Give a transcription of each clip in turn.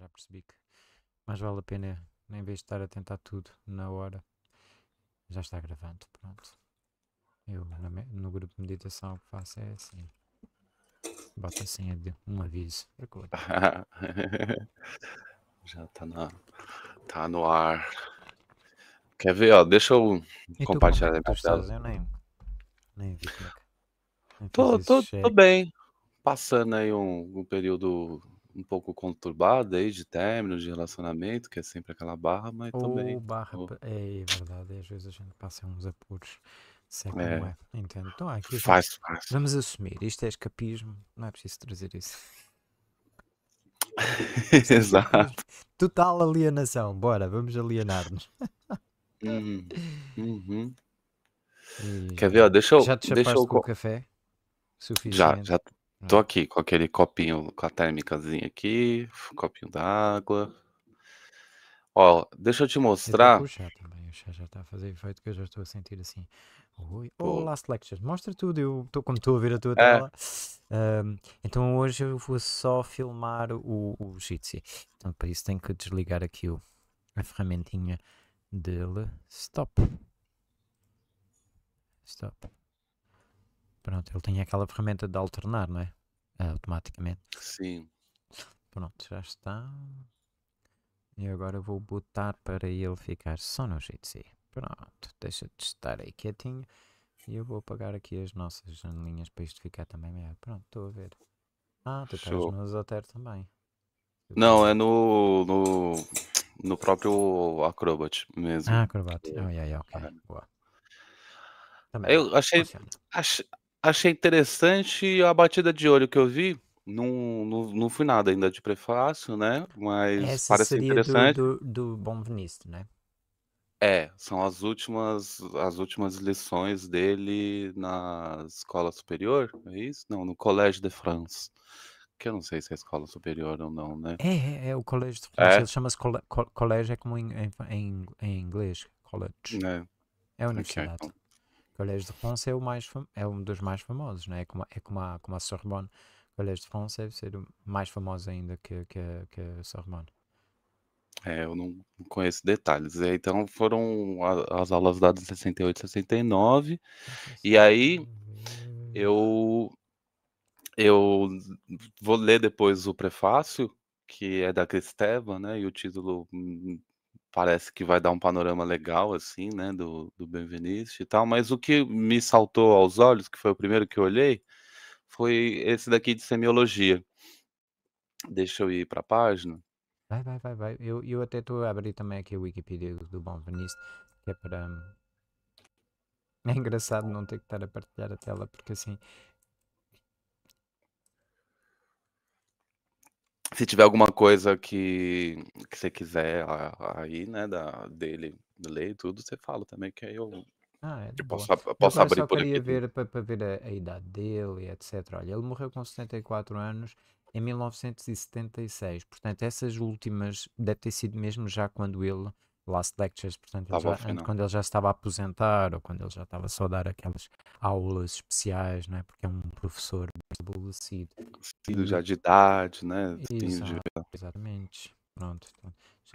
já percebi que mais vale a pena, em vez de estar a tentar tudo na hora, já está gravando, pronto. Eu no, no grupo de meditação o que faço é assim. Bota assim um aviso. já está na, tá no ar. Quer ver, ó, deixa eu e compartilhar tu, é a minha tela. Eu nem, nem vi como é que... Tô, tô, tô bem. Passando aí um, um período um pouco conturbada aí de términos, de relacionamento, que é sempre aquela barra, mas ou também. Barra, ou... É verdade, às vezes a gente passa uns apuros. Sei como é, é. é. Entendo. Então, aqui faz, vamos, faz. vamos assumir. Isto é escapismo, não é preciso trazer isso. É Exato. Total alienação. Bora, vamos alienar-nos. Uhum. Uhum. Quer ver? Ó, deixa eu. Já te deixa com o café? Suficiente. Já, já, Tô aqui com aquele copinho, com a térmicazinha aqui, copinho d'água. Ó, deixa eu te mostrar. Eu chá também, o chá já está a fazer efeito que eu já estou a sentir assim. Oi. Oh, Last Lecture, mostra tudo, eu tô, como estou a ver a tua é. tela. Um, então hoje eu vou só filmar o, o Jitsi. Então para isso tenho que desligar aqui o, a ferramentinha dele. Stop. Stop. Pronto, ele tem aquela ferramenta de alternar, não é? Ah, automaticamente. Sim. Pronto, já está. E agora vou botar para ele ficar só no GTC. Pronto, deixa de estar aí quietinho. E eu vou apagar aqui as nossas janelinhas para isto ficar também melhor. Pronto, estou a ver. Ah, tu estás Show. no Zoter também. Eu Não, pensei. é no, no, no próprio Acrobat mesmo. Ah, Acrobat. Oh, é. yeah, yeah, ok. Ah. Boa. Também eu achei, achei, achei interessante a batida de olho que eu vi. Não, não, não fui nada ainda de prefácio, né? Mas Essa parece interessante. Do, do, do Bom Vinícius, né? É, são as últimas as últimas lições dele na escola superior, é isso? Não, no Collège de France. Que eu não sei se é escola superior ou não, né? É, é, é o de France. é. chama-se Collège, é como em, em, em inglês, college. É, é a então. universidade. Okay. Collège de France é, o mais é um dos mais famosos, né? é, como, é como, a, como a Sorbonne. Collège de France deve ser mais famoso ainda que, que, que a Sorbonne. É, eu não conheço detalhes. É, então foram as aulas dadas em 68, 69. E aí eu eu vou ler depois o prefácio, que é da Cristeva, né? E o título hum, parece que vai dar um panorama legal, assim, né, do, do Benveniste e tal, mas o que me saltou aos olhos, que foi o primeiro que eu olhei, foi esse daqui de semiologia. Deixa eu ir para a página. Vai, vai, vai, vai. Eu, eu até estou a abrir também aqui o Wikipedia do Benveniste, que é para... Hum, é engraçado não ter que estar a partilhar a tela, porque assim, se tiver alguma coisa que, que você quiser aí, né, da, dele ler e tudo, você fala também, que aí eu, ah, é eu posso, eu posso eu só queria ver para ver a, a, idade dele, etc. Olha, ele morreu com 74 anos em 1976, portanto, essas últimas deve ter sido mesmo já quando ele Last Lectures, portanto, ele já, quando ele já estava a aposentar ou quando ele já estava só a dar aquelas aulas especiais, não é? Porque é um professor estabelecido. Filho já de idade, né? Exato, de... Exatamente. Pronto. Então,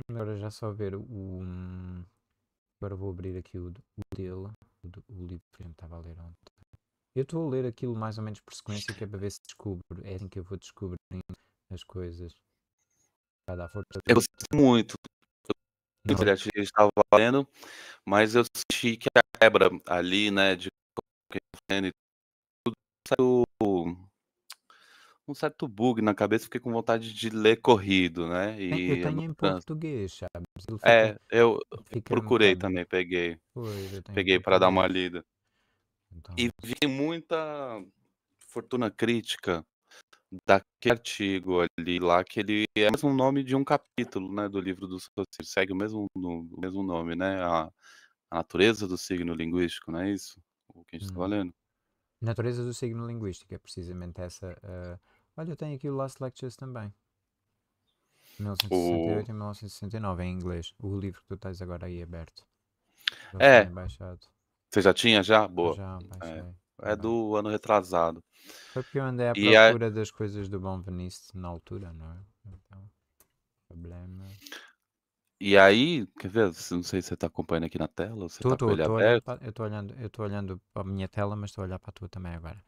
agora já só ver o. Agora vou abrir aqui o, o dele, o, o livro que gente estava a ler ontem. Eu estou a ler aquilo mais ou menos por sequência que é para ver se descubro. É assim que eu vou descobrindo as coisas. Vai Eu gosto muito que estava valendo, mas eu senti que a quebra ali, né, de tudo saiu um certo bug na cabeça, fiquei com vontade de ler corrido, né? E eu tenho em português, sabe? Eu fiquei... É, eu é, Fiquei procurei também, peguei. Pois, peguei para dar uma lida. Então... E é vi muita fortuna crítica daquele artigo ali lá, que ele é o mesmo nome de um capítulo, né, do livro do Saussure, segue o mesmo, o mesmo nome, né, a, a natureza do signo linguístico, não é isso? O que a gente está hum. lendo. Natureza do signo linguístico, é precisamente essa. Uh... Olha, eu tenho aqui o Last Lectures também. 1968 o... e 1969, em inglês. O livro que tu tens agora aí aberto. Eu é. Baixado. Você já tinha já? Boa. Já é. baixei. É. É uhum. do ano retrasado. Foi porque eu andei à procura a... das coisas do Bom Venice na altura, não é? Então, problema. E aí, quer ver? Não sei se você está acompanhando aqui na tela. Você tô, tá tô, com ele tô aberto. eu estou olhando, eu olhando para a minha tela, mas estou a olhar para a tua também agora.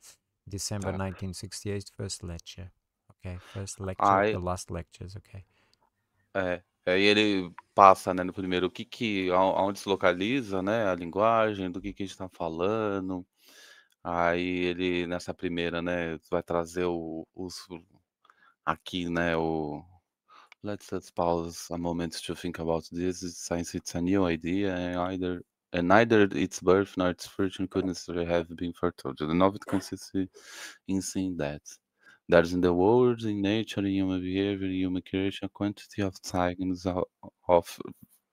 December tá. 1968, first lecture. Ok, first lecture, aí... the last lectures, ok. É, aí ele passa, né, no primeiro, o que que, aonde se localiza, né, a linguagem, do que que a gente está falando, Aí ele, nessa primeira, né, vai trazer o, os, aqui, né, o Let's, let's pause a moment to think about this. Since it's a new idea, and either and neither its birth nor its fortune could necessarily have been foretold. The novel consists in seeing that there's in the world, in nature, in human behavior, in human creation, a quantity of signs of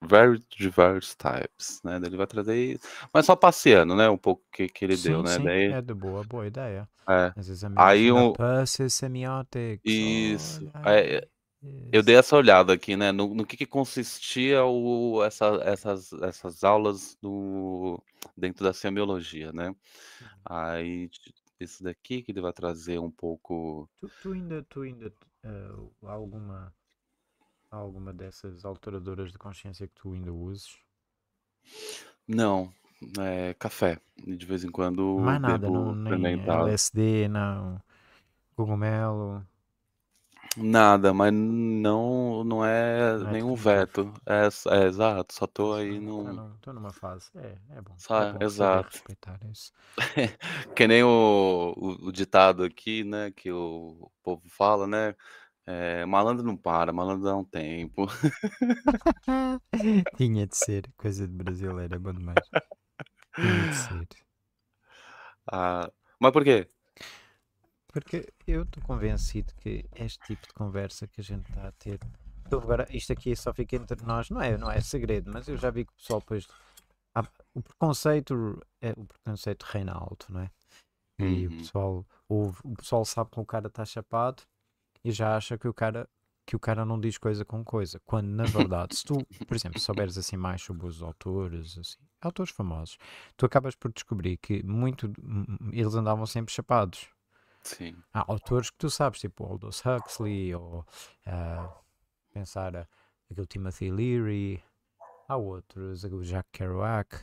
very diverse types, né? Ele vai trazer, mas só passeando, né? Um pouco que, que ele sim, deu, né? Sim, Daí... é de boa, boa ideia. É. Às vezes é Aí um semiotics. Isso. É, eu dei essa olhada aqui, né? No, no que, que, consistia o, essa, essas, essas aulas do, dentro da semiologia, né? Uhum. Aí esse daqui que ele vai trazer um pouco. Tu, tu ainda, tu ainda uh, alguma alguma dessas alteradoras de consciência que tu ainda uses? Não, é café. De vez em quando Mais nada, bebo não, nem LSD, não. Cogumelo. Nada, mas não não é não é nenhum tudo. veto. É, é, exato, só tô aí num. Tá no, tô numa fase. É, é bom. Sa é bom exato. respeitar isso. que nem o, o, o, ditado aqui, né? Que o povo fala, né? É, malandro não para, malandro dá um tempo. Tinha de ser, coisa de brasileiro, é bom demais. Tinha de ser. Ah, mas porquê? Porque eu estou convencido que este tipo de conversa que a gente está a ter. Agora, isto aqui só fica entre nós, não é, não é segredo, mas eu já vi que o pessoal depois. o preconceito é o preconceito reina alto, não é? E uhum. o pessoal ouve, o pessoal sabe que o cara está chapado e já acha que o cara que o cara não diz coisa com coisa, quando na verdade, se tu, por exemplo, souberes assim mais sobre os autores, assim, autores famosos, tu acabas por descobrir que muito eles andavam sempre chapados. Sim. Há autores que tu sabes, tipo Aldous Huxley ou uh, pensar ah, aquele Timothy Leary, há outros, o Jack Kerouac.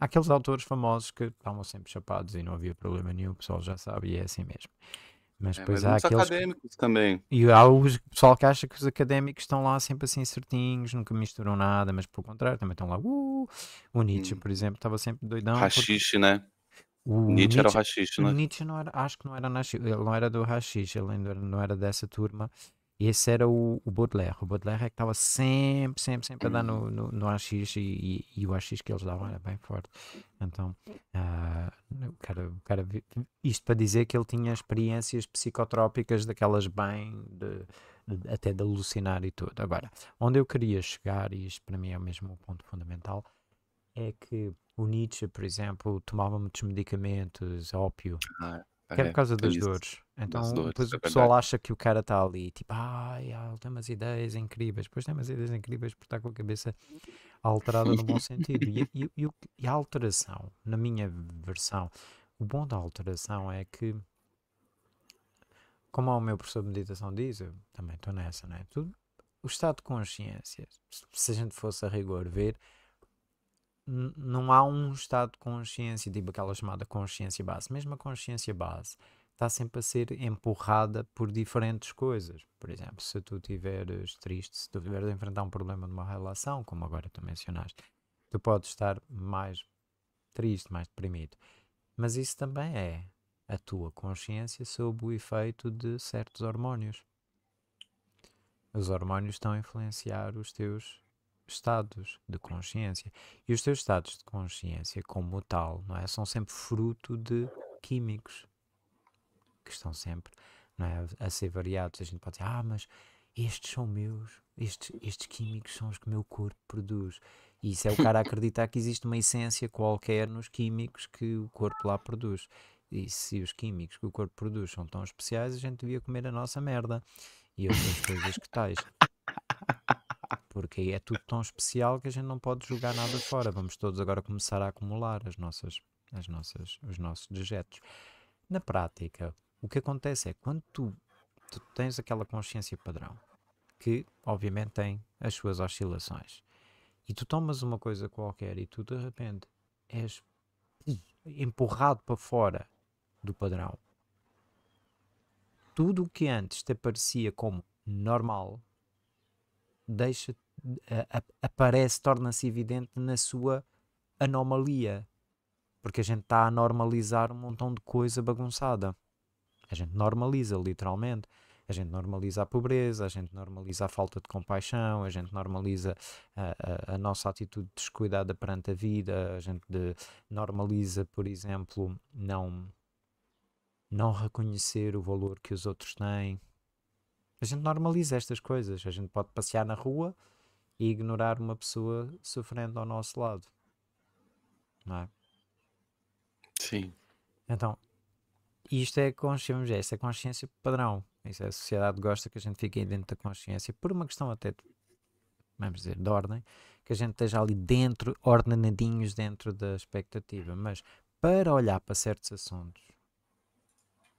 Há aqueles autores famosos que estavam sempre chapados e não havia problema nenhum, o pessoal já sabe e é assim mesmo. Mas depois é, mas há aqueles... também. E há o pessoal que acha que os académicos estão lá sempre assim certinhos, nunca misturam nada, mas pelo contrário, também estão lá. Uh! O Nietzsche, hum. por exemplo, estava sempre doidão. Rachixe, porque... né? O Nietzsche, Nietzsche, era o rachixe, né? Nietzsche não era, acho que não era, ele não era do rachixe, ele não era dessa turma esse era o, o Baudelaire. O Baudelaire é que estava sempre, sempre, sempre a dar no, uhum. no, no AX e, e, e, o AX que eles davam era bem forte. Então, uh, o cara, o cara, isto para dizer que ele tinha experiências psicotrópicas daquelas bem de, de, até de alucinar e tudo. Agora, onde eu queria chegar, e isto para mim é o mesmo ponto fundamental, é que o Nietzsche, por exemplo, tomava muitos medicamentos, ópio. Ah é que é por é, causa é das dores. Então, das dores, depois é o pessoal acha que o cara está ali, tipo, ai, ah, ele tem umas ideias incríveis. Depois tem umas ideias incríveis por estar com a cabeça alterada no bom sentido. E, e, e, e a alteração, na minha versão, o bom da alteração é que como o meu professor de meditação diz, eu também estou nessa, não é? Tudo, o estado de consciência, se a gente fosse a rigor ver, não há um estado de consciência, tipo aquela chamada consciência base. Mesmo a consciência base está sempre a ser empurrada por diferentes coisas. Por exemplo, se tu estiveres triste, se tu estiveres a enfrentar um problema de uma relação, como agora tu mencionaste, tu podes estar mais triste, mais deprimido. Mas isso também é a tua consciência sob o efeito de certos hormônios. Os hormônios estão a influenciar os teus estados de consciência. E os teus estados de consciência, como tal, não é? são sempre fruto de químicos que estão sempre não é? a ser variados. A gente pode dizer, ah, mas estes são meus, estes, estes químicos são os que o meu corpo produz. E isso é o cara acreditar que existe uma essência qualquer nos químicos que o corpo lá produz. E se os químicos que o corpo produz são tão especiais, a gente devia comer a nossa merda e outras coisas que tais porque aí é tudo tão especial que a gente não pode jogar nada fora. Vamos todos agora começar a acumular as nossas, as nossas, os nossos dejetos. Na prática, o que acontece é quando tu, tu tens aquela consciência padrão, que obviamente tem as suas oscilações, e tu tomas uma coisa qualquer e tu de repente és empurrado para fora do padrão. Tudo o que antes te parecia como normal deixa aparece, torna-se evidente na sua anomalia. Porque a gente está a normalizar um montão de coisa bagunçada. A gente normaliza, literalmente. A gente normaliza a pobreza, a gente normaliza a falta de compaixão, a gente normaliza a, a, a nossa atitude descuidada perante a vida, a gente de, normaliza, por exemplo, não, não reconhecer o valor que os outros têm. A gente normaliza estas coisas. A gente pode passear na rua e ignorar uma pessoa sofrendo ao nosso lado. Não é? Sim. Então, isto é consciência, essa é consciência padrão. Isso é, a sociedade gosta que a gente fique aí dentro da consciência, por uma questão até, de, vamos dizer, de ordem, que a gente esteja ali dentro, ordenadinhos dentro da expectativa. Mas para olhar para certos assuntos,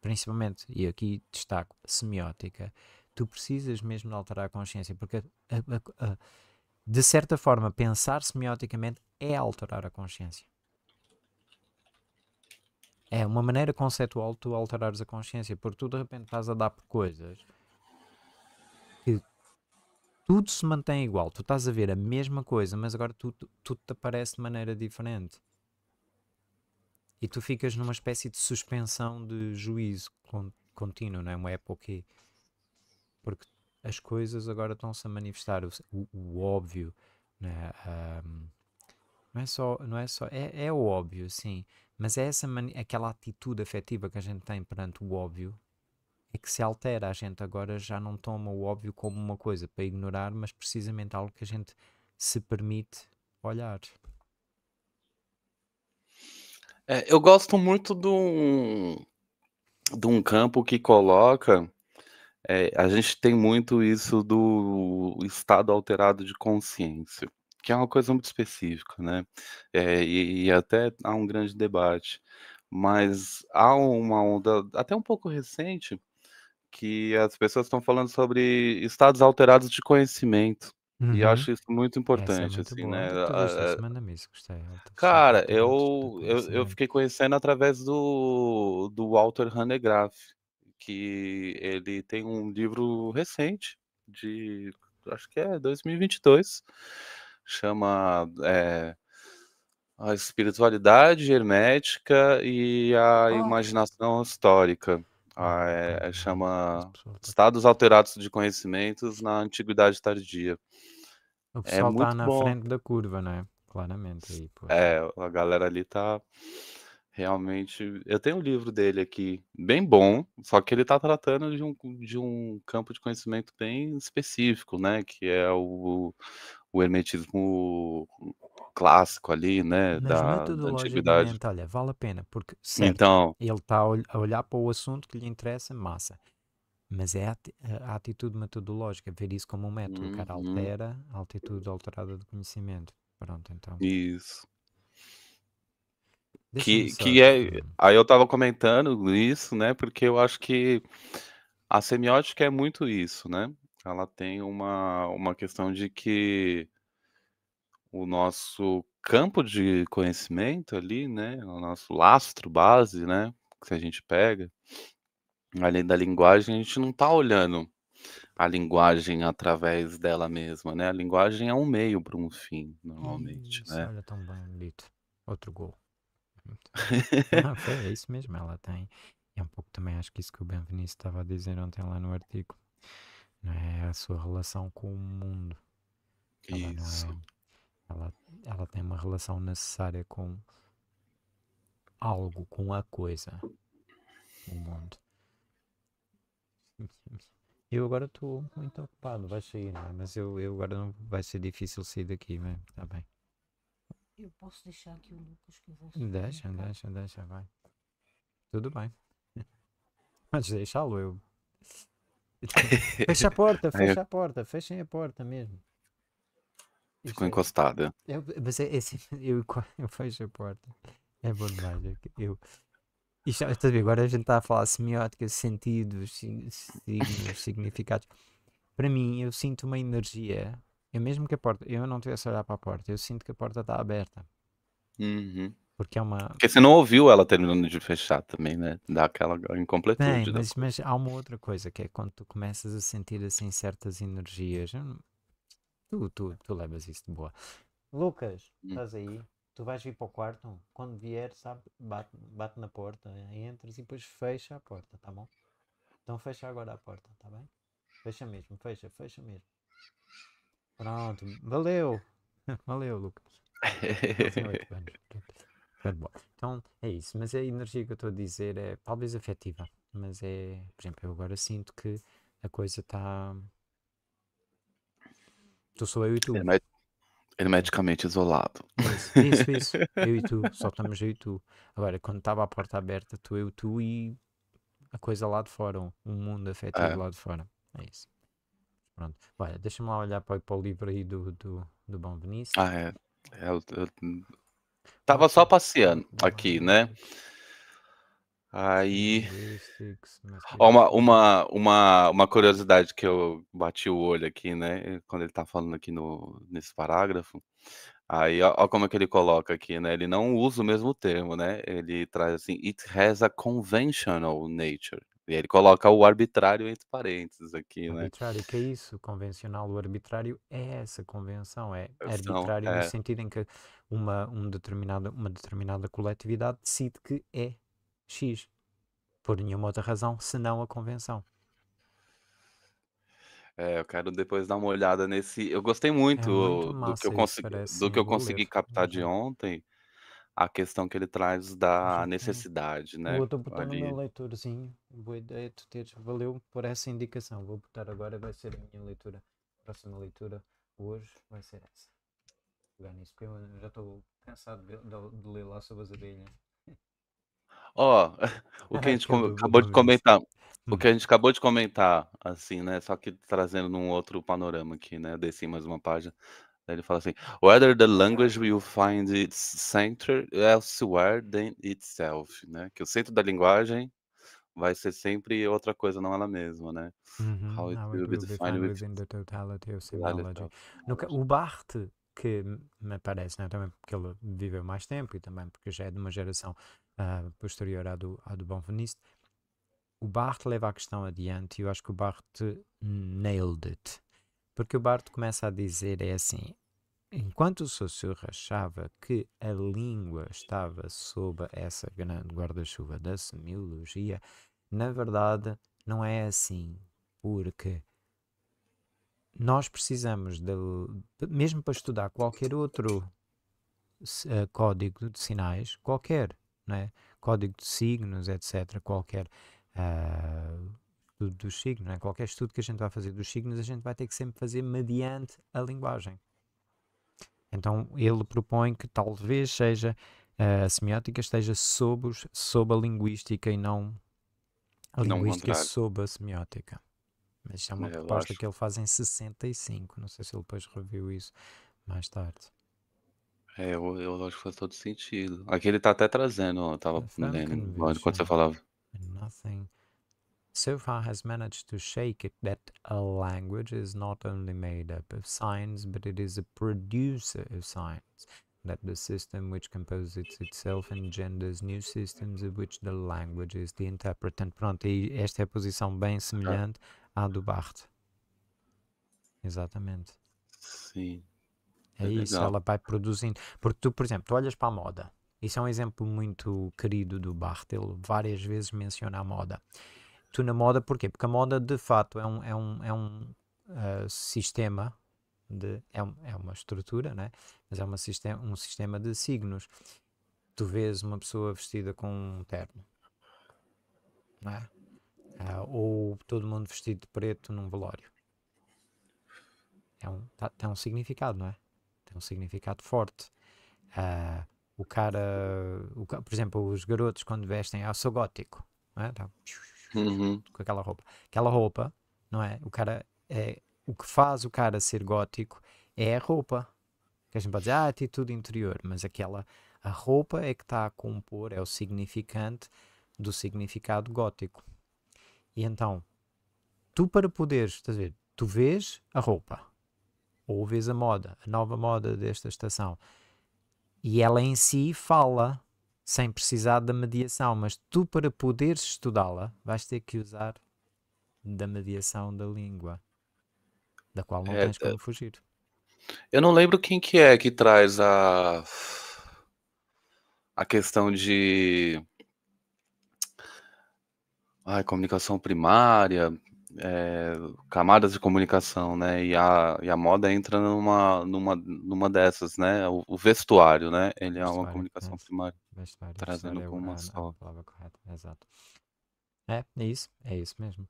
principalmente, e aqui destaco, semiótica, tu precisas mesmo de alterar a consciência, porque a, a, a, de certa forma, pensar semioticamente é alterar a consciência. É uma maneira conceptual de tu alterares a consciência, porque tu de repente estás a dar por coisas que tudo se mantém igual. Tu estás a ver a mesma coisa, mas agora tudo tudo te aparece de maneira diferente. E tu ficas numa espécie de suspensão de juízo contínuo, não é? Uma época porque as coisas agora estão-se a manifestar, o, o óbvio, né? Um, não é só, não é, só é, é o óbvio, sim, mas é essa aquela atitude afetiva que a gente tem perante o óbvio é que se altera. A gente agora já não toma o óbvio como uma coisa para ignorar, mas precisamente algo que a gente se permite olhar. É, eu gosto muito de um, de um campo que coloca é, a gente tem muito isso do estado alterado de consciência, que é uma coisa muito específica, né? É, e, e até há um grande debate, mas há uma onda até um pouco recente que as pessoas estão falando sobre estados alterados de conhecimento. Uhum. E acho isso muito é importante, é muito assim, né? boa. né? A... É cara, eu, eu, eu, fiquei conhecendo através do, do Walter Hanegraaff, que ele tem um livro recente, de acho que é 2022, chama é, A Espiritualidade Hermética e a Imaginação Histórica. Ah, hum, é, é chama tá Estados Alterados de Conhecimentos na Antiguidade Tardia. O é pessoal é tá na bom. frente da curva, né? Claramente. Aí, é, a galera ali tá Realmente, eu tenho um livro dele aqui, bem bom, só que ele está tratando de um, de um campo de conhecimento bem específico, né? Que é o, o hermetismo clássico ali, né? Mas é da, da antiguidade. Olha, vale a pena, porque certo, então, ele está a olhar para o assunto que lhe interessa, massa. Mas é a atitude metodológica, ver isso como um método. Uhum. O cara altera a altitude alterada do conhecimento. Pronto, então. Isso que, que é. Aí eu estava comentando isso, né? Porque eu acho que a semiótica é muito isso, né? Ela tem uma, uma questão de que o nosso campo de conhecimento ali, né? O nosso lastro base, né? Que a gente pega, além da linguagem, a gente não está olhando a linguagem através dela mesma, né? A linguagem é um meio para um fim, normalmente, Isso, né? Olha tão tá bonito. Outro gol foi, é isso mesmo, ela tem. É um pouco também, acho que isso que o Benveniste estava a dizer ontem lá no artigo. Não é a sua relação com o mundo. Ela é isso. É, ela, ela tem uma relação necessária com algo, com a coisa. O mundo. Eu agora estou muito ocupado, vai sair, é? mas eu, eu agora não vai ser difícil sair daqui, está bem. Eu posso deixar aqui o Lucas que eu vou. Deixa, tá? deixa, deixa, vai. Tudo bem. Mas deixá-lo eu. fecha a porta, fecha a porta, fechem a porta mesmo. Ficou é- encostada. Eu, mas é, é eu, eu fecho a porta. É bom demais. É eu, isto, é, agora a gente está a falar semiótica, sentidos, signos, significados. Para mim, eu sinto uma energia eu mesmo que a porta, eu não tivesse a olhar para a porta, eu sinto que a porta está aberta. Uhum. Porque é uma. Porque você não ouviu ela terminando de fechar também, né? Dá aquela incompletude. mas, da... mas, há uma outra coisa que é quando tu começas a sentir assim certas energias. Tu, tu, tu levas isso de boa. Lucas, hum. estás aí? Tu vais vir para o quarto? Quando vier, sabe, bate, bate na porta, entras e depois fecha a porta, tá bom? Então fecha agora a porta, tá bem? Fecha mesmo, fecha, fecha mesmo. Pronto, valeu. Valeu, Lucas. Então é isso, mas a energia que eu estou a dizer é talvez afetiva, mas é, por exemplo, eu agora sinto que a coisa está. Tu então, sou eu e tu. Hermeticamente é é isolado. Isso, isso, eu e tu, só estamos eu e tu. Agora, quando estava a porta aberta, tu, eu, tu e a coisa lá de fora, o um mundo afetivo é. lá de fora. É isso. Pronto. Olha, deixa-me lá olhar para, para o livro aí do, do, do Bom Vinícius. Ah, é. Estava é é tava só passeando aqui, né? Aí. uma, uma, uma, uma curiosidade que eu bati o olho aqui, né? Quando ele tá falando aqui no, nesse parágrafo. Aí, ó, ó como é que ele coloca aqui, né? Ele não usa o mesmo termo, né? Ele traz assim: it has a conventional nature, e ele coloca o arbitrário entre parênteses aqui, né? Arbitrário, que é isso? Convencional. O arbitrário é essa convenção, é convenção, é arbitrário é. no sentido em que uma, um determinada, uma determinada coletividade decide que é X, por nenhuma outra razão, senão a convenção. É, eu quero depois dar uma olhada nesse. Eu gostei é muito, é muito do, que eu consegui, do que eu consegui captar de ontem a questão que ele traz da é? necessidade, né? Eu estou botando Ali... meu leitorzinho. Boa ideia Valeu por essa indicação. Vou botar agora, vai ser a minha leitura. A próxima leitura hoje vai ser essa. nisso, porque eu já estou cansado de, de, de, ler lá sobre as abelhas. Ó, oh, o que a gente com... acabou de comentar, o hum. que a gente acabou de comentar, assim, né? Só que trazendo num outro panorama aqui, né? Desci mais uma página ele fala assim: Whether the language will find its center elsewhere than itself, né? Que o centro da linguagem vai ser sempre outra coisa, não ela mesma, né? Uhum. How it How é will be defined within the totality of symbolology. No, o Barthes, que me parece, né, também porque ele viveu mais tempo e também porque já é de uma geração uh, posterior à do, à do Bonveniste, o Barthes leva a questão adiante e eu acho que o Barthes nailed it porque o Barto começa a dizer é assim: enquanto o Saussure achava que a língua estava sob essa grande guarda-chuva da semiologia, na verdade não é assim, porque nós precisamos, de, mesmo para estudar qualquer outro uh, código de sinais, qualquer, né? código de signos, etc., qualquer. Uh, estudo do signo, né? qualquer estudo que a gente vai fazer dos signos, a gente vai ter que sempre fazer mediante a linguagem. Então ele propõe que talvez seja eh, a semiótica esteja sob, os, sob a linguística e não a linguística sob a semiótica. Mas isto é uma é, eu proposta que ele faz em 65. Não sei se ele depois reviu isso mais tarde. É, eu, eu acho que faz todo sentido. Aqui ele está até trazendo, estava tá lendo enquanto você falava. Nothing so far has managed to shake it that a language is not only made up of signs, but it is a producer of signs, that the system which composes itself engenders new systems of which the language is the interpretant. Pronto, e esta é a posição bem semelhante à do Barthes. Exatamente. Sim. É, é isso, legal. ela vai produzindo. Porque tu, por exemplo, tu olhas para a moda. Isso é um exemplo muito querido do Barthes. Ele várias vezes menciona a moda tu na moda, porquê? Porque a moda de fato é um, é um, é um uh, sistema, de, é, um, é uma estrutura, né? mas é uma sistema, um sistema de signos. Tu vês uma pessoa vestida com um terno, não é? Uh, ou todo mundo vestido de preto num velório. É um, tá, tem um significado, não é? Tem um significado forte. Uh, o cara, o, por exemplo, os garotos quando vestem, ah, sou gótico, não é? Então, uhum. com aquela roupa. Aquela roupa, não é? O cara é o que faz o cara ser gótico é a roupa. Que a gente pode dizer, ah, a atitude interior, mas aquela a roupa é que está a compor, é o significante do significado gótico. E então, tu para poderes, estás a ver, tu vês a roupa, ou vês a moda, a nova moda desta estação, e ela em si fala, sem precisar da mediação, mas tu para poderes estudá-la vais ter que usar da mediação da língua, da qual não é, tens como é. fugir. Eu não lembro quem que é que traz a a questão de ai, comunicação primária, é, camadas de comunicação, né? E a, e a moda entra numa, numa, numa dessas, né? O, o vestuário, né? Ele é uma comunicação é, primária. Vestuário, trazendo vestuário, é uma a, né, só. A palavra correta, exato. É, é isso, é isso mesmo.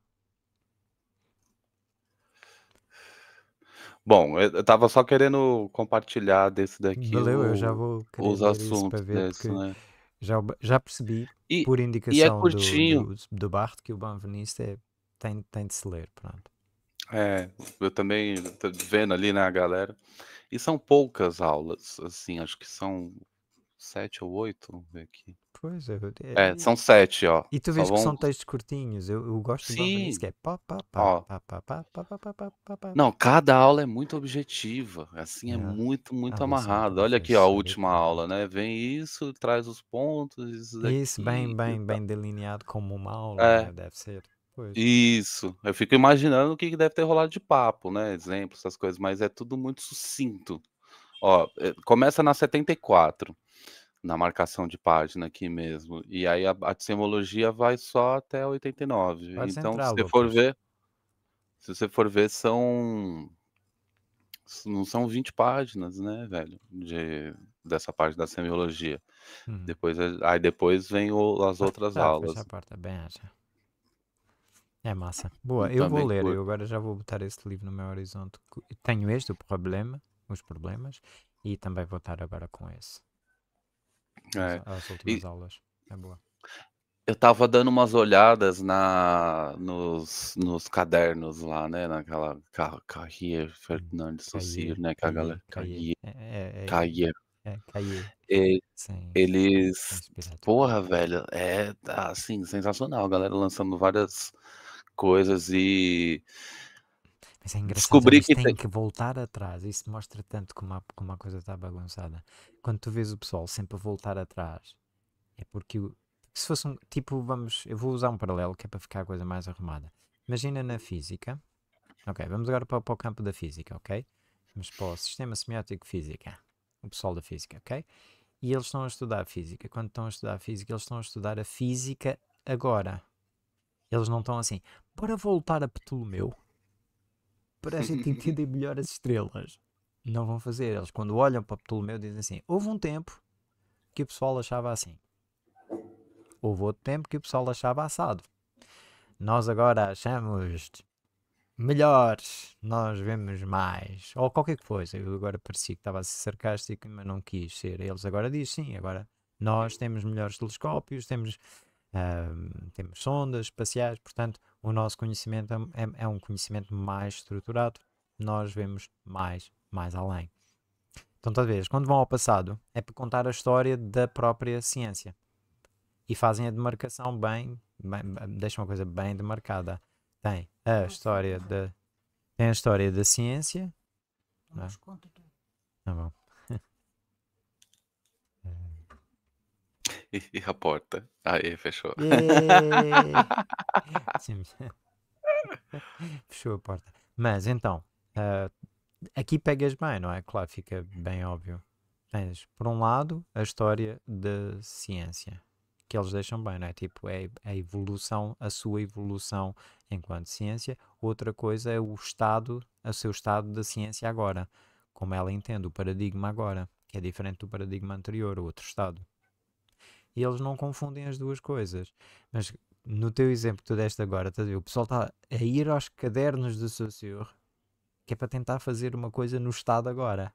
Bom, eu tava só querendo compartilhar desse daqui. Valeu, o, eu já vou os assuntos desse, né? já, já percebi e, por indicação e é do, do, do Bart que o Benveniste é tem, tem de se ler, pronto. É, eu também tô vendo ali, né, a galera. E são poucas aulas, assim, acho que são sete ou oito, vamos ver aqui. Pois é, é, são sete, ó. E tu vês que são textos curtinhos, eu, eu gosto Sim. de que é pá, pá, pá, pá, pá, pá, pá, pá, pá, pá, Não, cada aula é muito objetiva, assim, é, é. muito, muito amarrado. Olha aqui, ó, a é última aula, né? Vem isso, traz os pontos, isso daqui. Isso, bem, bem, bem delineado como uma aula, é. né? deve ser. Isso. Eu fico imaginando o que deve ter rolado de papo, né? Exemplos, essas coisas, mas é tudo muito sucinto. Ó, eh, começa na 74, na marcação de página aqui mesmo. E aí a, a vai só até 89. Pode então, entrar, se você for ver, se você for ver, são não são 20 páginas, né, velho, de, dessa parte da semiologia. Uhum. Depois, eh, aí depois vem o, as outras ah, aulas. Essa parte, bem, essa. É massa. Boa, eu vou ler, eu agora já vou botar este livro no meu horizonte. Tenho este, o problema, os problemas, e também vou estar agora com esse. É. As, as últimas e... aulas. É boa. Eu estava dando umas olhadas na, nos, nos cadernos lá, né? Naquela Carrier hum. Fernandes Saussure, né? Que a galera. Carrier. Carrier. É, é, é, é eles. Porra, velho. É assim, sensacional. A galera lançando várias coisas e mas é descobri que tem, que voltar atrás. Isso mostra tanto como a, como a coisa está bagunçada. Quando tu vês o pessoal sempre a voltar atrás, é porque se fosse um tipo, vamos, eu vou usar um paralelo que é para ficar a coisa mais arrumada. Imagina na física, ok, vamos agora para, para o campo da física, ok? Vamos para o sistema semiótico física, o pessoal da física, ok? E eles estão a estudar a física. Quando estão a estudar a física, eles estão a estudar a física agora. Eles não estão assim, para voltar a Ptolomeu, para a gente entender melhor as estrelas, não vão fazer. Eles, quando olham para Ptolomeu, dizem assim: houve um tempo que o pessoal achava assim, houve outro tempo que o pessoal achava assado. Nós agora achamos melhores, nós vemos mais, ou qualquer coisa. Eu agora parecia que estava a ser sarcástico, mas não quis ser. Eles agora dizem sim, agora nós temos melhores telescópios, temos temos sondas espaciais, portanto, o nosso conhecimento é, é, é, um conhecimento mais estruturado, nós vemos mais, mais além. Então, talvez, quando vão ao passado, é para contar a história da própria ciência e fazem a demarcação bem, bem deixam uma coisa bem demarcada. Tem a história da tem a história da ciência. Não, não. É? conta tudo. Tá bom. E a porta. Aí, fechou. Sim. Fechou a porta. Mas então, uh, aqui pegas bem, não é? Claro, fica bem óbvio. Tens, por um lado, a história da ciência, que eles deixam bem, não é? Tipo, é, é a evolução, a sua evolução enquanto ciência. Outra coisa é o estado, o seu estado da ciência agora, como ela entende o paradigma agora, que é diferente do paradigma anterior, o outro estado. E eles não confundem as duas coisas. Mas no teu exemplo que tu deste agora, tá o pessoal está a ir aos cadernos do Saussure que é para tentar fazer uma coisa no Estado agora.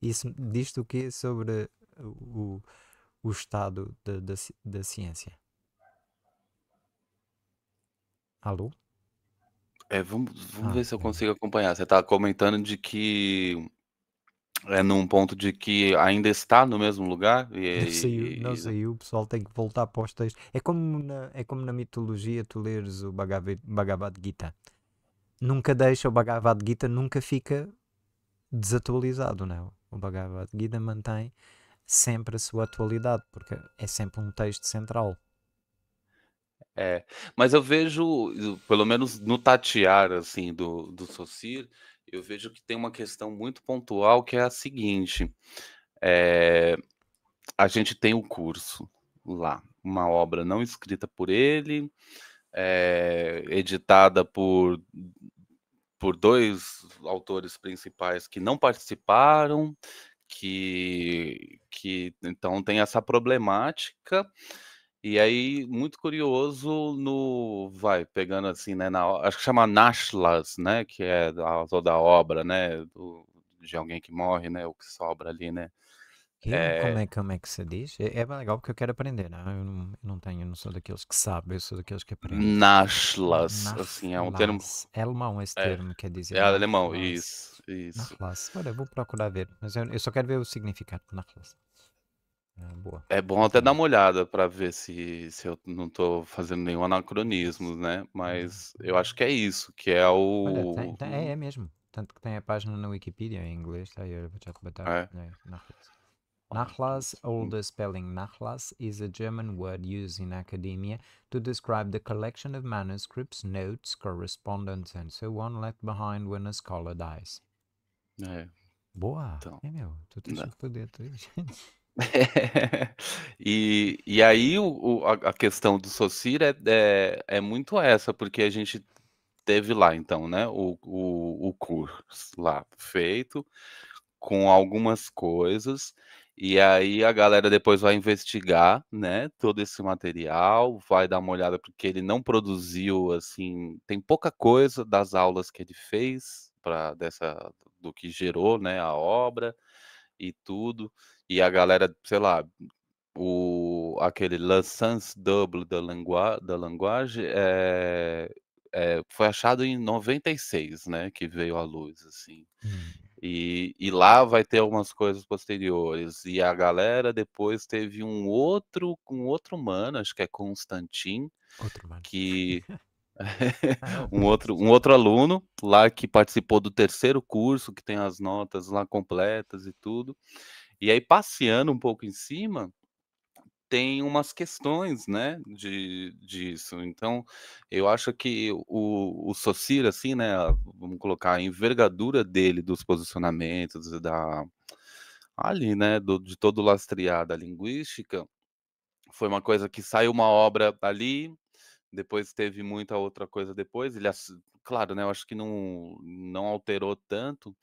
Isso diz-te o quê sobre o, o estado da, da, da ciência? Alô? É, vamos, vamos ah, ver se eu consigo acompanhar. Você está comentando de que é num ponto de que ainda está no mesmo lugar e, não saiu, e, não saiu o pessoal tem que voltar para os textos é como na, é como na mitologia tu leres o Bhagavad, Bhagavad Gita nunca deixa o Bhagavad Gita nunca fica desatualizado não é? o Bhagavad Gita mantém sempre a sua atualidade porque é sempre um texto central é, mas eu vejo, pelo menos no tatear assim do, do Socir, eu vejo que tem uma questão muito pontual que é a seguinte: é, a gente tem o um curso lá, uma obra não escrita por ele, é, editada por, por dois autores principais que não participaram, que, que então tem essa problemática. E aí, muito curioso no. Vai, pegando assim, né? Na, acho que chama Nashlas, né? Que é a, toda a obra, né? Do, de alguém que morre, né? O que sobra ali, né? É... Como, é, como é que se diz? É, é legal porque eu quero aprender, né? Eu não, eu não tenho, não sou daqueles que sabem, eu sou daqueles que aprendem. nachlas assim, é um termo. É alemão esse é, termo, é, quer dizer. É alemão, isso, isso. Olha, vou procurar ver, mas eu, eu só quero ver o significado nachlas ah, boa. É bom até dar uma olhada para ver se, se eu não estou fazendo nenhum anacronismo, né? Uhum. Mas eu acho que é isso, que é o. Olha, tem, tem, é, é, mesmo. Tanto que tem a página na Wikipedia em inglês, tá? Eu vou te arrebatar. É. Né? Nachlass, older spelling Nachlass, is a German word used in academia to describe the collection of manuscripts, notes, correspondence, and so on left behind when a scholar dies. É. Boa! Então, é meu, tu tens o poder, tu e, e aí o, o, a questão do Socir é, é, é, muito essa, porque a gente teve lá, então, né, o, o, o curso lá feito, com algumas coisas, e aí a galera depois vai investigar, né, todo esse material, vai dar uma olhada porque ele não produziu assim, tem pouca coisa das aulas que ele fez para dessa do que gerou, né, a obra e tudo. E a galera, sei lá, o, aquele Le Double da, lingua, da linguagem é, eh, é, eh, foi achado em 96, né? Que veio à luz, assim. Hum. E, e, lá vai ter algumas coisas posteriores. E a galera depois teve um outro, um outro humano, acho que é Constantin, que ah, é um outro, um outro aluno lá que participou do terceiro curso, que tem as notas lá completas e tudo. E aí, passeando um pouco em cima, tem umas questões, né, de, disso. Então, eu acho que o, o Socir, assim, né, vamos colocar a envergadura dele dos posicionamentos, da ali, né, do, de todo o lastrear da linguística, foi uma coisa que saiu uma obra ali, depois teve muita outra coisa depois, ele, claro, né, eu acho que não, não alterou tanto,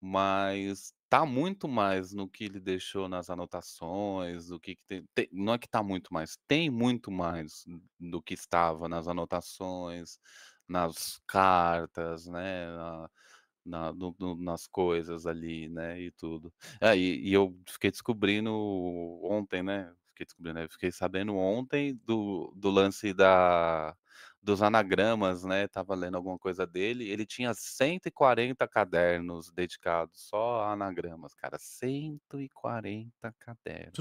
mas tá muito mais no que ele deixou nas anotações, do que, que tem, tem, não é que tá muito mais, tem muito mais do que estava nas anotações, nas cartas, né, na, na, no, no, nas coisas ali, né, e tudo. É, e, e eu fiquei descobrindo ontem, né, fiquei descobrindo, né, fiquei sabendo ontem do, do lance da dos anagramas, né? Tava lendo alguma coisa dele. Ele tinha 140 cadernos dedicados só a anagramas, cara. 140 cadernos.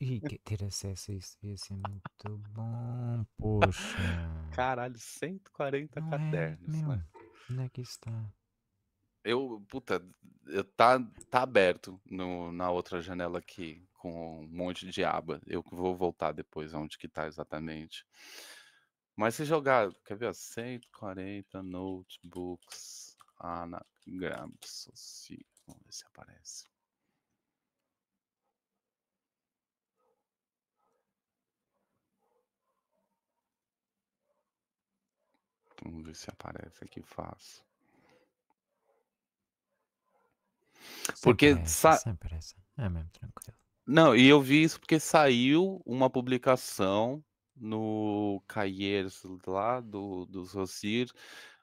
Ih, ter acesso a isso ia ser é muito bom, poxa. Caralho, 140 Não é, cadernos, é, né? Onde é que está? Eu, puta, eu tá, tá aberto no, na outra janela aqui, com um monte de aba. Eu vou voltar depois aonde que tá exatamente. Mas se jogar, quer ver? 140 notebooks anagrams. Vamos ver se aparece. Vamos ver se aparece aqui fácil. Porque sempre sa... é mesmo tranquilo. Não, e eu vi isso porque saiu uma publicação no Caieiros lá do, dos Rossir,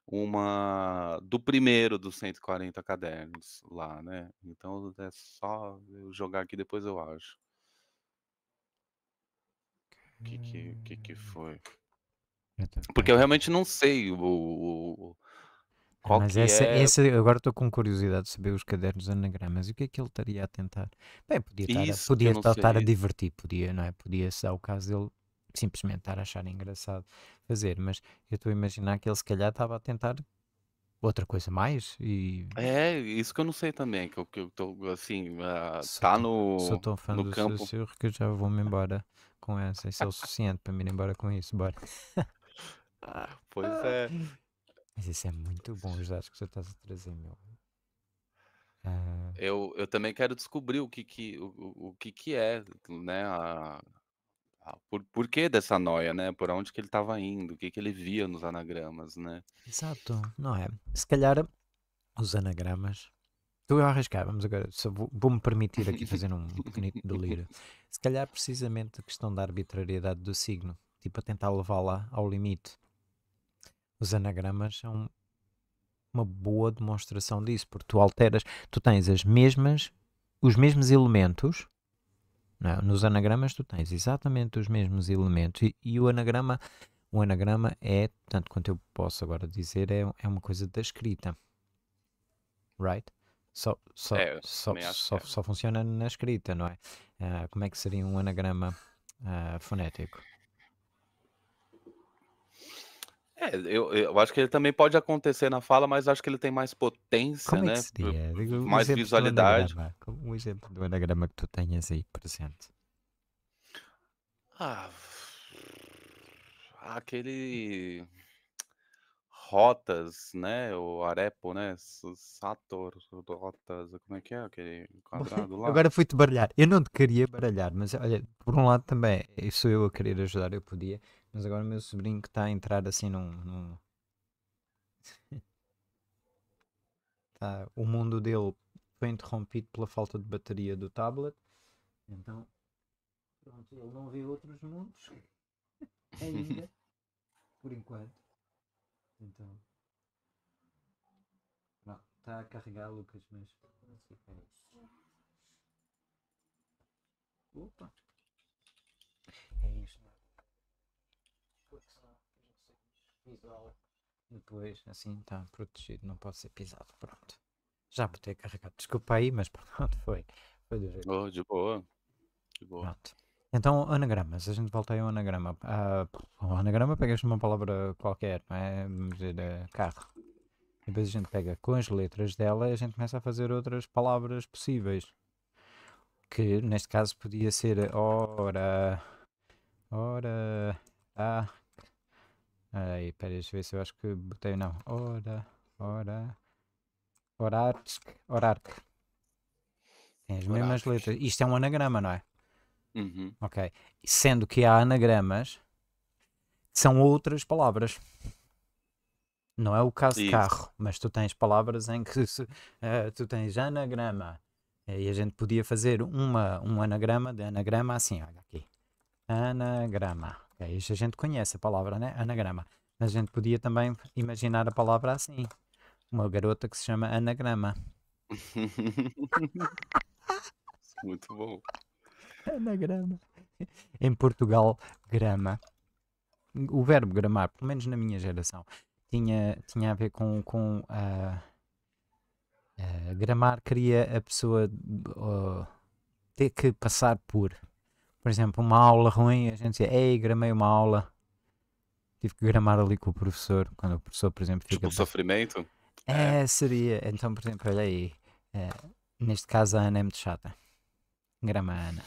uma do primeiro dos 140 cadernos lá, né? Então é só eu jogar aqui depois eu acho. O que que, que que hum. foi? Porque eu realmente não sei o, o ah, qual Mas essa, é... essa, agora estou com curiosidade de saber os cadernos anagramas e o que é que ele estaria a tentar. Bem, podia estar, podia estar, estar a divertir, podia, não é? Podia, se ao caso, dele simplesmente estar a achar engraçado fazer, mas eu estou a imaginar que ele se calhar estava a tentar outra coisa mais e é isso que eu não sei também que eu, que assim uh, no sou tão fã do campo que eu já vou me embora com essa isso é o suficiente para me ir embora com isso bora ah, pois é mas isso é muito bom os dados que você está a trazer meu ah. eu, eu também quero descobrir o que que o, o, o que que é né a, ah, por, por que dessa noia, né? Por onde que ele estava indo, o que que ele via nos anagramas, né? Exato, não é? Se calhar os anagramas. Estou eu a arriscar, vamos agora, vou- vou-me permitir aqui fazer um pequenito delírio. Se calhar precisamente a questão da arbitrariedade do signo, tipo a tentar levá-la ao limite. Os anagramas são uma boa demonstração disso, porque tu alteras, tu tens as mesmas, os mesmos elementos, não, né? nos anagramas tu tens exatamente os mesmos elementos e, e, o anagrama o anagrama é, tanto quanto eu posso agora dizer, é, é uma coisa da escrita. Right? Só, só, é, só, só, é. só, funciona na escrita, não é? Uh, como é que seria um anagrama uh, fonético? É, eu, eu acho que ele também pode acontecer na fala, mas acho que ele tem mais potência, Como né? É que né, Um mais visualidade. Um, um exemplo do anagrama que tu tenhas aí presente. Ah, aquele rotas, né? O arepo, né? Sator, rotas, como é que é aquele quadrado lá? Agora fui-te baralhar. Eu não te queria baralhar, mas olha, por um lado também, eh, sou eu a querer ajudar, eu podia. Mas agora o meu sobrinho que está a entrar assim num. num... tá, o mundo dele foi interrompido pela falta de bateria do tablet. Então, pronto, ele não vê outros mundos ainda, por enquanto. Então, está a carregar, Lucas, mas não é isso. Opa! É isto. E depois, assim está protegido, não pode ser pisado. Pronto. Já por ter carregado. Desculpa aí, mas pronto, foi. Foi do jeito. Oh, de boa. De boa. Pronto. Então, anagramas, a gente volta aí ao anagrama. Uh, ah, o anagrama pegas uma palavra qualquer, não é? Vamos dizer, uh, carro. E depois a gente pega com as letras dela e a gente começa a fazer outras palavras possíveis. Que neste caso podia ser ora. Ora. a tá. Aí, peraí, deixa eu ver se eu acho que botei não. Ora, ora. Orarsk, Orark. Tem as Orark. mesmas letras. Isto é um anagrama, não é? Uhum. Ok. Sendo que há anagramas são outras palavras. Não é o caso Isso. de carro, mas tu tens palavras em que uh, tu tens anagrama. E a gente podia fazer uma, um anagrama de anagrama assim, olha aqui. Anagrama. Ok, a gente conhece a palavra, né? Anagrama. Mas a gente podia também imaginar a palavra assim. Uma garota que se chama Anagrama. Muito bom. Anagrama. Em Portugal, grama. O verbo gramar, pelo menos na minha geração, tinha, tinha a ver com, com uh, uh, gramar, queria a pessoa uh, ter que passar por por exemplo, uma aula ruim, a gente dizia, ei, gramei uma aula. Tive que gramar ali com o professor, quando o professor, por exemplo, fica... Tipo, sofrimento? É, é, seria. Então, por exemplo, olha aí, é, neste caso a Ana é muito chata. Grama a Ana.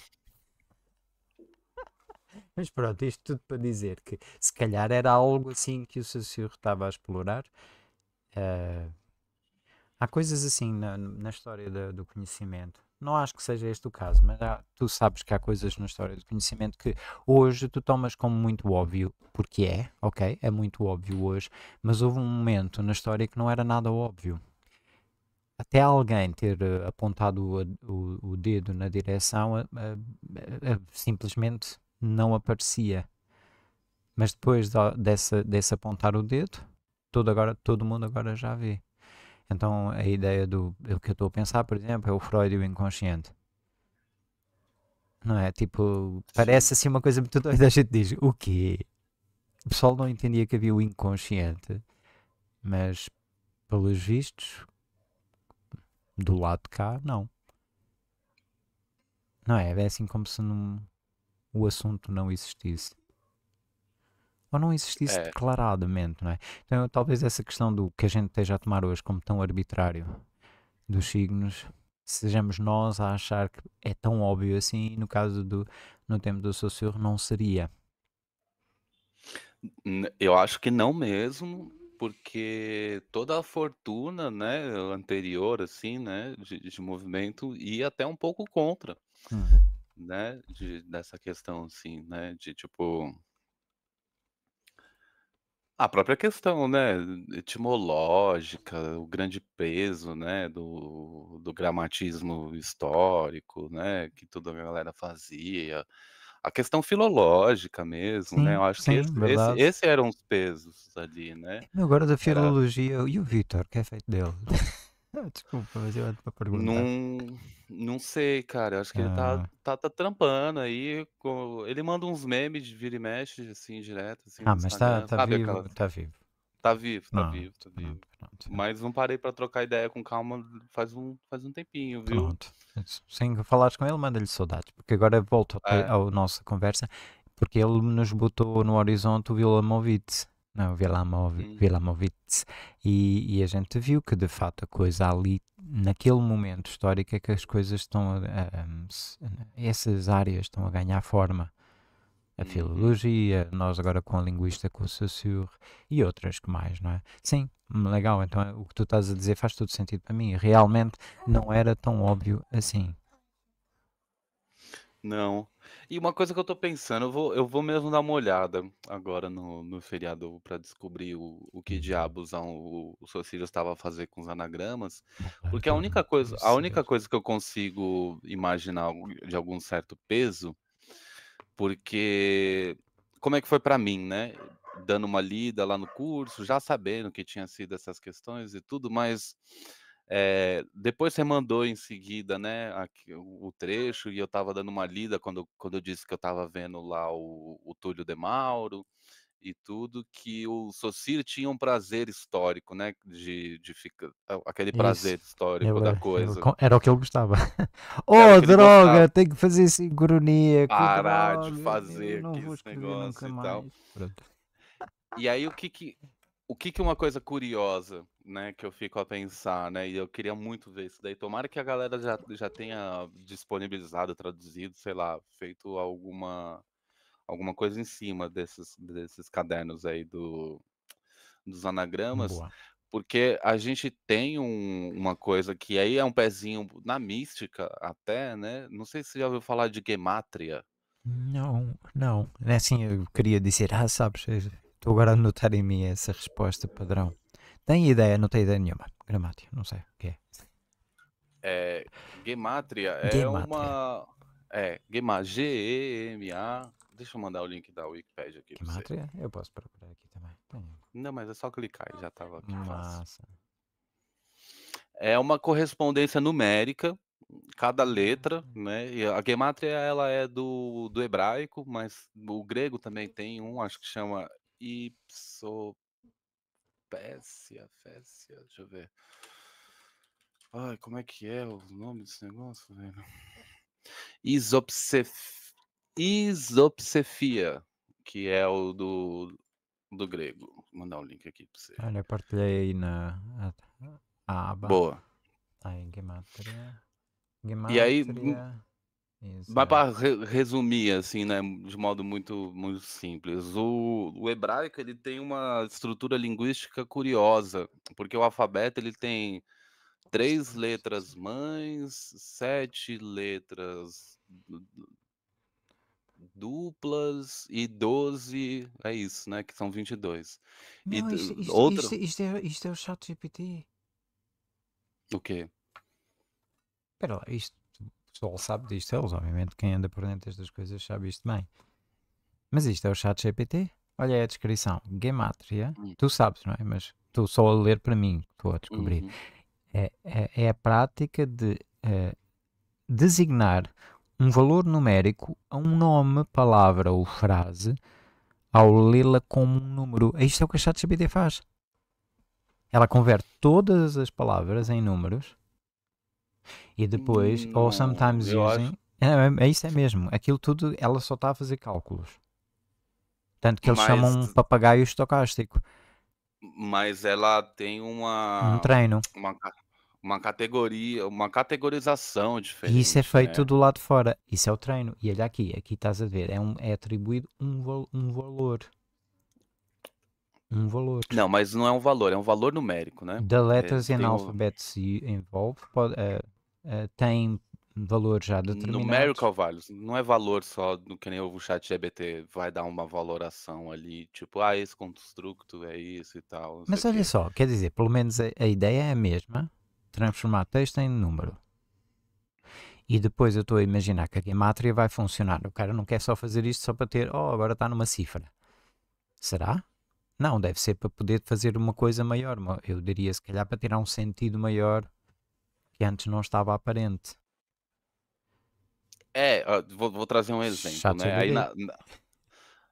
Mas pronto, isto tudo para dizer que se calhar era algo assim que o Saciurro estava a explorar. Uh, há coisas assim na, na história do conhecimento não acho que seja este o caso, mas há, tu sabes que há coisas na história do conhecimento que hoje tu tomas como muito óbvio, porque é, ok? É muito óbvio hoje, mas houve um momento na história que não era nada óbvio. Até alguém ter eh, apontado o, o, o dedo na direção a, a, a, simplesmente não aparecia. Mas depois desse, desse apontar o dedo, todo, agora, todo mundo agora já vê. Então, a ideia do, o que eu estou a pensar, por exemplo, é o Freud e o inconsciente. Não é? Tipo, parece assim uma coisa muito doida. A gente diz, o quê? O pessoal não entendia que havia o inconsciente, mas, pelos vistos, do lado de cá, não. Não é? É assim como se não, o assunto não existisse ou não existisse é. declaradamente, não é? Então, talvez essa questão do que a gente esteja a tomar hoje como tão arbitrário dos signos, sejamos nós a achar que é tão óbvio assim, no caso do no tempo do Saussure não seria. Eu acho que não mesmo, porque toda a fortuna, né, anterior assim, né, de, de movimento ia até um pouco contra, hum. né, de, dessa questão assim, né, de tipo a própria questão, né, etimológica, o grande peso, né, do, do gramatismo histórico, né, que toda a galera fazia, a questão filológica mesmo, né, eu acho que esse, esse, esse eram os pesos ali, né, é, agora da era, filologia, e o Vitor, que é feito dele? Desculpa, mas eu ando para perguntar. num, não sei, cara. Acho que ele tá, ah. tá, tá trampando aí. Ele manda uns memes de vira e mexe, assim, direto, assim, ah mas está tá, tá vivo, aquela. está vivo. Tá vivo, tá vivo, tá ah, vivo. Tá ah, mas não parei pra trocar ideia com calma faz um, faz um tempinho, viu? Pronto. Sem falar falares com ele, manda-lhe saudades. Porque agora volto É. ao- à nossa conversa, porque ele nos botou no horizonte o Vilamovitz. Não, Vilamov- Hum, Vilamovitz. E, e a gente viu que de fato a coisa ali naquele momento histórico é que as coisas estão a, a, a, essas áreas estão a ganhar forma a uhum. filologia, nós agora com a linguista com o Saussure e outras que mais, não é? Sim, legal, então é o que tu estás a dizer faz todo sentido para mim, realmente não era tão óbvio assim não. E uma coisa que eu tô pensando, eu vou, eu vou mesmo dar uma olhada agora no, no feriado para descobrir o, o que diabos o, o estava a fazer com os anagramas, porque a única coisa, a única coisa que eu consigo imaginar de algum certo peso, porque como é que foi para mim, né? Dando uma lida lá no curso, já sabendo que tinha sido essas questões e tudo, mas é, depois você mandou em seguida, né, aqui, o trecho, e eu estava dando uma lida quando, quando eu disse que eu estava vendo lá o, o Túlio de Mauro e tudo, que o Socir tinha um prazer histórico, né, de, de ficar, aquele Isso. prazer histórico eu, da eh, coisa. Eu, era o que ele gostava. oh, droga, gostava. tem que fazer sincronia. Parar droga, de fazer esse negócio e tal. Pronto. E aí, o que que, o que que uma coisa curiosa né, que eu fico a pensar, né? E eu queria muito ver isso daí. Tomara que a galera já, já tenha disponibilizado, traduzido, sei lá, feito alguma alguma coisa em cima desses, desses cadernos aí do, dos anagramas. Boa. Porque a gente tem um, uma coisa que aí é um pezinho na mística até, né? Não sei se já ouviu falar de gemátria. Não, não. É assim, eu queria dizer, ah, sabes, estou agora a anotar em mim essa resposta padrão. Tem ideia, não tem ideia nenhuma. Gramática, não sei o que é. É, gemátria é uma. É, Gema, G-E-M-A. Deixa eu mandar o link da Wikipedia aqui. Gemátria? Eu posso procurar aqui também. Tem. Não, mas é só clicar, já estava aqui. Massa. É uma correspondência numérica, cada letra, né? E a gemátria ela é do, do hebraico, mas o grego também tem um, acho que chama Ipso Fécia, Fécia, deixa eu ver. Ai, como é que é o nome desse negócio, velho? Isopsef... Isopsefia, que é o do, do grego. Vou mandar um link aqui pra você. Olha, partilhei na a, a aba. Boa. Aí, tá gematria. Gematria. E aí... Isso, Mas é. para re resumir, assim, né, de modo muito, muito simples, o, o hebraico ele tem uma estrutura linguística curiosa, porque o alfabeto ele tem três letras mães, sete letras duplas e doze, é isso, né? Que são 22. e dois. isto, isto, isto, é, isto é o chat GPT. O quê? Espera lá, isto pessoal sabe disto, eles, obviamente, quem anda por dentro destas coisas sabe isto bem. Mas isto é o chat GPT? Olha aí a descrição. Gematria. Hum. Tu sabes, não é? Mas tu só a ler para mim, estou a descobrir. Uhum. É, é, é, a prática de eh, designar um valor numérico a um nome, palavra ou frase ao lê-la como um número. É isto é o que a ChatGPT faz. Ela converte todas as palavras em números e depois, ou hum, sometimes using. Acho... É, é, é, isso é mesmo. Aquilo tudo, ela só está a fazer cálculos. Tanto que eles Mas... chamam um papagaio estocástico. Mas ela tem uma. Um treino. Uma, uma categoria, uma categorização diferente. E isso é feito né? do lado de fora. Isso é o treino. E olha aqui, aqui estás a ver, é, um, é atribuído um, um valor. Um valor. Não, mas não é um valor, é um valor numérico, né? The letters é, in um... involved pode, uh, uh, tem valor já determinado. Numerical é values, não é valor só no que nem o chat GBT vai dar uma valoração ali, tipo, ah, esse construto é isso e tal. Mas olha só, quer dizer, pelo menos a, a, ideia é a mesma, transformar texto em número. E depois eu estou a imaginar que a gematria vai funcionar. O cara não quer só fazer isto só para ter, oh, agora está numa cifra. Será? Não, deve ser para poder fazer uma coisa maior. Eu diria, se calhar, para tirar um sentido maior que antes não estava aparente. É, vou, vou trazer um exemplo, né? Aí na, na,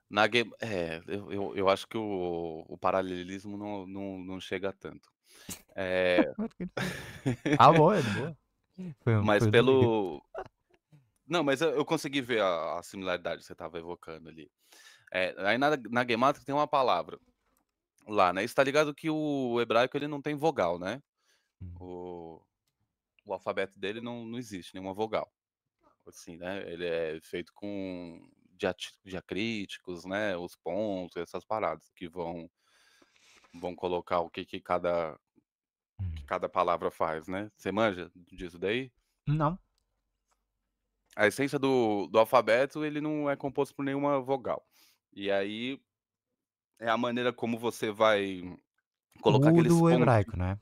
na, Game. É, eu, eu, eu acho que o, o paralelismo não, não, não chega tanto. É... ah, boa, é boa. Um mas pelo. Não, mas eu, eu consegui ver a, a, similaridade que você estava evocando ali. É, aí na, na tem uma palavra lá, né? Está ligado que o hebraico ele não tem vogal, né? Hum. O, o alfabeto dele não, não existe nenhuma vogal. Assim, né? Ele é feito com diacríticos, né? Os pontos, essas paradas que vão vão colocar o que, que cada que uhum. cada palavra faz, né? Você manja disso daí? Não. A essência do, do alfabeto, ele não é composto por nenhuma vogal. E aí é a maneira como você vai colocar o aqueles do hebraico, né?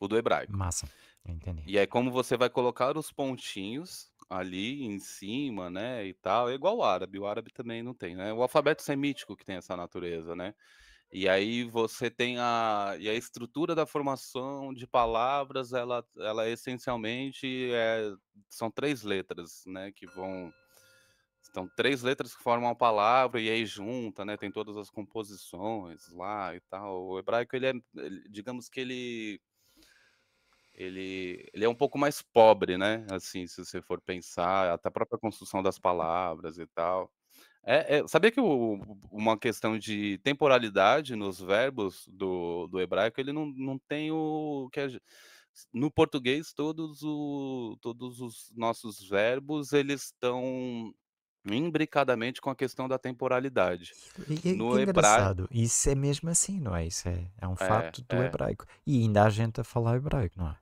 O do hebraico. Massa. Entendi. E aí, como você vai colocar os pontinhos ali em cima, né? E tal, é igual o árabe, o árabe também não tem, né? O alfabeto semítico que tem essa natureza, né? E aí você tem a e a estrutura da formação de palavras, ela, ela essencialmente é, são três letras, né, que vão então três letras que formam uma palavra e aí junta, né, tem todas as composições lá e tal. O hebraico ele é, digamos que ele ele, ele é um pouco mais pobre, né? Assim, se você for pensar, até a própria construção das palavras e tal. É, é, sabia que o, uma questão de temporalidade nos verbos do, do hebraico, ele não, não tem o que é, no português todos, o, todos os nossos verbos eles estão imbricadamente com a questão da temporalidade. E, no engraçado, hebraico, isso é mesmo assim, não é? Isso é, é um é, fato do é. hebraico. E ainda há gente a falar hebraico, não é?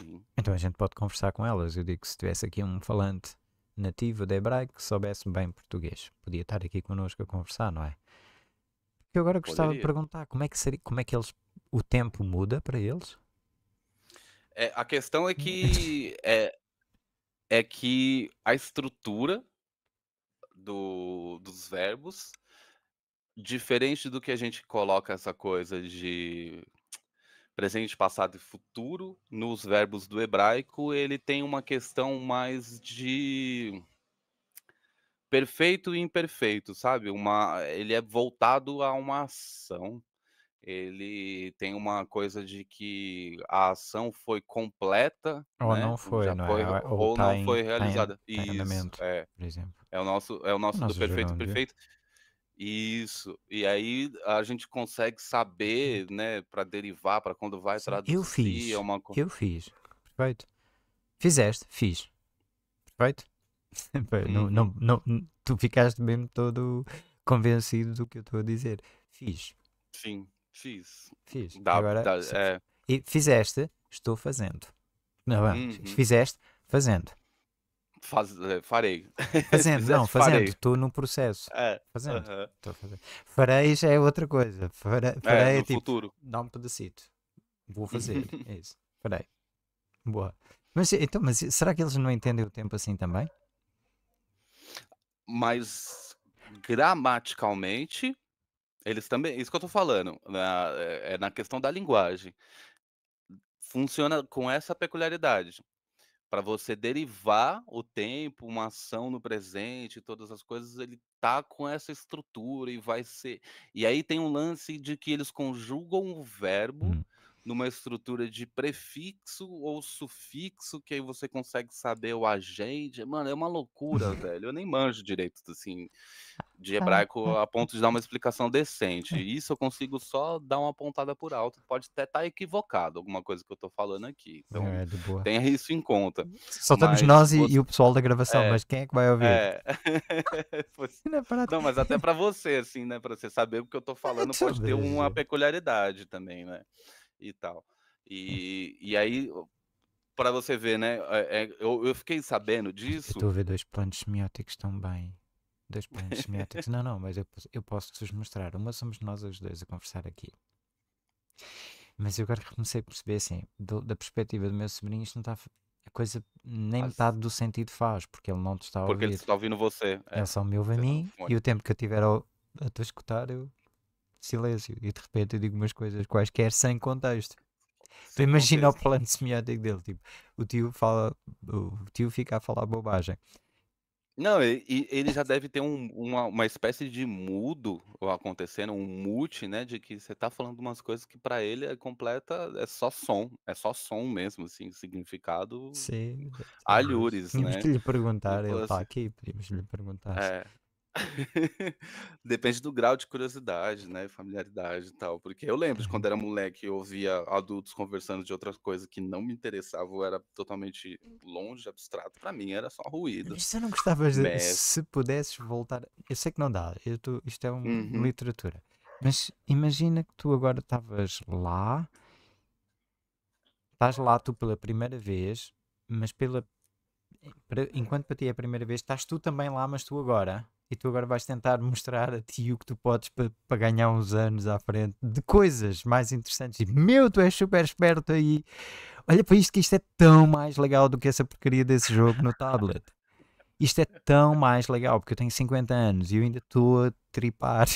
Sim. Então a gente pode conversar com elas. Eu digo que se tivesse aqui um falante nativo de hebraico que soubesse bem português, podia estar aqui connosco a conversar, não é? Eu agora gostava Poderia. de perguntar como é que seria, como é que eles, o tempo muda para eles? É, a questão é que hum. é, é que a estrutura do, dos verbos, diferente do que a gente coloca essa coisa de presente, passado e futuro, nos verbos do hebraico, ele tem uma questão mais de perfeito e imperfeito, sabe? Uma, ele é voltado a uma ação. Ele tem uma coisa de que a ação foi completa, ou né? não foi, não foi, é? ou, ou tá não em, foi tá realizada. Tá em, tá em Isso, é. por exemplo. É o nosso, é o nosso, nosso do perfeito, gerúndio. perfeito. Isso. E aí a gente consegue saber, né, para derivar, para quando vai traduzir. Eu é fiz. É uma... Eu fiz. Perfeito. Fizeste, fiz. Perfeito. Uhum. não, não, não, tu ficaste mesmo todo convencido do que eu estou a dizer. Fiz. Sim, fiz. Fiz. Dá, Agora, dá, é... E fizeste, estou fazendo. Não, uhum. Fizeste, fazendo. Faz, eh, farei. Fazendo, não, fazendo. Estou num processo. É, fazendo. Uh -huh. fazendo. é outra coisa. É, farei, farei é, é tipo, futuro. dá um pedacito. Vou fazer. é isso. Farei. Boa. Mas, então, mas será que eles não entendem o tempo assim também? Mas gramaticalmente, eles também. Isso que eu estou falando. Na, né, é, é na questão da linguagem. Funciona com essa peculiaridade para você derivar o tempo, uma ação no presente, todas as coisas, ele tá com essa estrutura e vai ser. E aí tem um lance de que eles conjugam o verbo hum numa estrutura de prefixo ou sufixo, que aí você consegue saber o agente. Mano, é uma loucura, velho. Eu nem manjo direito, assim, de hebraico a ponto de dar uma explicação decente. Isso eu consigo só dar uma pontada por alto. Pode até estar tá equivocado alguma coisa que eu tô falando aqui. Então, é, tenha isso em conta. Só estamos mas, nós e, você... e, o pessoal da gravação, é, mas quem é que vai ouvir? É... é Não, mas até para você, assim, né? Para você saber o que eu tô falando, pode ter uma peculiaridade também, né? e tal. E, e aí, para você ver, né? É, é, eu, eu, fiquei sabendo disso. Estou a ver dois planos semióticos também. Dois planos semióticos. Não, não, mas eu, eu posso vos mostrar. Uma somos nós os dois a conversar aqui. Mas eu agora comecei a perceber assim, do, da perspectiva do meu sobrinho, isto não está a coisa nem metade do sentido faz, porque ele não te está a ouvir. Porque ele está ouvindo você. É. Ele é só me ouve a é mim e o tempo que eu tiver a, a te escutar, eu silêncio e de repente eu digo umas coisas quaisquer sem contexto. Sem tu imagina o plano semiótico dele, tipo, o tio fala, o tio fica a falar bobagem. Não, e, ele já deve ter um, uma, uma espécie de mudo acontecendo, um mute, né? De que você tá falando umas coisas que para ele é completa, é só som, é só som mesmo, assim, significado. Sim. Alhures, né? Podíamos lhe perguntar, ele está assim aqui, podíamos lhe perguntar. É, Depende do grau de curiosidade, né? Familiaridade e tal. Porque eu lembro de quando uhum. era moleque, eu ouvia adultos conversando de outras coisas que não me interessavam, era totalmente longe, abstrato. Para mim era só ruído. Você não gostava de. Mas... Se pudesses voltar. Eu sei que não dá, eu tô... isto é uma uhum. literatura. Mas imagina que tu agora estavas lá. Estás lá tu pela primeira vez, mas pela. Eh, enquanto para ti é a primeira vez, estás tu também lá, mas tu agora e tu agora vais tentar mostrar a ti o que tu podes para pa ganhar uns anos à frente de coisas mais interessantes. E, meu, tu és super esperto aí. Olha para isto que isto é tão mais legal do que essa porcaria desse jogo no tablet. Isto é tão mais legal porque eu tenho 50 anos e eu ainda estou a tripar.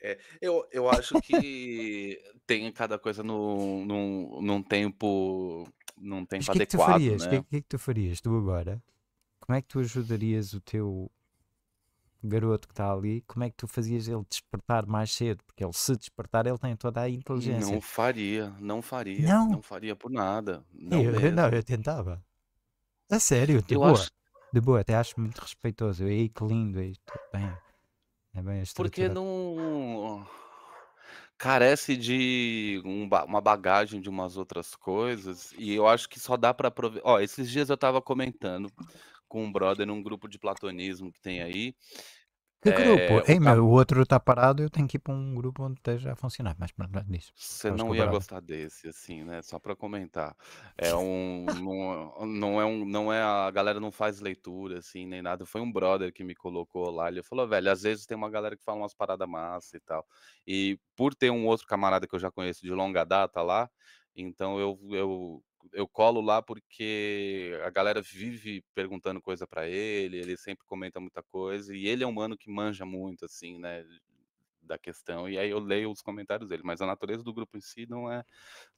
É, eu, eu acho que tem cada coisa no, num, num tempo num tempo Mas adequado. O que, é que tu farias? O né? que, que, é que tu farias tu agora? como é que tu ajudarias o teu garoto que está ali, como é que tu fazias ele despertar mais cedo? Porque ele se despertar, ele tem toda a inteligência. Não faria, não faria, não, não faria por nada. Não, eu, eu, não, eu tentava. A sério, de eu boa. Acho... De boa, até acho muito respeitoso. E que lindo, tudo bem. É bem Porque não carece de um ba uma bagagem de umas outras coisas e eu acho que só dá para ó esses dias eu estava comentando com um brother num grupo de platonismo que tem aí. Que é, meu, o outro tá parado, eu tenho que ir para um grupo onde esteja a funcionar, mas pronto, nisso. É Você não ia gostar desse, assim, né? Só para comentar. É um, não, não, é um, não é a galera não faz leitura, assim, nem nada. Foi um brother que me colocou lá, ele falou, velho, às vezes tem uma galera que fala umas paradas massa e tal. E por ter um outro camarada que eu já conheço de longa data lá, então eu, eu eu colo lá porque a galera vive perguntando coisa para ele, ele sempre comenta muita coisa, e ele é um mano que manja muito, assim, né? Da questão, e aí eu leio os comentários dele, mas a natureza do grupo em si não é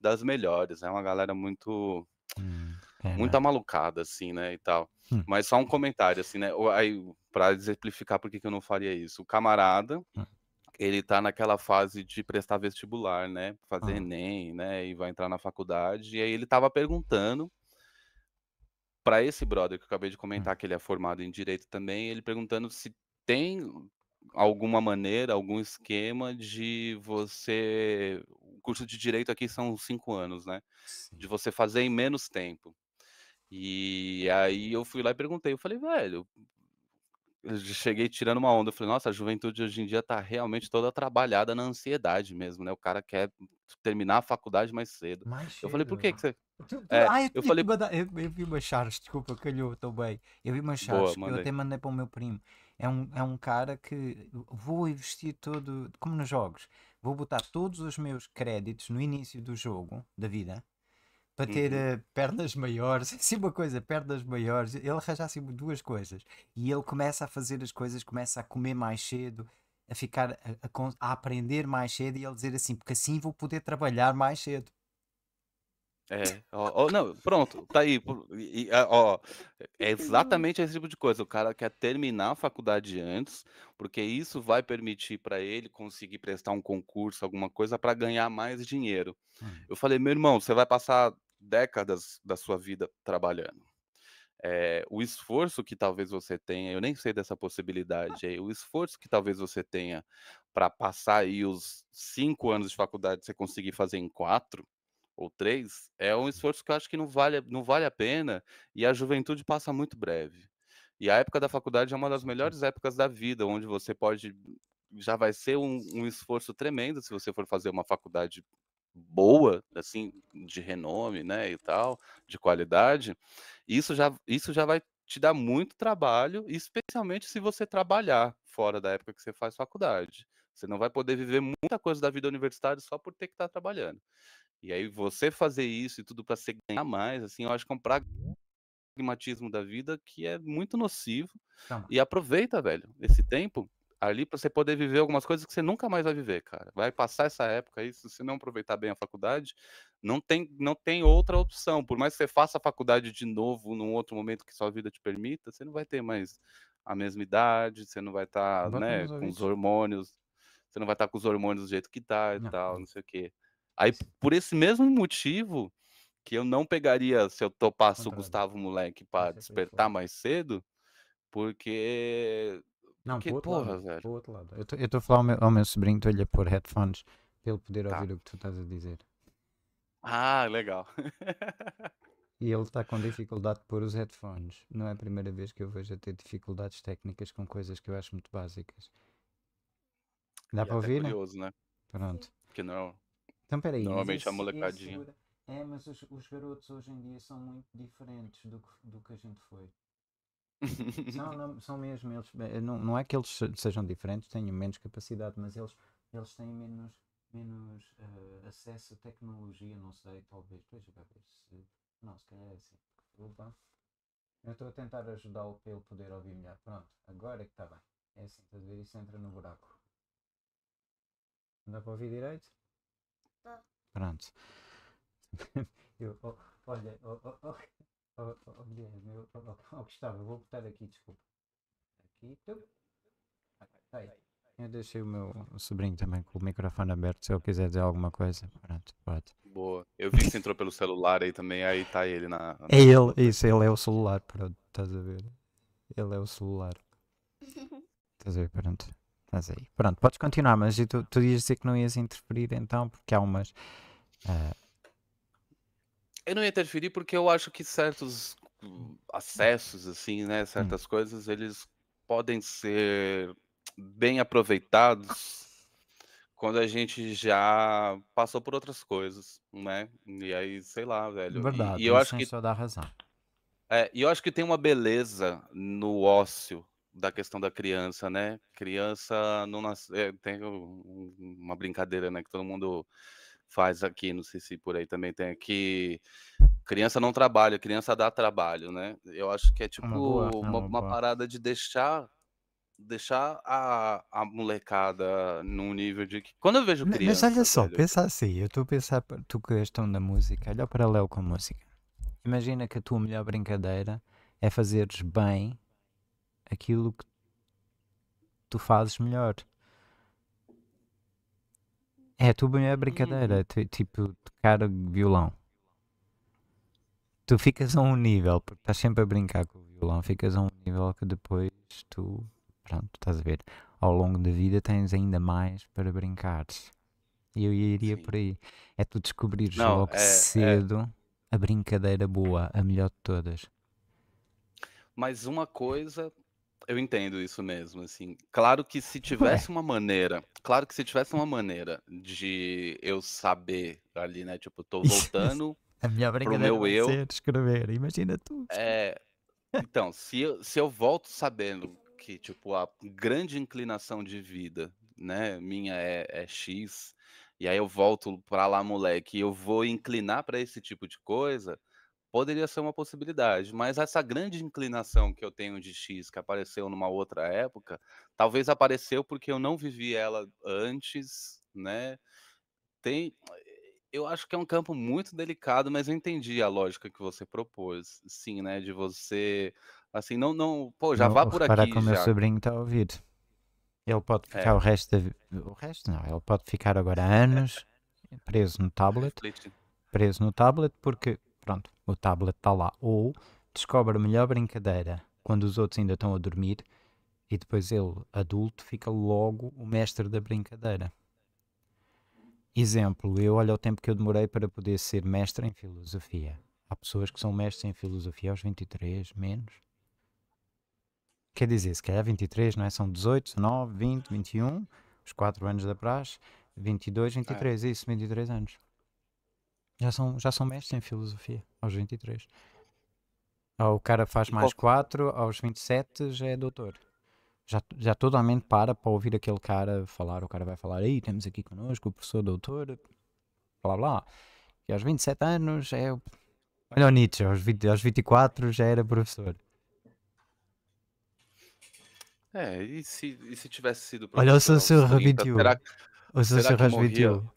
das melhores, é uma galera muito. Hum, é, muito né? amalucada, assim, né? E tal. Hum. Mas só um comentário, assim, né? Aí, pra exemplificar por que, que eu não faria isso. O camarada. Hum ele está naquela fase de prestar vestibular, né? Fazer ah. Enem, né? E vai entrar na faculdade. E aí ele estava perguntando para esse brother que eu acabei de hum. comentar, que ele é formado em direito também, ele perguntando se tem alguma maneira, algum esquema de você. O curso de direito aqui são cinco anos, né? Sim. De você fazer em menos tempo. E aí eu fui lá e perguntei, eu falei, velho, cheguei tirando uma onda. Eu falei, nossa, a juventude hoje em dia tá realmente toda trabalhada na ansiedade mesmo, né? O cara quer terminar a faculdade mais cedo. Mais cedo. Eu falei, por que, né? que você. Tu, tu... É, ah, eu, eu falei. Eu, eu vi uma charge, desculpa, calhou bem Eu vi uma charge Boa, que eu até mandei para o meu primo. É um, é um cara que vou investir todo, como nos jogos, vou botar todos os meus créditos no início do jogo, da vida, para ter uhum. Eh, pernas maiores, assim uma coisa, pernas maiores, ele arranja assim duas coisas e ele começa a fazer as coisas, começa a comer mais cedo, a ficar a, a, a aprender mais cedo e ele dizer assim, porque assim vou poder trabalhar mais cedo. É, ó, não, pronto, tá aí. E, ó, é exatamente esse tipo de coisa. O cara quer terminar a faculdade antes, porque isso vai permitir para ele conseguir prestar um concurso, alguma coisa, para ganhar mais dinheiro. Hum. Eu falei, meu irmão, você vai passar décadas da sua vida trabalhando. É, o esforço que talvez você tenha, eu nem sei dessa ah. possibilidade aí, o esforço que talvez você tenha para passar aí os cinco anos de faculdade você conseguir fazer em quatro ou três, é um esforço que eu acho que não vale, não vale a pena e a juventude passa muito breve. E a época da faculdade é uma das melhores épocas da vida, onde você pode. Já vai ser um, um esforço tremendo se você for fazer uma faculdade boa, assim, de renome, né, e tal, de qualidade, isso já, isso já vai te dar muito trabalho, especialmente se você trabalhar fora da época que você faz faculdade. Você não vai poder viver muita coisa da vida universitária só por ter que estar tá trabalhando. E aí você fazer isso e tudo para se ganhar mais, assim, eu acho que é um pragmatismo da vida que é muito nocivo. Não. E aproveita, velho, esse tempo ali para você poder viver algumas coisas que você nunca mais vai viver, cara. Vai passar essa época aí, se você não aproveitar bem a faculdade, não tem, não tem outra opção. Por mais que você faça a faculdade de novo num outro momento que sua vida te permita, você não vai ter mais a mesma idade, você não vai estar, tá, né, com os hormônios, você não vai estar tá com os hormônios do jeito que tá e não. tal, não sei o quê. Aí, por esse mesmo motivo, que eu não pegaria se eu topasse o Gustavo Moleque para é despertar mais cedo, porque não, que outro porra, lado, velho. outro lado. Eu estou a falar ao meu, ao meu sobrinho, estou-lhe a pôr headphones para ele poder tá. ouvir o que tu estás a dizer. Ah, legal. e ele está com dificuldade de pôr os headphones. Não é a primeira vez que eu vejo a ter dificuldades técnicas com coisas que eu acho muito básicas. Dá para ouvir? Né? curioso, né? Pronto. Que não. É então, peraí. Normalmente a molecadinha. É, mas os, os, garotos hoje em dia são muito diferentes do que, do que a gente foi. Não, não, são mesmo, eles, eh, não, não é que eles sejam diferentes, tenham menos capacidade, mas eles, eles têm menos, menos uh, acesso a tecnologia, não sei, talvez, deixa eu ver se, não, se calhar é assim, desculpa. Eu estou a tentar ajudá-lo para ele poder ouvir melhor, pronto, agora é que está bem, é assim, estás a ver, isso entra no buraco. Não dá para ouvir direito? Tá. Pronto. eu, oh, olha, oh, oh, oh. Oh, oh, Guilherme, eu, oh, Gustavo, eu vou botar aqui, desculpa. Aqui, tu. Tá aí. Eu deixei o meu sobrinho também com o microfone aberto, se eu quiser dizer alguma coisa, pronto, pode. Boa. Eu vi que você entrou pelo celular aí também, aí tá ele na... É ele, isso, ele é o celular, pronto, estás a ver? Ele é o celular. Estás a ver, pronto. Estás aí. Pronto, podes continuar, mas tu, tu ias dizer que não ias interferir então, porque há umas... Uh, eu não ia interferir porque eu acho que certos acessos, assim, né? Hum. Certas hum. coisas, eles podem ser bem aproveitados quando a gente já passou por outras coisas, né? E aí, sei lá, velho. Verdade, e, e eu acho que dá razão. É, e eu acho que tem uma beleza no ócio da questão da criança, né? Criança não nasce, é, tem uma brincadeira, né? Que todo mundo faz aqui, não sei se por aí também tem, que criança não trabalha, criança dá trabalho, né? Eu acho que é tipo uma, boa, tipo é uma, uma, uma parada de deixar deixar a, a molecada num nível de que. Quando eu vejo criança. Mas olha só, velho... pensa assim, eu estou a pensar, tu que questão da música, olha o paralelo com a música. Imagina que a tua melhor brincadeira é fazeres bem aquilo que tu fazes melhor. É, tuba é brincadeira, uhum. tipo tocar violão. Tu ficas a um nível, porque estás sempre a brincar com o violão, ficas a um nível que depois tu, pronto, estás a ver, ao longo da vida tens ainda mais para brincares. E eu iria Sim. por aí. É tu descobrires Não, logo é- é- cedo a brincadeira boa, a melhor de todas. Mas uma coisa eu entendo isso mesmo, assim. Claro que se tivesse uma maneira, claro que se tivesse uma maneira de eu saber ali, né, tipo, tô voltando a minha pro meu eu, ser escrever, imagina tu. Tipo. É, então, se eu, se eu volto sabendo que tipo a grande inclinação de vida, né, minha é, é X, e aí eu volto para lá, moleque, e eu vou inclinar para esse tipo de coisa, poderia ser uma possibilidade, mas essa grande inclinação que eu tenho de X, que apareceu numa outra época, talvez apareceu porque eu não vivi ela antes, né? Tem, eu acho que é um campo muito delicado, mas eu entendi a lógica que você propôs, sim, né? De você, assim, não, não, pô, já não, vá por aqui. Para que o meu sobrinho está ouvido, Ele pode ficar é. o resto da, O resto não, ele pode ficar agora anos preso no tablet. Preso no tablet, porque, pronto, o tablet está lá. Ou descobre a melhor brincadeira quando os outros ainda estão a dormir e depois ele, adulto, fica logo o mestre da brincadeira. Exemplo, eu olho o tempo que eu demorei para poder ser mestre em filosofia. Há pessoas que são mestres em filosofia aos 23, menos. Quer dizer, se calhar 23, não é? São 18, 19, 20, 21, os 4 anos da praxe, 22, 23, é. isso, 23 anos. Já são, já são mestres em filosofia, aos 23. Ou ah, o cara faz mais 4, aos 27 já é doutor. Já, já toda a mente para para ouvir aquele cara falar. O cara vai falar: aí temos aqui connosco o professor doutor, blá blá. E aos 27 anos é. Olha o Nietzsche, aos, 20, aos 24 já era professor. É, e se, e se tivesse sido professor? Olha o Sansur Rabitiu. O Sansur Rabitiu.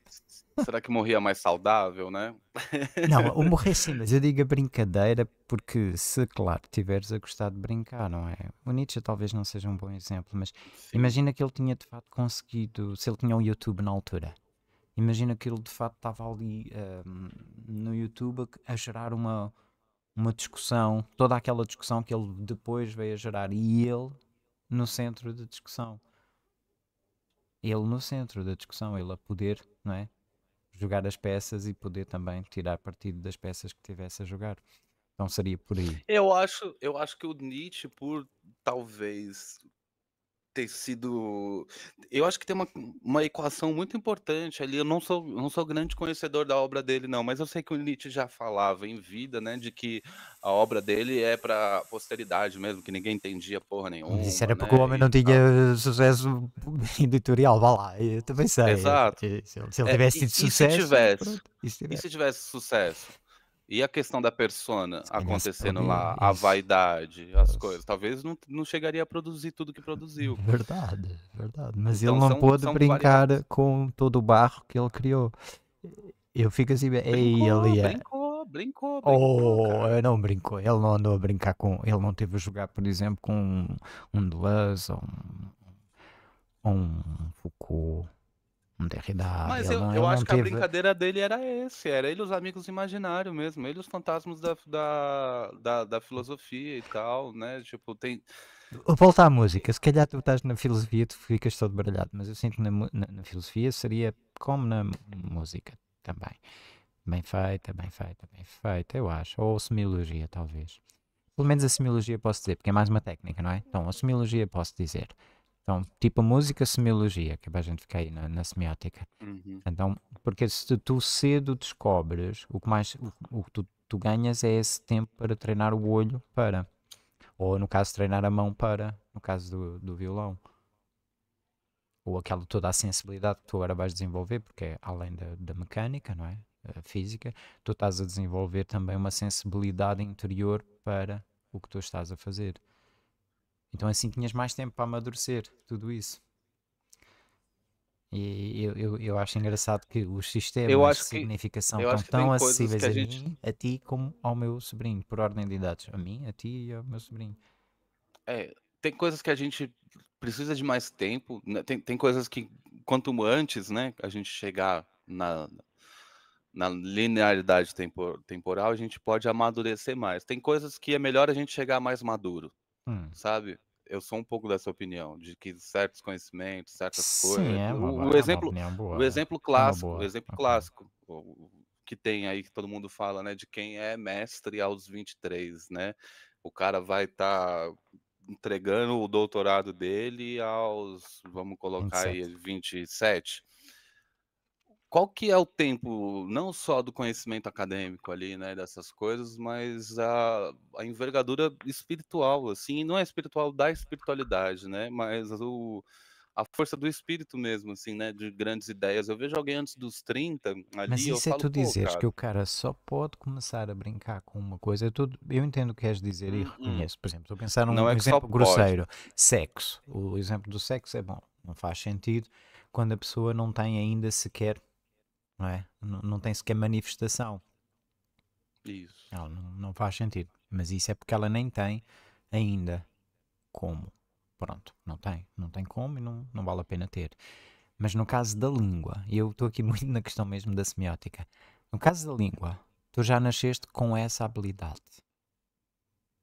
Será que morria mais saudável, né? Não, o morri sim, mas eu digo a brincadeira porque se, claro, tiveres a gostar de brincar, não é? O Nietzsche talvez não seja um bom exemplo, mas sim. imagina que ele tinha de fato conseguido, se ele tinha um YouTube na altura, imagina que ele de fato estava ali um, no YouTube a, a gerar uma, uma discussão, toda aquela discussão que ele depois veio a gerar e ele no centro da discussão. Ele no centro da discussão, ele a poder, não é? jogar as peças e poder também tirar partido das peças que tivesse a jogar. Então seria por aí. Eu acho, eu acho que o Nietzsche, por talvez ter sido. Eu acho que tem uma, uma equação muito importante ali. Eu não sou, não sou grande conhecedor da obra dele, não, mas eu sei que o Nietzsche já falava em vida, né, de que a obra dele é para posteridade mesmo, que ninguém entendia porra nenhuma. Isso era né, porque o homem não tinha sucesso editorial, vá lá, eu também sei. Exato. Se ele é, tivesse é, tido e, sucesso. se tivesse, pronto, e se tivesse, e se tivesse sucesso? E a questão da persona Sim, acontecendo lá, a vaidade, as Isso. coisas. Talvez não, não chegaria a produzir tudo que produziu. Verdade, verdade. Mas então, ele não são, pôde são brincar com todo o barro que ele criou. Eu fico assim, brincou, ele é. Brincou, brincou, brincou. Oh, não brincou. Ele não andou a brincar com. Ele não teve a jogar, por exemplo, com um, um Deleuze ou um, um Foucault mas eu, eu, eu acho que a brincadeira dele era esse, era ele os amigos imaginários mesmo, ele os fantasmas da, da, da, da filosofia e tal, né? Tipo, tem. Volta à música, se calhar tu estás na filosofia, tu ficas todo baralhado, mas eu sinto que na, na, na filosofia seria como na música também. Bem feita, bem feita, bem feita, eu acho. Ou semiologia, talvez. Pelo menos a semiologia posso dizer, porque é mais uma técnica, não é? Então, a semiologia posso dizer. Então, tipo música semiologia, que é para a gente ficar aí na, na semiótica. Uhum. Então, porque se tu cedo descobres, o que mais o, que tu, tu, ganhas é esse tempo para treinar o olho para. Ou no caso, treinar a mão para, no caso do, do violão. Ou aquela toda a sensibilidade que tu agora vais desenvolver, porque é além da, da mecânica, não é? A física, tu estás a desenvolver também uma sensibilidade interior para o que tu estás a fazer. Então assim tinhas mais tempo para amadurecer tudo isso. E eu, eu, eu acho engraçado que os sistemas de significação que, estão tão acessíveis a, gente... mim, a ti como ao meu sobrinho, por ordem de idades. A mim, a ti e ao meu sobrinho. É, tem coisas que a gente precisa de mais tempo, né? tem, tem coisas que quanto antes né, a gente chegar na, na linearidade temporal, a gente pode amadurecer mais. Tem coisas que é melhor a gente chegar mais maduro, hum. sabe? eu sou um pouco dessa opinião, de que certos conhecimentos, certas Sim, coisas. É uma, o, o, é exemplo, boa, o exemplo é clássico, o exemplo clássico que tem aí que todo mundo fala, né? De quem é mestre aos 23, né? O cara vai estar. Tá entregando o doutorado dele aos, vamos colocar 27. aí, 27 qual que é o tempo, não só do conhecimento acadêmico ali, né, dessas coisas, mas a, a envergadura espiritual, assim, não é espiritual da espiritualidade, né, mas o, a força do espírito mesmo, assim, né, de grandes ideias. Eu vejo alguém antes dos 30 ali, Mas isso eu é falo, é tu dizer cara... que o cara só pode começar a brincar com uma coisa, eu, é tô, eu entendo o que queres dizer e uhum. reconheço, por exemplo, estou a pensar num um é exemplo grosseiro, pode. sexo. O exemplo do sexo é bom, não faz sentido quando a pessoa não tem ainda sequer não é? Não, não tem sequer manifestação. Isso. Ela não, não faz sentido. Mas isso é porque ela nem tem ainda como. Pronto, não tem. Não tem como e não, não vale a pena ter. Mas no caso da língua, e eu estou aqui muito na questão mesmo da semiótica. No caso da língua, tu já nasceste com essa habilidade.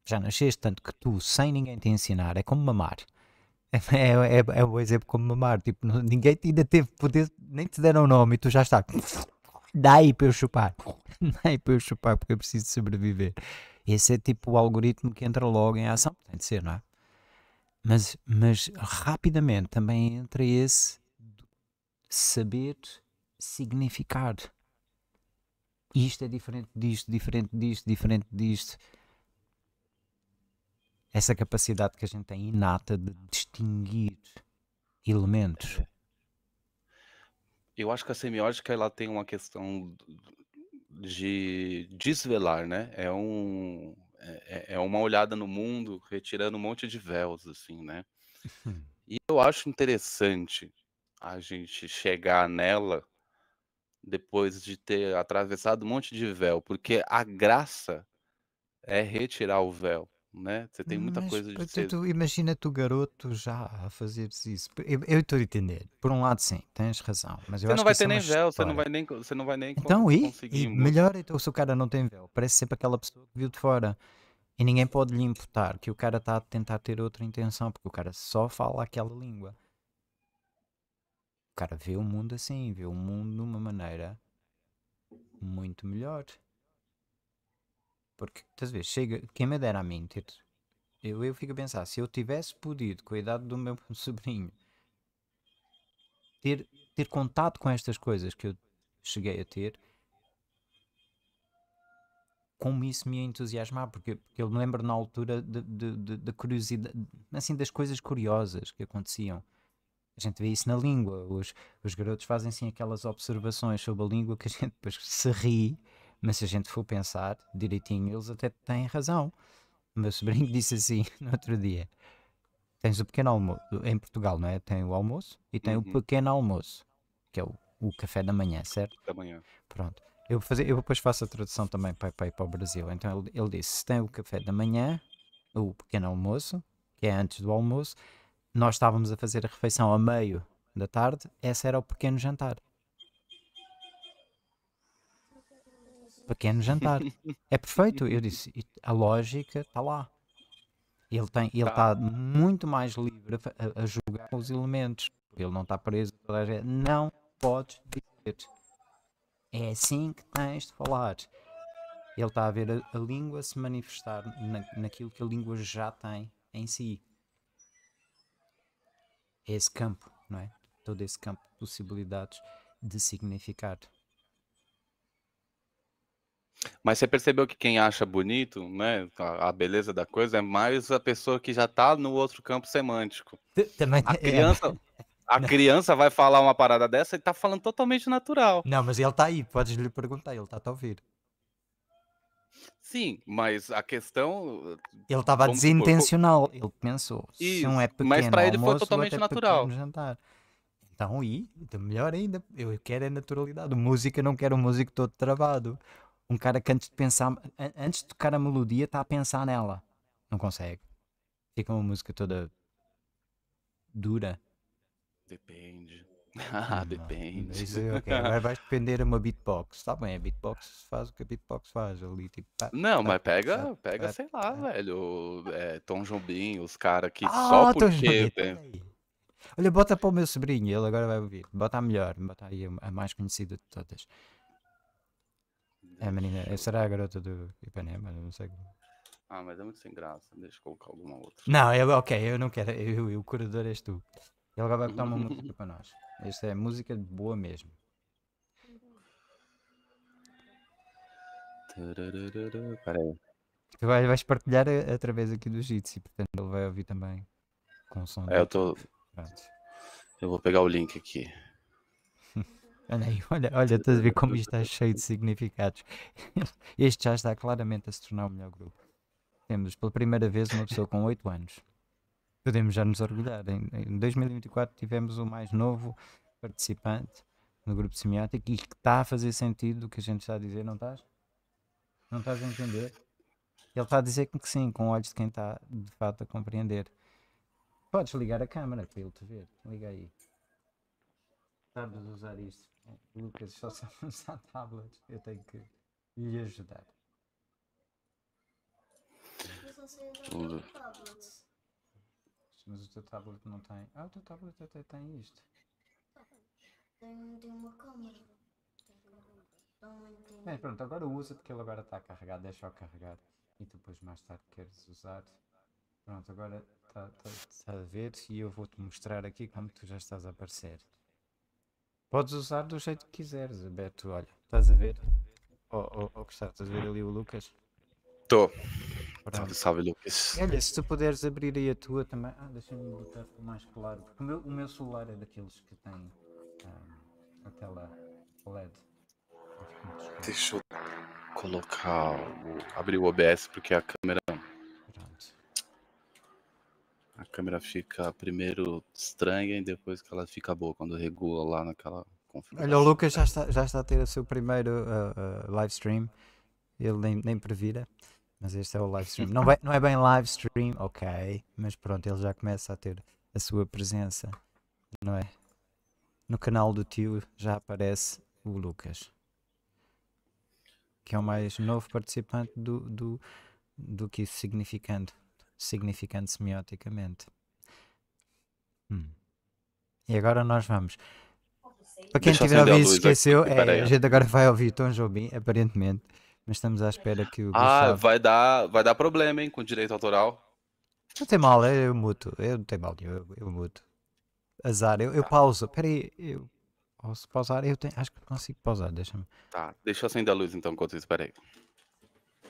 Já nasceste, tanto que tu, sem ninguém te ensinar, é como mamar. É, é, é um exemplo como mamar. Tipo, ninguém ainda teve poder, nem te deram o nome e tu já está. aí para eu chupar. dá aí para eu chupar porque eu preciso sobreviver. Esse é tipo o algoritmo que entra logo em ação. Tem de ser, não é? Mas, mas rapidamente também entra esse saber significado. Isto é diferente disto, diferente disto, diferente disto essa capacidade que a gente tem inata de distinguir elementos. Eu acho que a semiótica ela tem uma questão de desvelar, né? É um é, é, é uma olhada no mundo, retirando um monte de véus, assim, né? e eu acho interessante a gente chegar nela depois de ter atravessado um monte de véu, porque a graça é retirar o véu né? Você tem muita Mas, coisa de tu, ser... imagina tu garoto já a fazeres isso. Eu, estou a entender. Por um lado, sim, tens razão. Mas eu você acho é não vai que ter nem véu, você não vai nem, você não vai nem então, e, melhor então se o cara não tem véu. Parece sempre aquela pessoa que viu de fora. E ninguém pode lhe imputar que o cara está a tentar ter outra intenção, porque o cara só fala aquela língua. O cara vê o mundo assim, vê o mundo de uma maneira muito melhor. Porque, estás a ver, chega, quem me dera a mim ter. Eu, eu fico a pensar, se eu tivesse podido, com a idade do meu sobrinho, ter, ter contato com estas coisas que eu cheguei a ter, como isso me entusiasmar? porque, porque eu me lembro na altura da curiosidade, assim, das coisas curiosas que aconteciam. A gente vê isso na língua. Os, os garotos fazem assim aquelas observações sobre a língua que a gente depois se ri mas se a gente for pensar direitinho, eles até têm razão. O meu sobrinho disse assim no outro dia: tens o pequeno almoço, em Portugal, não é? Tem o almoço e tem uhum. o pequeno almoço, que é o, o café da manhã, certo? Da manhã. Pronto. Eu, fazer, eu depois faço a tradução também para, para, para o Brasil. Então ele, ele disse: se tem o café da manhã, o pequeno almoço, que é antes do almoço, nós estávamos a fazer a refeição a meio da tarde, esse era o pequeno jantar. pequeno jantar. é perfeito. Eu disse, a lógica está lá. Ele tem, ele está tá muito mais livre a, a jogar os elementos. Ele não está preso. Não podes dizer. É assim que tens de falar. Ele está a ver a, a língua se manifestar na, naquilo que a língua já tem em si. esse campo, não é? Todo esse campo de possibilidades de significado. Mas você percebeu que quem acha bonito, né, a, a beleza da coisa é mais a pessoa que já tá no outro campo semântico. Também, a é, criança, a criança vai falar uma parada dessa e tá falando totalmente natural. Não, mas ele tá aí, podes lhe perguntar, ele tá a ouvir. Sim, mas a questão. Ele estava desintencional, ele pensou. Isso, se um é pequeno, mas para ele almoço, foi é totalmente natural. Jantar. Então, e melhor ainda, eu quero a é naturalidade. Música, não quero um músico todo travado. Um cara que antes de pensar, antes de tocar a melodia, está a pensar nela. Não consegue. Fica uma música toda dura. Depende. Ah, depende. Isso, é, okay. Agora vais depender a uma beatbox. Está bem, a beatbox faz o que a beatbox faz ali. Tipo, pá, não, pá, mas pega, pá, pega sei lá, velho. É, Tom Jobim, os caras que ah, só porque. Olha, bota para o meu sobrinho, ele agora vai ouvir. Bota a melhor, bota aí a mais conhecida de todas. É a menina, será a garota do Ipanema? Não sei. Ah, mas é muito sem graça. Deixa eu colocar alguma outra. Não, eu, ok, eu não quero. Eu, eu o curador és tu. Ele agora vai botar uma música para nós. Esta é música de boa mesmo. Peraí. Tu vais, vais partilhar através aqui do Jitsi, portanto ele vai ouvir também com o som. É, eu tô. Eu vou pegar o link aqui. Olha aí, olha, olha, estás a ver como isto está cheio de significados. Este já está claramente a se tornar o melhor grupo. Temos pela primeira vez uma pessoa com 8 anos. Podemos já nos orgulhar. Em, em 2024 tivemos o mais novo participante no grupo semiótico e que está a fazer sentido o que a gente está a dizer, não estás? Não estás a entender? Ele está a dizer que sim, com olhos de quem está de fato a compreender. Podes ligar a câmera para ele te ver. Liga aí. Sabes usar isto. Lucas, só sabe usar tablet. Eu tenho que lhe ajudar. Mas Mas o teu tablet não tem. Ah, o teu tablet até tem isto. Tem, tem uma câmera. Bem, pronto, agora usa porque ele agora está carregado. Deixa-o carregar. E depois mais tarde queres usar. Pronto, agora está tá, tá a ver e eu vou-te mostrar aqui como tu já estás a aparecer. Podes usar do jeito que quiseres, Beto. Olha, estás a ver? Ou oh, oh, oh, Gustavo, estás a ver ali o Lucas? Estou. Salve, Lucas. Olha, se tu puderes abrir aí a tua também. Ah, deixa-me botar mais claro. Porque o meu, o meu, celular é daqueles que tem um, a tela LED. Deixa eu colocar. O, abrir o OBS porque a câmera a câmera fica primeiro estranha e depois que ela fica boa quando regula lá naquela configuração. Olha, o Lucas já está, já está a ter o seu primeiro uh, uh, live stream. Ele nem, nem previra, mas este é o live stream. Não, vai, não é bem live stream, ok, mas pronto, ele já começa a ter a sua presença, não é? No canal do tio já aparece o Lucas, que é o mais novo participante do, do, do que isso significando significante semioticamente. Hum. E agora nós vamos. Para quem tiver ouvido esqueceu, é, a gente agora vai ouvir Tom Jobim, aparentemente. Mas estamos à espera que o. Ah, Gustavo... vai, dar, vai dar problema, hein, com direito autoral. Não tem mal, eu muto. Eu não tenho mal, eu, eu muto. Azar, eu, eu tá. pauso. Espera aí, eu posso pausar? Eu tenho, acho que consigo pausar, deixa-me. Tá, deixa eu acender a luz então enquanto isso, espera aí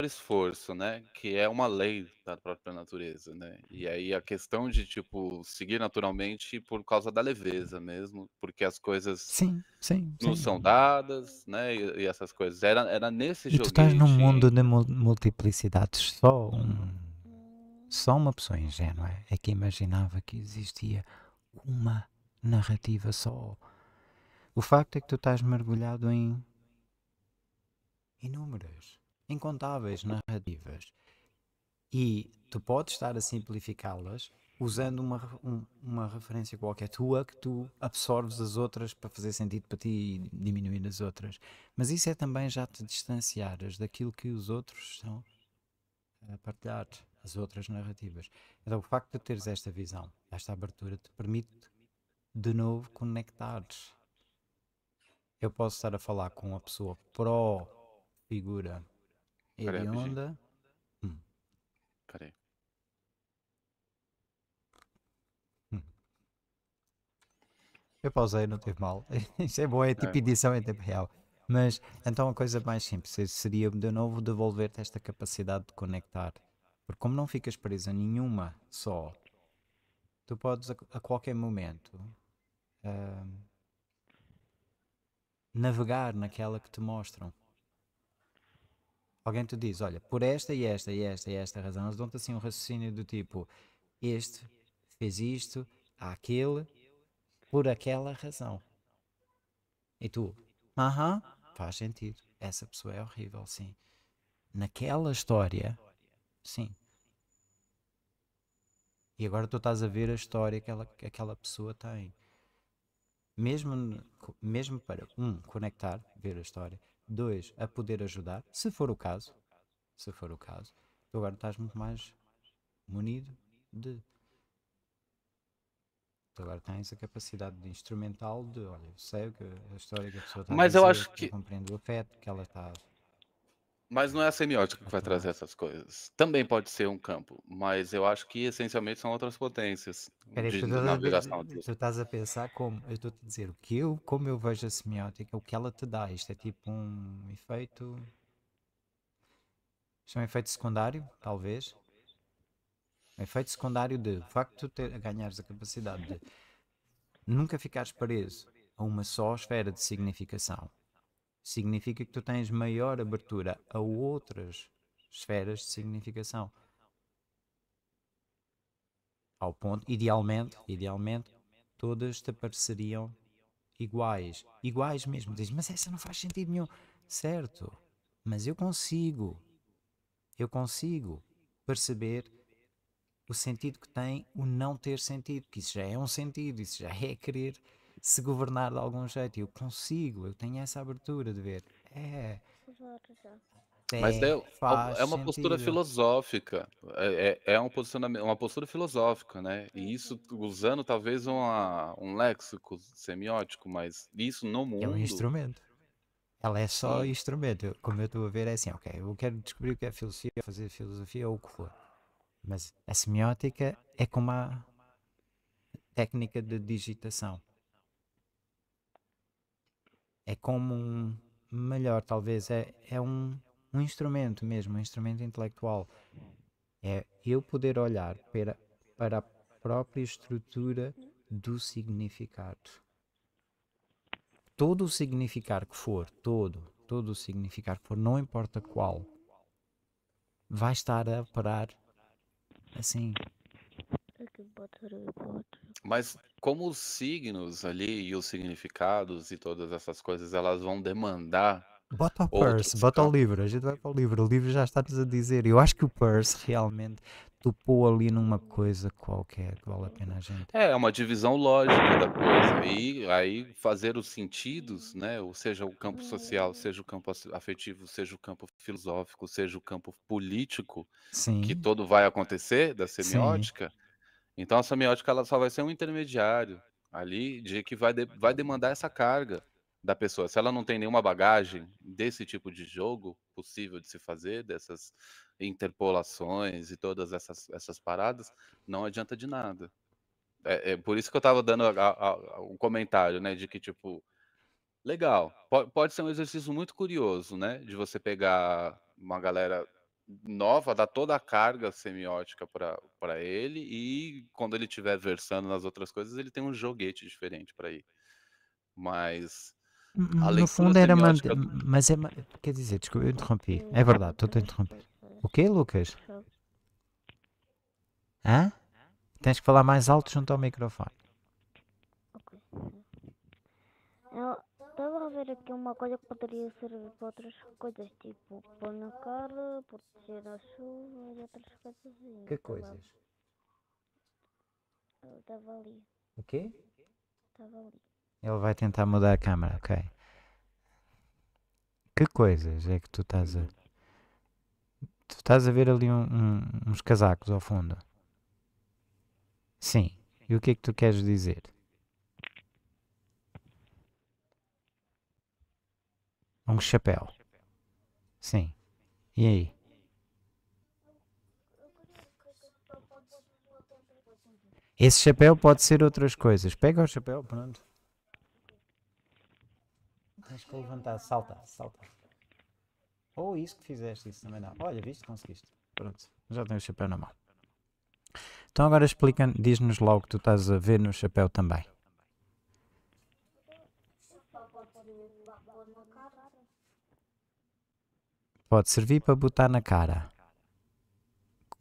esforço, né? Que é uma lei da própria natureza, né? E uhum. aí a questão de tipo seguir naturalmente por causa da leveza mesmo, porque as coisas sim, sim, não sim. são dadas, né? E, e, essas coisas era era nesse jogo. Tu estás num mundo de multiplicidades, só um, só uma pessoa ingênua é que imaginava que existia uma narrativa só. O facto é que tu estás mergulhado em inúmeras incontáveis narrativas. E tu podes estar a simplificá-las usando uma, um, uma referência qualquer tua que tu absorves as outras para fazer sentido para ti e diminuir as outras. Mas isso é também já te distanciares daquilo que os outros estão a partilhar, as outras narrativas. Então, o facto de teres esta visão, esta abertura, te permite de novo conectar. Eu posso estar a falar com uma pessoa pró-figura Peraí, Hedionda. onda. Eu pausei, não teve mal. Isso é bom, é tipo é, edição em tempo real. Mas então a coisa mais simples seria de novo devolver-te esta capacidade de conectar. Porque como não ficas presa nenhuma só, tu podes a, a qualquer momento uh, navegar naquela que te mostram. Alguém te diz, olha, por esta e esta e esta e esta razão, eles dão-te assim um raciocínio do tipo, este fez isto, aquele, por aquela razão. E tu, aham, faz sentido. Essa pessoa é horrível, sim. Naquela história, sim. E agora tu estás a ver a história que, ela, que aquela pessoa tem. Mesmo, mesmo para, um, conectar, ver a história, Dois, a poder ajudar, se for o caso. Se for o caso. Tu agora estás muito mais munido de. Tu agora tens a capacidade de instrumental de, olha, eu sei que a história que a pessoa está Mas a dizer, eu acho que. compreendo o afeto que ela está mas não é a semiótica que vai trazer essas coisas. Também pode ser um campo, mas eu acho que essencialmente são outras potências Peraí, de tu navegação. Tu estás a pensar como? Eu estou a dizer o que eu, como eu vejo a semiótica, o que ela te dá. Isto é tipo um efeito. Isto é um efeito secundário, talvez. Um efeito secundário de o facto de tu ganhares a capacidade de nunca ficares preso a uma só esfera de significação significa que tu tens maior abertura a outras esferas de significação. Ao ponto, idealmente, idealmente, todas te pareceriam iguais. Iguais mesmo. Diz, mas essa não faz sentido nenhum. Certo, mas eu consigo. Eu consigo perceber o sentido que tem o não ter sentido, que isso já é um sentido, isso já é querer se governar de algum jeito. Eu consigo, eu tenho essa abertura de ver. É. Mas é, é, é uma postura sentido. filosófica, é, é, é um posicionamento, uma postura filosófica, né? E uhum. isso usando talvez uma, um léxico semiótico, mas isso no mundo. É um instrumento. Ela é só Sim. instrumento. Como eu estou a ver, é assim, ok, eu quero descobrir o que é filosofia, fazer filosofia ou o que for. Mas a semiótica é como a técnica de digitação é como um melhor, talvez, é, é um, um instrumento mesmo, um instrumento intelectual. É eu poder olhar para, para a própria estrutura do significado. Todo o significar que for, todo, todo o significar que for, não importa qual, vai estar a parar assim, mas como os signos ali e os significados e todas essas coisas, elas vão demandar. Bota o purse, bota o livro, a gente vai para o livro, o livro já está a dizer. Eu acho que o purse realmente topou ali numa coisa qualquer que vale a pena a gente. É, é uma divisão lógica da coisa. E aí fazer os sentidos, né? Ou seja, o campo social, uhum. seja o campo afetivo, seja o campo filosófico, seja o campo político, Sim. que todo vai acontecer da semiótica. Sim então a semiótica ela só vai ser um intermediário ali de que vai, de, vai demandar essa carga da pessoa. Se ela não tem nenhuma bagagem desse tipo de jogo possível de se fazer, dessas interpolações e todas essas, essas paradas, não adianta de nada. É, é por isso que eu estava dando a, a, um comentário, né, de que tipo legal, pode, pode ser um exercício muito curioso, né, de você pegar uma galera nova, dá toda a carga semiótica para ele, e quando ele estiver versando nas outras coisas, ele tem um joguete diferente para ir. Mas. A hum, no fundo era. Semiótica... Mas é. Quer dizer, desculpa, eu interrompi. É verdade, estou a interromper. O quê, Lucas? Hã? Tens que falar mais alto junto ao microfone. Eu, ver aqui uma coisa que poderia servir para outras coisas, tipo pôr na cara, proteger a chuva e outras coisas. Assim, que tá coisas? Ele estava ali. O quê? Estava ali. Ele vai tentar mudar a câmera, ok. Que coisas é que tu estás a. Tu estás a ver ali um, um, uns casacos ao fundo. Sim. E o que é que tu queres dizer? Um chapéu. Sim. E aí? Esse chapéu pode ser outras coisas. Pega o chapéu, pronto. Tens que levantar, salta, salta. Ou oh, isso que fizeste, isso também dá. Olha, viste, conseguiste. Pronto, já tenho o chapéu na mão. Então agora explica, diz-nos logo o que tu estás a ver no chapéu também. Pode servir para botar na cara.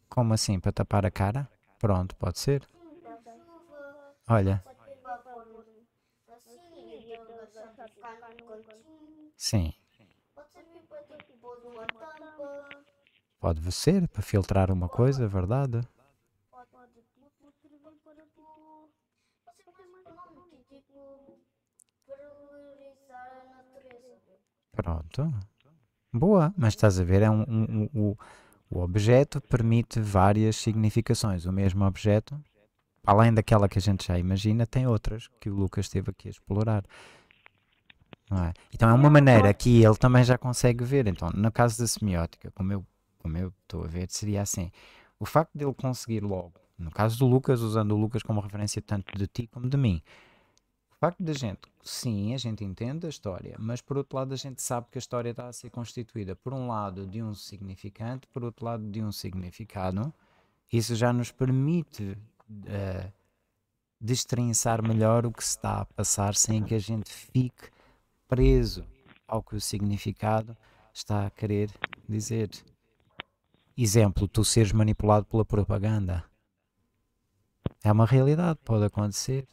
Como assim? Para tapar a cara? Pronto, pode ser. Olha. Sim. Pode ser para filtrar uma coisa, verdade? Pronto. Boa, mas estás a ver, é um, um- um- o, o objeto permite várias significações. O mesmo objeto, além daquela que a gente já imagina, tem outras que o Lucas esteve aqui a explorar. não é? Então é uma maneira que ele também já consegue ver. Então, no caso da semiótica, como eu como eu estou a ver, seria assim. O facto de ele conseguir logo, no caso do Lucas, usando o Lucas como referência tanto de ti como de mim, facto da gente, sim, a gente entende a história, mas por outro lado a gente sabe que a história está a ser constituída, por um lado, de um significante, por outro lado, de um significado. Isso já nos permite uh, destrinçar melhor o que se está a passar sem que a gente fique preso ao que o significado está a querer dizer. Exemplo, tu seres manipulado pela propaganda. É uma realidade, pode acontecer.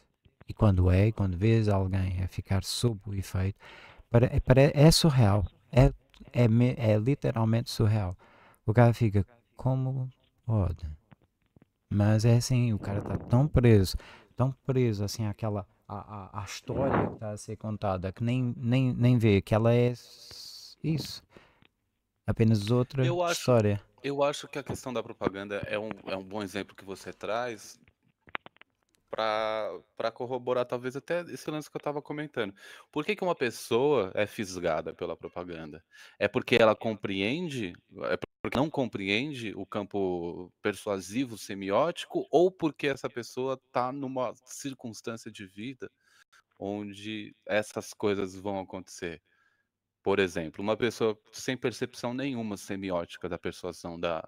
E quando é, quando vês alguém a ficar sob o efeito, para, é, para, é surreal. É, é, é literalmente surreal. O cara fica, como pode? Mas é assim, o cara está tão preso, tão preso assim àquela, à, à, à história que está a ser contada, que nem, nem, nem vê que ela é isso. Apenas outra eu acho, história. Eu acho que a questão da propaganda é um, é um bom exemplo que você traz para corroborar talvez até esse lance que eu estava comentando. Por que, que uma pessoa é fisgada pela propaganda? É porque ela compreende, é porque não compreende o campo persuasivo semiótico ou porque essa pessoa está numa circunstância de vida onde essas coisas vão acontecer? Por exemplo, uma pessoa sem percepção nenhuma semiótica da persuasão da,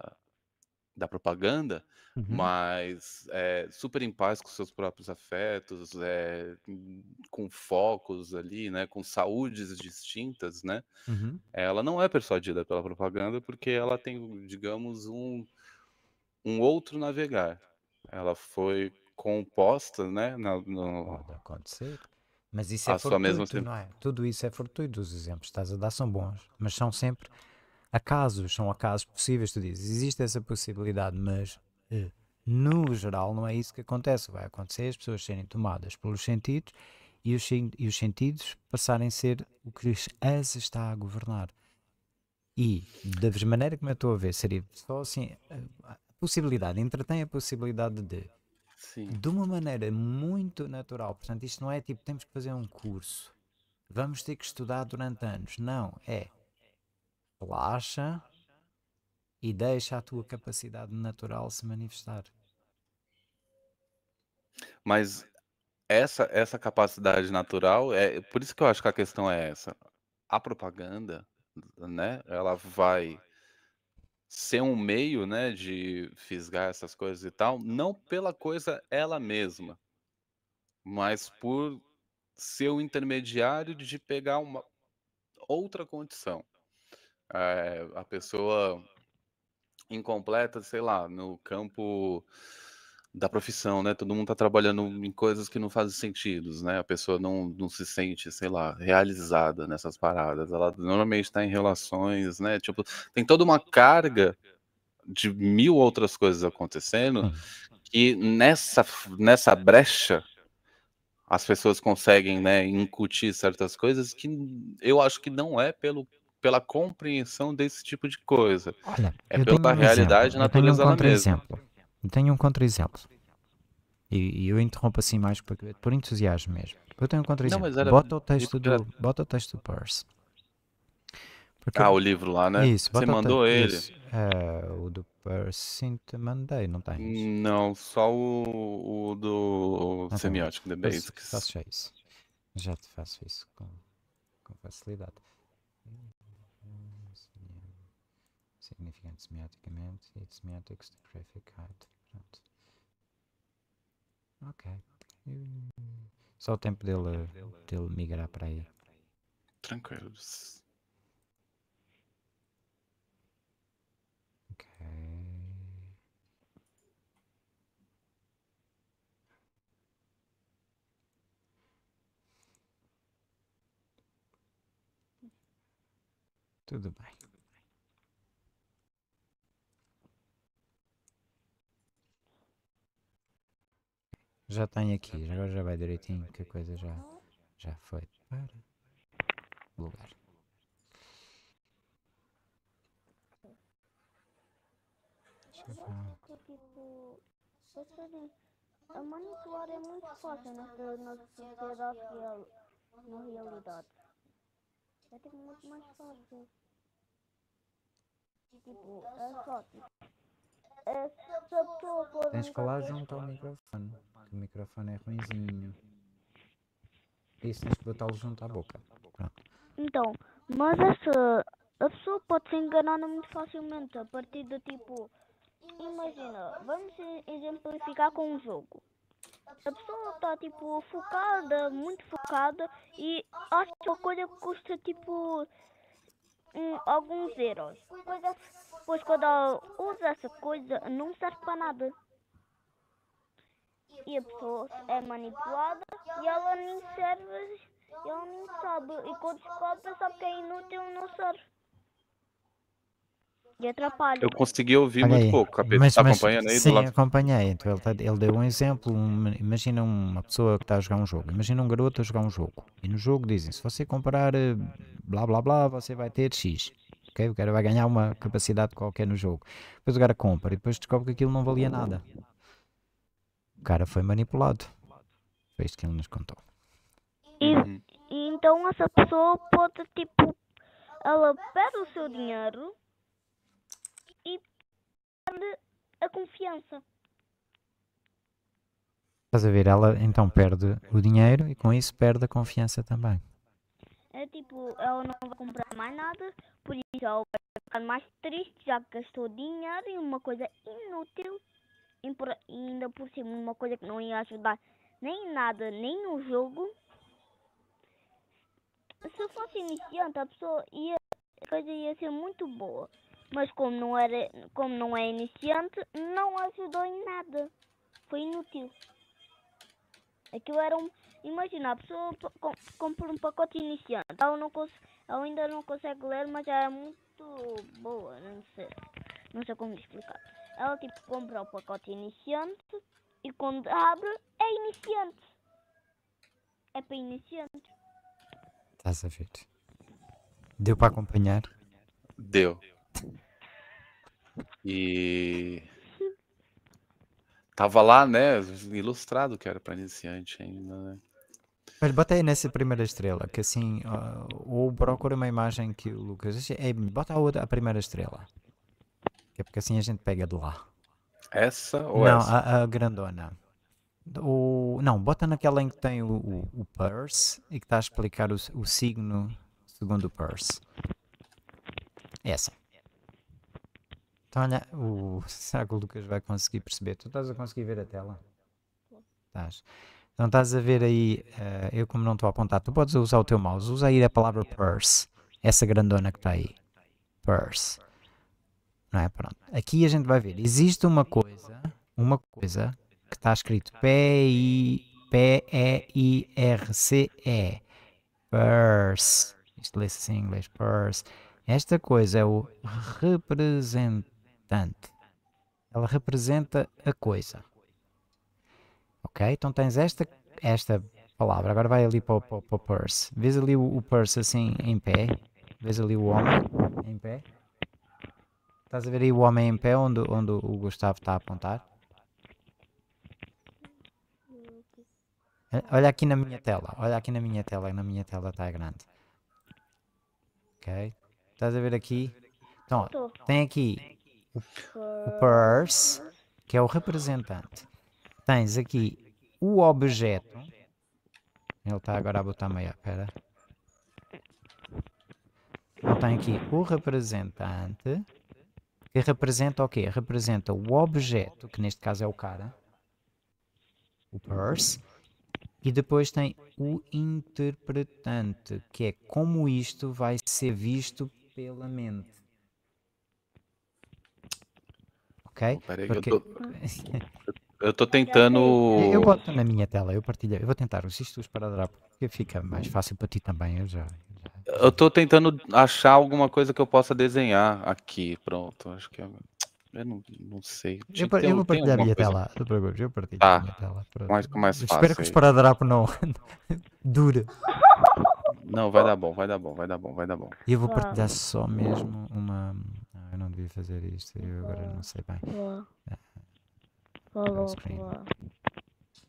da propaganda, Uhum. mas é, super em paz com seus próprios afetos, é, com focos ali, né, com saúdes distintas, né? Uhum. Ela não é persuadida pela propaganda porque ela tem, digamos, um, um outro navegar. Ela foi composta, né, na, no, Pode acontecer. Mas isso é a sua mesma fortuito, não é? Tudo isso é fortuito. Os exemplos que estás a dar são bons, mas são sempre Acasos são acasos possíveis, tu dizes, existe essa possibilidade, mas eh, no geral não é isso que acontece. Vai acontecer as pessoas serem tomadas pelos sentidos e os, e os sentidos passarem a ser o que as está a governar. E da maneira como eu estou a ver, seria só assim a possibilidade, entretém a possibilidade de. Sim. De uma maneira muito natural. Portanto, isto não é tipo temos que fazer um curso, vamos ter que estudar durante anos. Não, é Relaxa e deixa a tua capacidade natural se manifestar. Mas essa essa capacidade natural é por isso que eu acho que a questão é essa. A propaganda, né? Ela vai ser um meio, né, de fisgar essas coisas e tal, não pela coisa ela mesma, mas por ser o intermediário de pegar uma outra condição. É, a pessoa incompleta, sei lá, no campo da profissão, né? Todo mundo tá trabalhando em coisas que não fazem sentido, né? A pessoa não, não se sente, sei lá, realizada nessas paradas. Ela normalmente está em relações, né? Tipo, tem toda uma carga de mil outras coisas acontecendo que nessa, nessa brecha as pessoas conseguem, né, incutir certas coisas que eu acho que não é pelo pela compreensão desse tipo de coisa. Olha, é pela um realidade e natureza eu tenho um contra -exemplo. Eu tenho um contra-exemplo. E, e, eu interrompo assim mais por, por entusiasmo mesmo. Eu tenho um contra-exemplo. Era... Bota, o texto do, era... bota o texto do Peirce. Porque... Ah, o livro lá, né? Isso, Você mandou ele. É, o do Percy te mandei, não aí. Não, só o, o do semiótico, The Basics. Faço já isso. Já te faço isso com, com facilidade. significante semioticamente e de semiotics de graphic height. Pronto. Ok. Só o tempo dele, dele migrar para aí. Tranquilo. Ok. Tudo bem. Já tem aqui, agora já vai direitinho que a coisa já, já foi para o lugar. A manipular é muito fácil na, sociedade real, na realidade. É tipo muito mais fácil. Né? Tipo, é só. tipo. É, só a pessoa Tens que falar junto ao microfone o microfone é ruimzinho. É isso tens que botá-lo junto à boca. Pronto. Então, mas essa, a pessoa pode ser enganada muito facilmente a partir de tipo. Imagina, vamos exemplificar com um jogo. A pessoa está tipo focada, muito focada e acha que a coisa custa tipo um, alguns euros. Pois quando quando usa essa coisa não serve para nada e a pessoa é manipulada e ela nem serve, e ela nem sabe. E quando descobre, sabe que é inútil não serve. E atrapalha. Eu consegui ouvir Olha muito aí. pouco, capeta. Mas, tá mas, acompanhando aí? Sim, acompanhei. Então, ele, tá, ele deu um exemplo. Um, imagina uma pessoa que está a jogar um jogo. Imagina um garoto a jogar um jogo. E no jogo dizem, se você comprar eh, blá blá blá, você vai ter X. Okay? O cara vai ganhar uma capacidade qualquer no jogo. Depois o cara compra e depois descobre que aquilo não valia nada. O cara foi manipulado. Foi isto que ele nos contou. E, uhum. então essa pessoa pode, tipo, ela perde o seu dinheiro e perde a confiança. Estás a ver? Ela então perde o dinheiro e com isso perde a confiança também. É tipo, ela não vai comprar mais nada, por isso ela vai ficar mais triste, já gastou dinheiro em uma coisa inútil. E por, ainda por cima, uma coisa que não ia ajudar nem nada, nem no jogo. Se eu fosse iniciante, a pessoa ia, a coisa ia ser muito boa. Mas como não, era, como não é iniciante, não ajudou em nada. Foi inútil. Aquilo era um... Imagina, a pessoa compra um pacote iniciante. Ela, não ela ainda não consegue ler, mas já é muito boa, não sei. Não sei como explicar. Ela tipo compra o pacote iniciante e quando abre é iniciante. É para iniciante. Estás a ver? Deu para acompanhar? Deu. E tava lá, né? Ilustrado que era para iniciante ainda, né? Mas bota aí nessa primeira estrela, que assim, uh, ou procura uma imagem que o Lucas. É, bota a, outra, a primeira estrela. É porque assim a gente pega de lá. Essa ou não, essa? Não, a, a, grandona. O, não, bota naquela em que tem o, o, o Purse e que está a explicar o, o signo segundo o Purse. Essa. Então olha, o, será que o Lucas vai conseguir perceber? Tu estás a conseguir ver a tela? Estás. Então estás a ver aí, uh, eu como não estou a apontar, tu podes usar o teu mouse, usa aí a palavra purse, essa grandona que está aí. Purse não é? Pronto. Aqui a gente vai ver. Existe uma coisa, uma coisa que está escrito P-E-I-R-C-E. Purse. Isto lê-se assim em inglês. Purse. Esta coisa é o representante. Ela representa a coisa. Ok? Então tens esta, esta palavra. Agora vai ali para, para o purse. Vês ali o, o purse assim em pé. Vês ali o homem em pé. Estás a ver aí o homem em pé onde, onde o Gustavo está a apontar? Olha aqui na minha tela, olha aqui na minha tela, na minha tela está grande. Ok? Estás a ver aqui? Então, tem aqui o, o purse, que é o representante. Tens aqui o objeto. Ele está agora a botar meia, espera. Então, tem aqui o representante que representa o quê? Representa o objeto, que neste caso é o cara, o purse, e depois tem o interpretante, que é como isto vai ser visto pela mente. Ok? Peraí, Porque... eu tô... eu tô tentando. Eu boto na minha tela, eu partilho. Eu vou tentar. Insisto os paradrapos, porque fica mais fácil para ti também. Eu já, eu tô tentando achar alguma coisa que eu possa desenhar aqui. Pronto, acho que é. Eu não, não sei. Eu, eu, vou partilhar tá, a minha tela. Eu partilho ah, a minha tela. Mais, mais fácil. Espero que os paradrapos não dure. Não, vai dar bom, vai dar bom, vai dar bom, vai dar bom. Eu vou ah. partilhar só mesmo uma. Ah, eu não devia fazer isto, eu agora não sei bem. Ah, Vá, vá,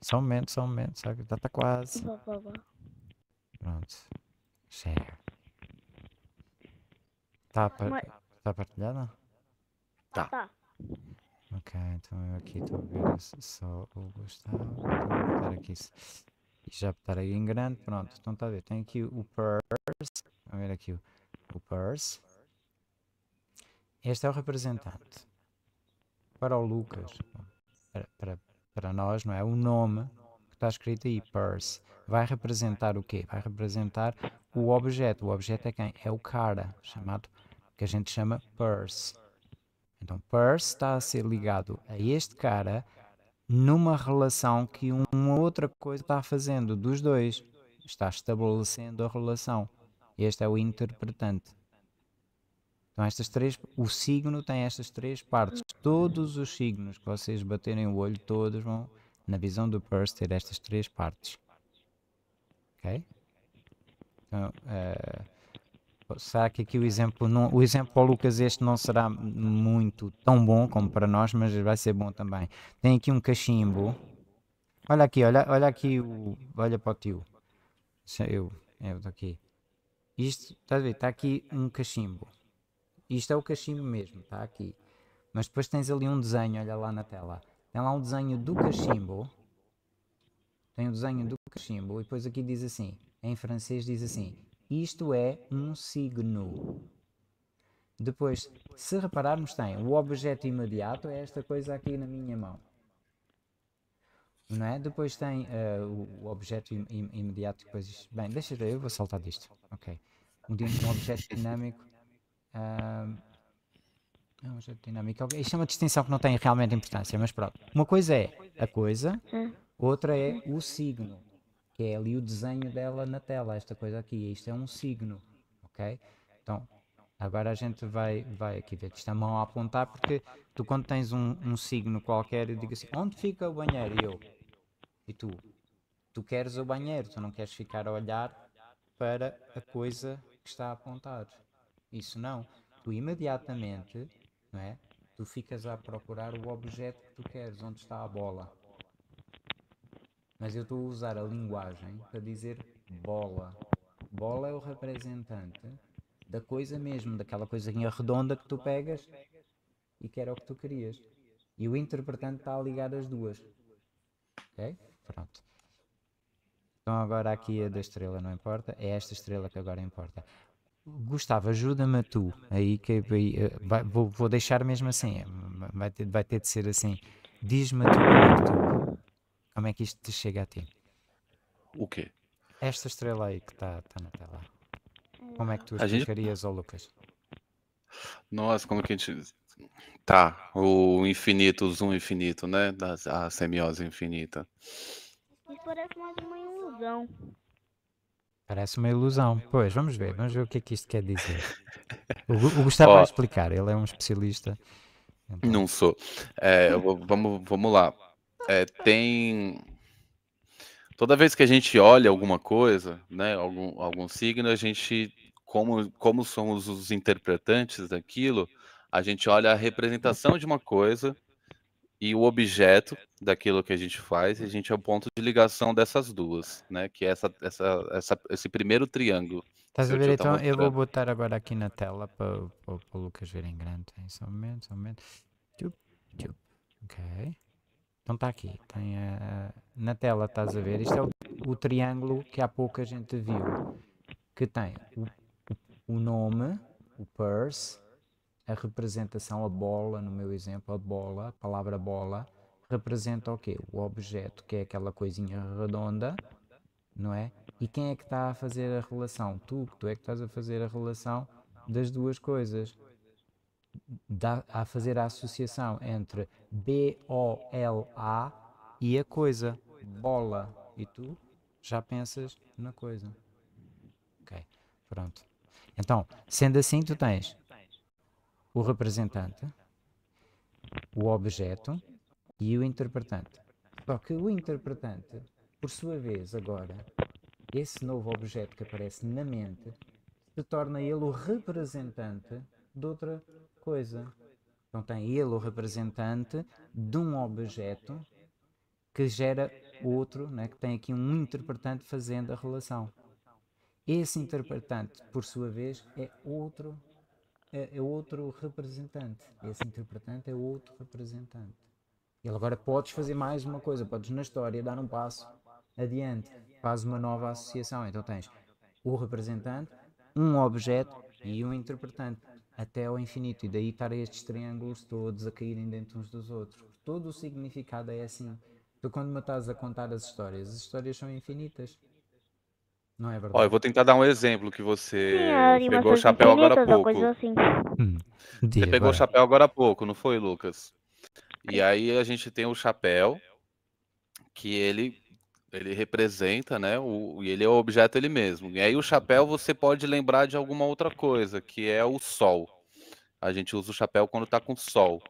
Só um momento, só um momento, só que já está quase. Vá, vá, vá. Pronto. share Está par... tá partilhada? Tá. tá. Ok, então eu aqui estou a ver só o Gustavo. Então vou botar aqui e já estar aí em grande. Pronto, então está a ver. Tem aqui o purse. Vamos ver aqui o, o purse. Este é o representante. Para o Lucas para, para, para nós, não é? O nome que está escrito aí, purse, vai representar o quê? Vai representar o objeto. O objeto é quem? É o cara, chamado, que a gente chama purse. Então, purse está a ser ligado a este cara numa relação que uma outra coisa está fazendo dos dois. Está estabelecendo a relação. Este é o interpretante. Então estas três, o signo tem estas três partes. Todos os signos que vocês baterem o olho, todos vão, na visão do Peirce, ter estas três partes. Ok? Então, eh, será que aqui o exemplo, não, o exemplo para o Lucas este não será muito tão bom como para nós, mas vai ser bom também. Tem aqui um cachimbo. Olha aqui, olha, olha aqui, o, olha para o tio. É eu, eu é estou aqui. Isto, está a ver, está aqui um cachimbo. Isto é o cachimbo mesmo, está aqui. Mas depois tens ali um desenho, olha lá na tela. Tem lá um desenho do cachimbo. Tem o um desenho do cachimbo. E depois aqui diz assim, em francês diz assim, isto é um signo. Depois, se repararmos, tem o objeto imediato, é esta coisa aqui na minha mão. Não é? Depois tem uh, o, objeto im im imediato, depois... Bem, deixa eu, eu vou saltar disto. Ok. Um, um objeto dinâmico Uh, Isto é uma distinção que não tem realmente importância, mas pronto. Uma coisa é a coisa, hum. outra é o signo, que é ali o desenho dela na tela, esta coisa aqui. Isto é um signo, ok? Então, agora a gente vai, vai aqui ver. Isto é a mão a apontar, porque tu quando tens um, um signo qualquer, eu digo assim, onde fica o banheiro? E eu, e tu? Tu queres o banheiro, tu não queres ficar a olhar para a coisa que está a apontar. Isso não. Tu imediatamente, não é? Tu ficas a procurar o objeto que tu queres, onde está a bola. Mas eu estou a usar a linguagem para dizer bola. Bola é o representante da coisa mesmo, daquela coisinha redonda que tu pegas e que era o que tu querias. E o interpretante está a ligar as duas. Ok? Pronto. Então agora aqui a da estrela não importa, é esta estrela que agora importa. Gustavo, ajuda-me tu aí que é eh, vai, vou, vou, deixar mesmo assim, é, vai ter, vai ter de ser assim. Diz-me tu como é, que tu como é que isto te chega a ti? O quê? Esta estrela aí que está tá na tela. Como é que tu explicarias gente... ao Lucas? Nossa, como que a gente. Tá, o infinito, o zoom infinito, né? Da, a semiose infinita. parece mais uma ilusão. Parece uma ilusão. Pois, vamos ver, vamos ver o que é que isto quer dizer. O, o Gustavo oh, vai explicar, ele é um especialista. Então... Não sou. É, vamos, vamos lá. É, tem. Toda vez que a gente olha alguma coisa, né, algum, algum signo, a gente, como, como somos os interpretantes daquilo, a gente olha a representação de uma coisa e o objeto daquilo que a gente faz, a gente é o ponto de ligação dessas duas, né? Que é essa, essa, essa esse primeiro triângulo. Estás a ver? Tá então eu vou botar agora aqui na tela para, para, o Lucas ver em grande. Só um momento, só um momento. Ok. Então está aqui. Tem a... Eh, na tela estás a ver. Isto é o, o, triângulo que há pouco a gente viu. Que tem o, o nome, o purse, a representação, a bola, no meu exemplo, a bola, a palavra bola, representa o quê? O objeto, que é aquela coisinha redonda, não é? E quem é que está a fazer a relação? Tu, tu é que estás a fazer a relação das duas coisas. Da, a fazer a associação entre B-O-L-A e a coisa, bola. E tu já pensas na coisa. Ok, pronto. Então, sendo assim, tu tens o representante, o objeto e o interpretante. Só que o interpretante, por sua vez, agora, esse novo objeto que aparece na mente, se torna ele o representante de outra coisa. Então tem ele o representante de um objeto que gera outro, né, que tem aqui um interpretante fazendo a relação. Esse interpretante, por sua vez, é outro é, é outro representante. Esse interpretante é outro representante. Ele agora podes fazer mais uma coisa, podes na história dar um passo adiante, faz uma nova associação. Então tens o representante, um objeto e um interpretante até ao infinito. E daí estar estes triângulos todos a caírem dentro uns dos outros. Todo o significado é assim. Tu, quando me estás a contar as histórias, as histórias são infinitas. Não é verdade. Ó, eu vou tentar dar um exemplo que você Sim, é, pegou o chapéu agora há pouco. Assim. Hum. Você pegou o chapéu agora há pouco, não foi, Lucas? E aí a gente tem o chapéu que ele ele representa, né? O, ele é o objeto ele mesmo. E aí o chapéu você pode lembrar de alguma outra coisa, que é o sol. A gente usa o chapéu quando está com sol.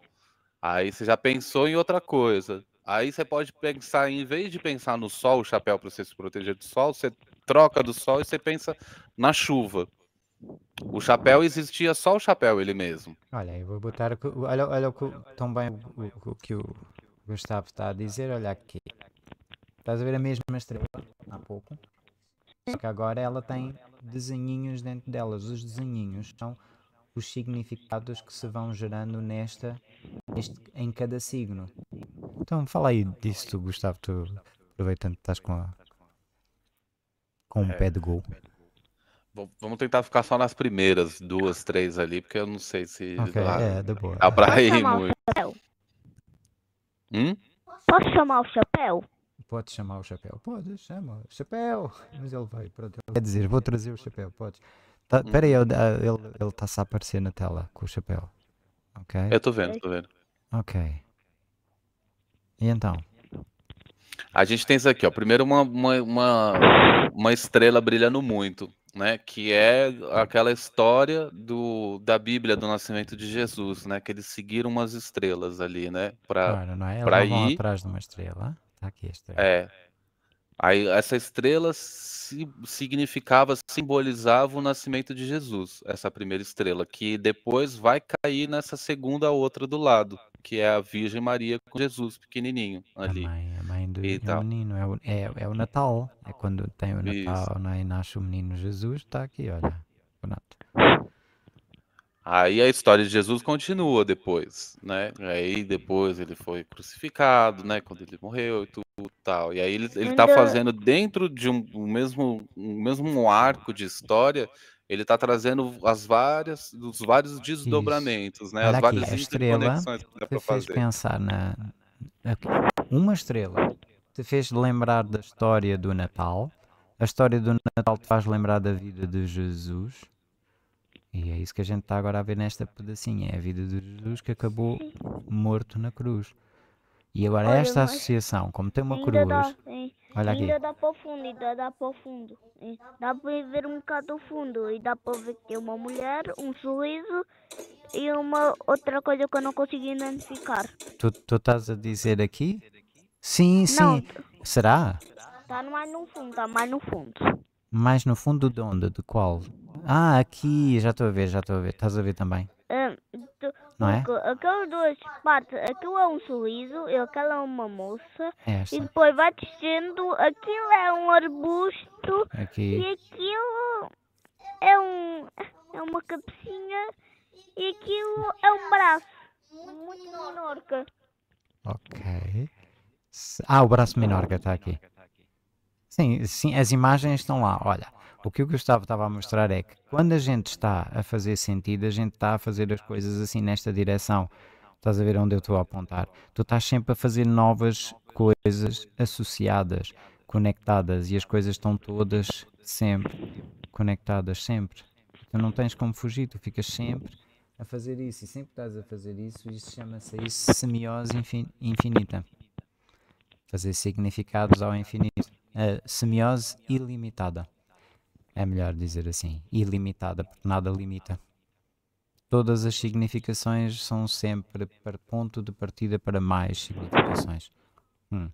Aí você já pensou em outra coisa. Aí você pode pensar, em vez de pensar no sol, o chapéu para você se proteger do sol, você troca do sol e você pensa na chuva. O chapéu existia só o chapéu ele mesmo. Olha, eu vou botar. Olha, olha o que também o, o que o Gustavo está a dizer. Olha aqui. Estás a ver a mesma estrela há pouco? Só que agora ela tem desenhinhos dentro delas. Os desenhinhos são os significados que se vão gerando nesta em cada signo. Então fala aí disso, Gustavo, tu, aproveitando que estás com a, com um é, pé de gol. Bom, vamos tentar ficar só nas primeiras duas, três ali, porque eu não sei se okay, dá, é, de boa. dá pra ir muito. Hum? Posso chamar o chapéu? Pode chamar o chapéu. Pode, chama. Chapéu! Mas ele vai, pronto. Quer dizer, vou trazer o chapéu, pode. Tá, hum. Peraí, ele está-se a aparecer na tela com o chapéu. Ok? Eu estou vendo, estou vendo. Ok. E então? A gente tem isso aqui, ó. Primeiro, uma, uma, uma, uma estrela brilhando muito, né? Que é aquela história do, da Bíblia do nascimento de Jesus, né? Que eles seguiram umas estrelas ali, né? Para para é? ir atrás de uma estrela. Tá aqui a estrela. É. Aí essa estrela significava, simbolizava o nascimento de Jesus, essa primeira estrela, que depois vai cair nessa segunda outra do lado, que é a Virgem Maria com Jesus pequenininho ali. Amém mãe do menino. É o, é, é o Natal. É quando tem o Natal né, e nasce o menino Jesus. Está aqui, olha. Aí a história de Jesus continua depois, né? Aí depois ele foi crucificado, né? Quando ele morreu e tudo tal. E aí ele, ele tá fazendo dentro de um, um mesmo, um mesmo arco de história, ele tá trazendo as várias, os vários desdobramentos, né? Olha as aqui, várias a estrela interconexões que dá fez fazer. pensar na, uma estrela te fez lembrar da história do Natal, a história do Natal te faz lembrar da vida de Jesus, e é isso que a gente está agora a ver nesta pedacinha, é a vida de Jesus que acabou morto na cruz. E agora olha, esta associação, como tem uma cruz, dá, olha aqui. Ainda dá para o fundo, ainda dá para o fundo. Dá para ver um bocado do fundo e dá para ver que tem é uma mulher, um sorriso e uma outra coisa que eu não consegui identificar. Tu, tu estás a dizer aqui? Sim, sim. Não. Será? Está mais no fundo, está mais no fundo. Mais no fundo de onde? De qual? Ah, aqui, já estou a ver, já estou a ver. Estás a ver também? Um, tu, não é? Aquelas duas partes, aquilo é um sorriso, e aquela é uma moça. É esta. E depois vai descendo, aquilo é um arbusto. Aqui. E aquilo é, um, é uma cabecinha e aquilo é um braço muito menorca. Ok. Ah, o braço menorca está aqui. Sim, sim, as imagens estão lá. Olha, o que o Gustavo estava a mostrar é que quando a gente está a fazer sentido, a gente está a fazer as coisas assim nesta direção. Estás a ver onde eu estou a apontar? Tu estás sempre a fazer novas coisas associadas, conectadas, e as coisas estão todas sempre conectadas, sempre. Tu não tens como fugir, tu ficas sempre a fazer isso e sempre estás a fazer isso, isso chama-se semiose infinita. Fazer significados ao infinito. A semiose ilimitada. É melhor dizer assim, ilimitada, porque nada limita. Todas as significações são sempre ponto de partida para mais significações. Hum.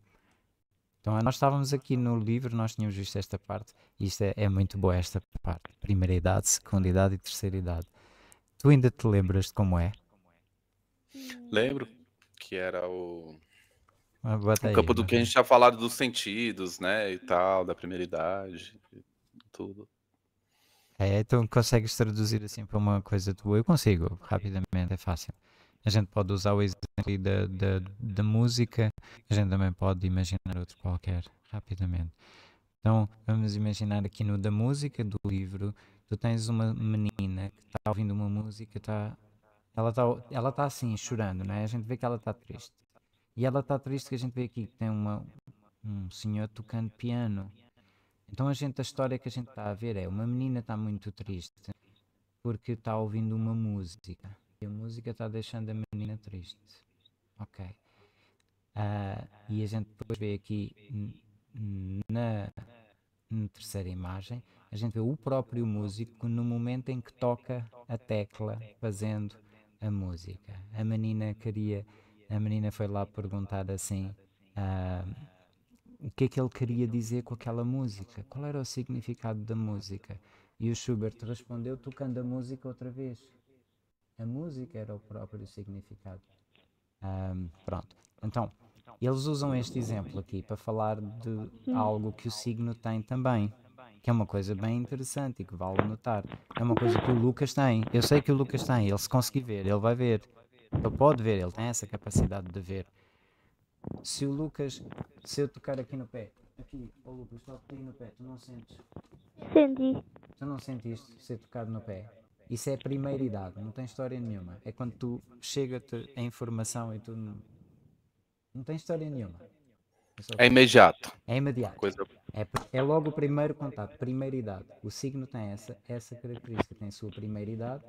Então, nós estávamos aqui no livro, nós tínhamos visto esta parte, e isto é, é muito boa esta parte. Primeira idade, segunda idade e terceira idade. Tu ainda te lembras de como é? Lembro que era o. Ah, aí, o campo do que a gente tinha falado dos sentidos, né? E tal, da primeira idade, tudo. É, então consegues traduzir assim para uma coisa tua? Eu consigo, rapidamente, é fácil. A gente pode usar o exemplo da, da, da música, a gente também pode imaginar outro qualquer, rapidamente. Então, vamos imaginar aqui no da música do livro tu tens uma menina que está ouvindo uma música, tá, ela está ela tá assim, chorando, né? a gente vê que ela está triste. E ela está triste que a gente vê aqui que tem uma, um senhor tocando piano. Então a gente, a história que a gente está a ver é uma menina está muito triste porque está ouvindo uma música. E a música está deixando a menina triste. Ok. Uh, e a gente depois vê aqui na na terceira imagem, a gente vê o próprio músico no momento em que toca a tecla fazendo a música. A menina queria, a menina foi lá perguntar assim ah, o que é que ele queria dizer com aquela música, qual era o significado da música. E o Schubert respondeu tocando a música outra vez. A música era o próprio significado. Um, ah, pronto. Então, eles usam este exemplo aqui para falar de algo que o signo tem também, que é uma coisa bem interessante e que vale notar. É uma coisa que o Lucas tem. Eu sei que o Lucas tem, ele se conseguir ver, ele vai ver. Ele pode ver, ele tem essa capacidade de ver. Se o Lucas, se eu tocar aqui no pé, aqui, o Lucas, toca aqui no pé, tu não sentes? Senti. Tu não sentiste ser tocado no pé? Isso é a primeira idade, não tem história nenhuma. É quando tu chega-te a informação e tu não tem história nenhuma. É imediato. É imediato. Coisa... É, é, logo o primeiro contato, primeira idade. O signo tem essa, essa característica, tem a sua primeira idade.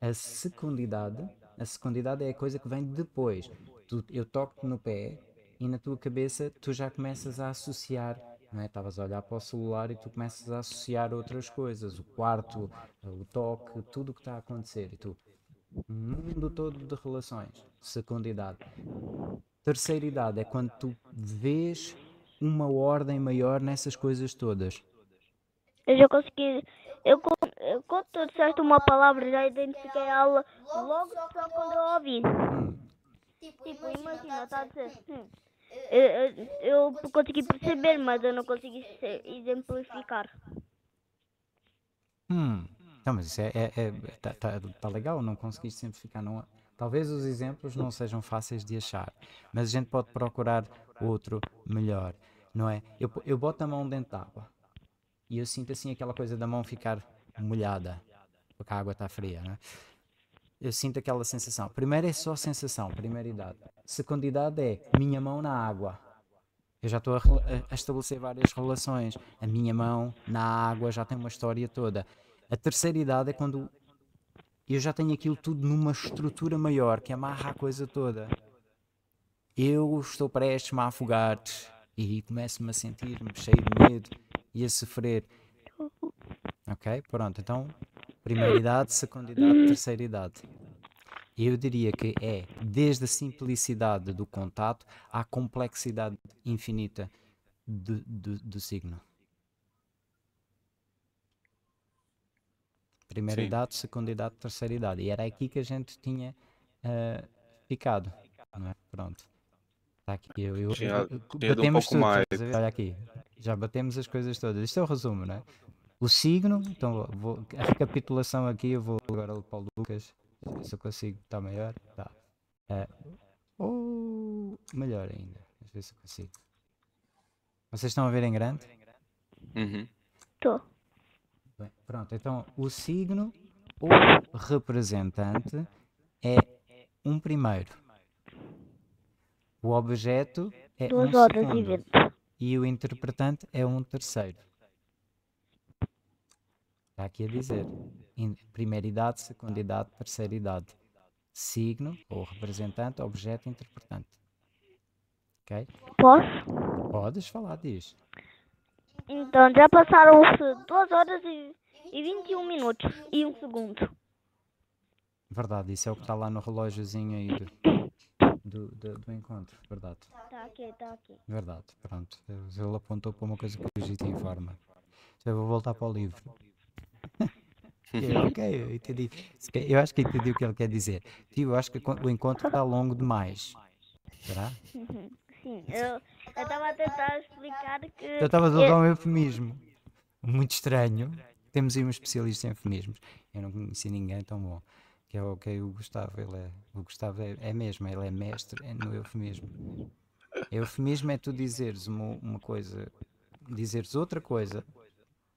A secundidade, a secundidade é a coisa que vem depois. Tu, eu toco-te no pé e na tua cabeça tu já começas a associar não é? Estavas a olhar para o celular e tu começas a associar outras coisas, o quarto, o toque, tudo o que está a acontecer. E tu, mundo todo de relações, secundidade. Terceira idade é quando tu vês uma ordem maior nessas coisas todas. Eu já consegui. Eu, eu quando tu disseste uma palavra, já identifiquei ela logo só quando eu ouvi. Hum. Tipo, imagina, está a dizer. Hum. Eu, eu, consegui perceber, mas eu não consegui exemplificar. Hum. Não, tá, mas isso é. é, é tá, tá, tá legal, não conseguiste simplificar, não. É? Talvez os exemplos não sejam fáceis de achar, mas a gente pode procurar outro melhor, não é? Eu, eu boto a mão dentro d'água e eu sinto assim aquela coisa da mão ficar molhada, porque a água está fria, é? Eu sinto aquela sensação. Primeiro é só sensação, primeira idade. Segunda idade é minha mão na água. Eu já estou a, a, estabelecer várias relações. A minha mão na água já tem uma história toda. A terceira idade é quando e eu já tenho aquilo tudo numa estrutura maior que é amarra a coisa toda. Eu estou prestes-me a afogar e começo-me a sentir-me cheio de medo e a sofrer. Ok? Pronto, então, primeira idade, segunda idade, terceira idade. Eu diria que é desde a simplicidade do contato à complexidade infinita do, do, do signo. Primeira Sim. idade, segunda idade, terceira idade. E era aqui que a gente tinha uh, ficado. É? Pronto. Está aqui. Eu, eu, batemos um tudo. Mais. Olha aqui. Já batemos as coisas todas. Isto é o resumo, não é? O signo, então vou, a recapitulação aqui, eu vou agora para o Lucas, se eu consigo, está maior? Tá. Uh, ou melhor ainda, ver se eu consigo. Vocês estão a ver em grande? Estou. Uhum. Bem, pronto, então o signo ou representante é um primeiro. O objeto é Duas um horas segundo. E, o interpretante é um terceiro. Está aqui a dizer. Primeira idade, segunda idade, terceira idade. Signo ou representante, objeto interpretante. Ok? Posso? Podes falar, disso então, já passaram 2 horas e, e 21 minutos e 1 um segundo. Verdade, isso é o que está lá no relógiozinho aí do, do, do, do encontro, verdade. Está aqui, está aqui. Verdade, pronto. Ele apontou para uma coisa que o Gito informa. Já vou voltar para o livro. ok, é, eu entendi. Eu acho que entendi o que ele quer dizer. Tio, eu acho que o encontro está longo demais. Será? Uhum. Sim, eu... Eu estava a tentar explicar que. Eu estava a usar é- um eufemismo muito estranho. Temos aí um especialista em eufemismos. Eu não conheci ninguém tão bom. Que é o que é o Gustavo. Ele é, o Gustavo é, é mesmo, ele é mestre no eufemismo. Eufemismo é tu dizeres uma, uma coisa, dizeres outra coisa,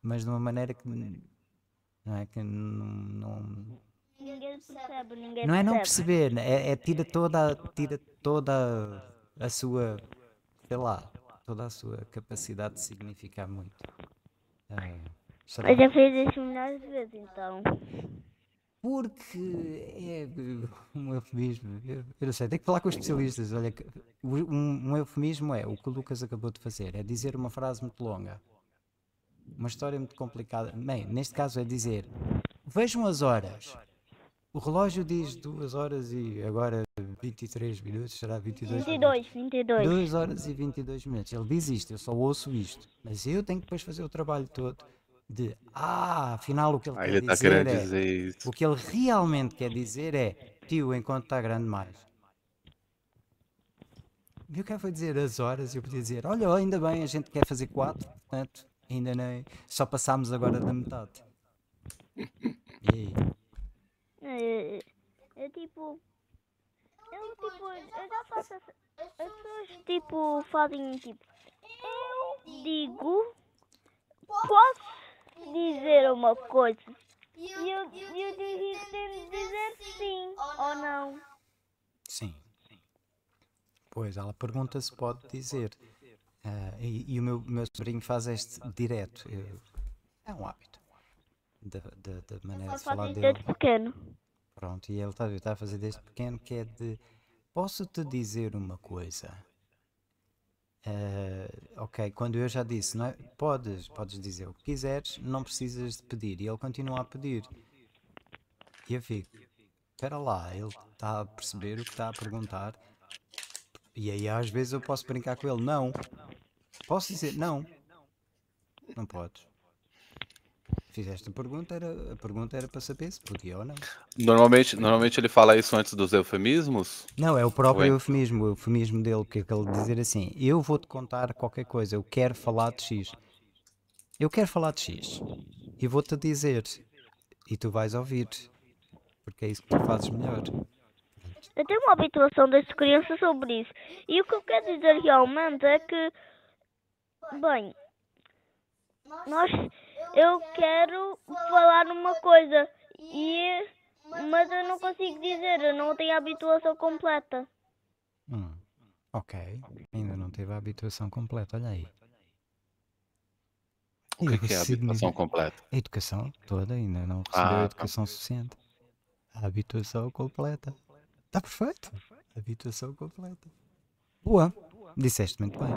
mas de uma maneira que não é que não, não ninguém percebe, ninguém não é não perceber, né? é, é tira toda, tira toda a, a sua pela lá, toda a sua capacidade de significar muito. Uh, Mas já fez isso milhares de vezes então. Porque é um eufemismo. Eu, eu, não sei, tem que falar com os especialistas. Olha, um, um eufemismo é o que o Lucas acabou de fazer: é dizer uma frase muito longa, uma história muito complicada. Bem, neste caso é dizer: vejam as horas. O relógio diz 2 horas e agora 23 minutos, será 22 22, 22. 2 horas e 22 minutos. Ele diz isto, eu só ouço isto. Mas eu tenho que depois fazer o trabalho todo de, ah, afinal o que ele ah, quer ele tá dizer, é, dizer isso. O que ele realmente quer dizer é, tio, enquanto está grande mais. E o é que foi dizer as horas, eu podia dizer, olha, ainda bem, a gente quer fazer quatro, portanto, ainda nem, só passámos agora da metade. E aí? É, é, é, é, tipo. Eu tipo. Eu já faço. As pessoas tipo fazem tipo. Eu digo. Posso dizer uma coisa? E eu, eu de dizer sim ou não. Sim. Pois, ela pergunta se pode dizer. Uh, e, e, o meu, meu sobrinho faz este direto. Eu, é um hábito. Da, da, da maneira de falar dele. Desde pequeno. Pronto, e ele está tá a fazer desde pequeno que é de posso te dizer uma coisa? Uh, ok, quando eu já disse, não é? podes, podes dizer o que quiseres, não precisas de pedir. E ele continua a pedir. E eu fico, espera lá, ele está a perceber o que está a perguntar. E aí às vezes eu posso brincar com ele, não. Posso dizer, não. Não podes. Fizeste a pergunta, era, a pergunta era para saber se podia ou não. Normalmente, normalmente ele fala isso antes dos eufemismos? Não, é o próprio Ué? eufemismo, o eufemismo dele, que é aquele dizer assim, eu vou-te contar qualquer coisa, eu quero falar de X. Eu quero falar de X. E vou-te dizer. E tu vais ouvir. Porque é isso que tu fazes melhor. Eu tenho uma habituação das crianças sobre isso. E o que eu quero dizer realmente é que... Bem... Nós eu quero falar uma coisa e mas eu não consigo dizer, eu não tenho a habituação completa. Hum, ok, ainda não teve a habituação completa, olha aí. O que, é que é a habituação completa? A educação toda, ainda não ah, recebeu ah, tá. a educação tá. suficiente. A habituação completa. Está perfeito. A habituação completa. Boa, disseste muito bem.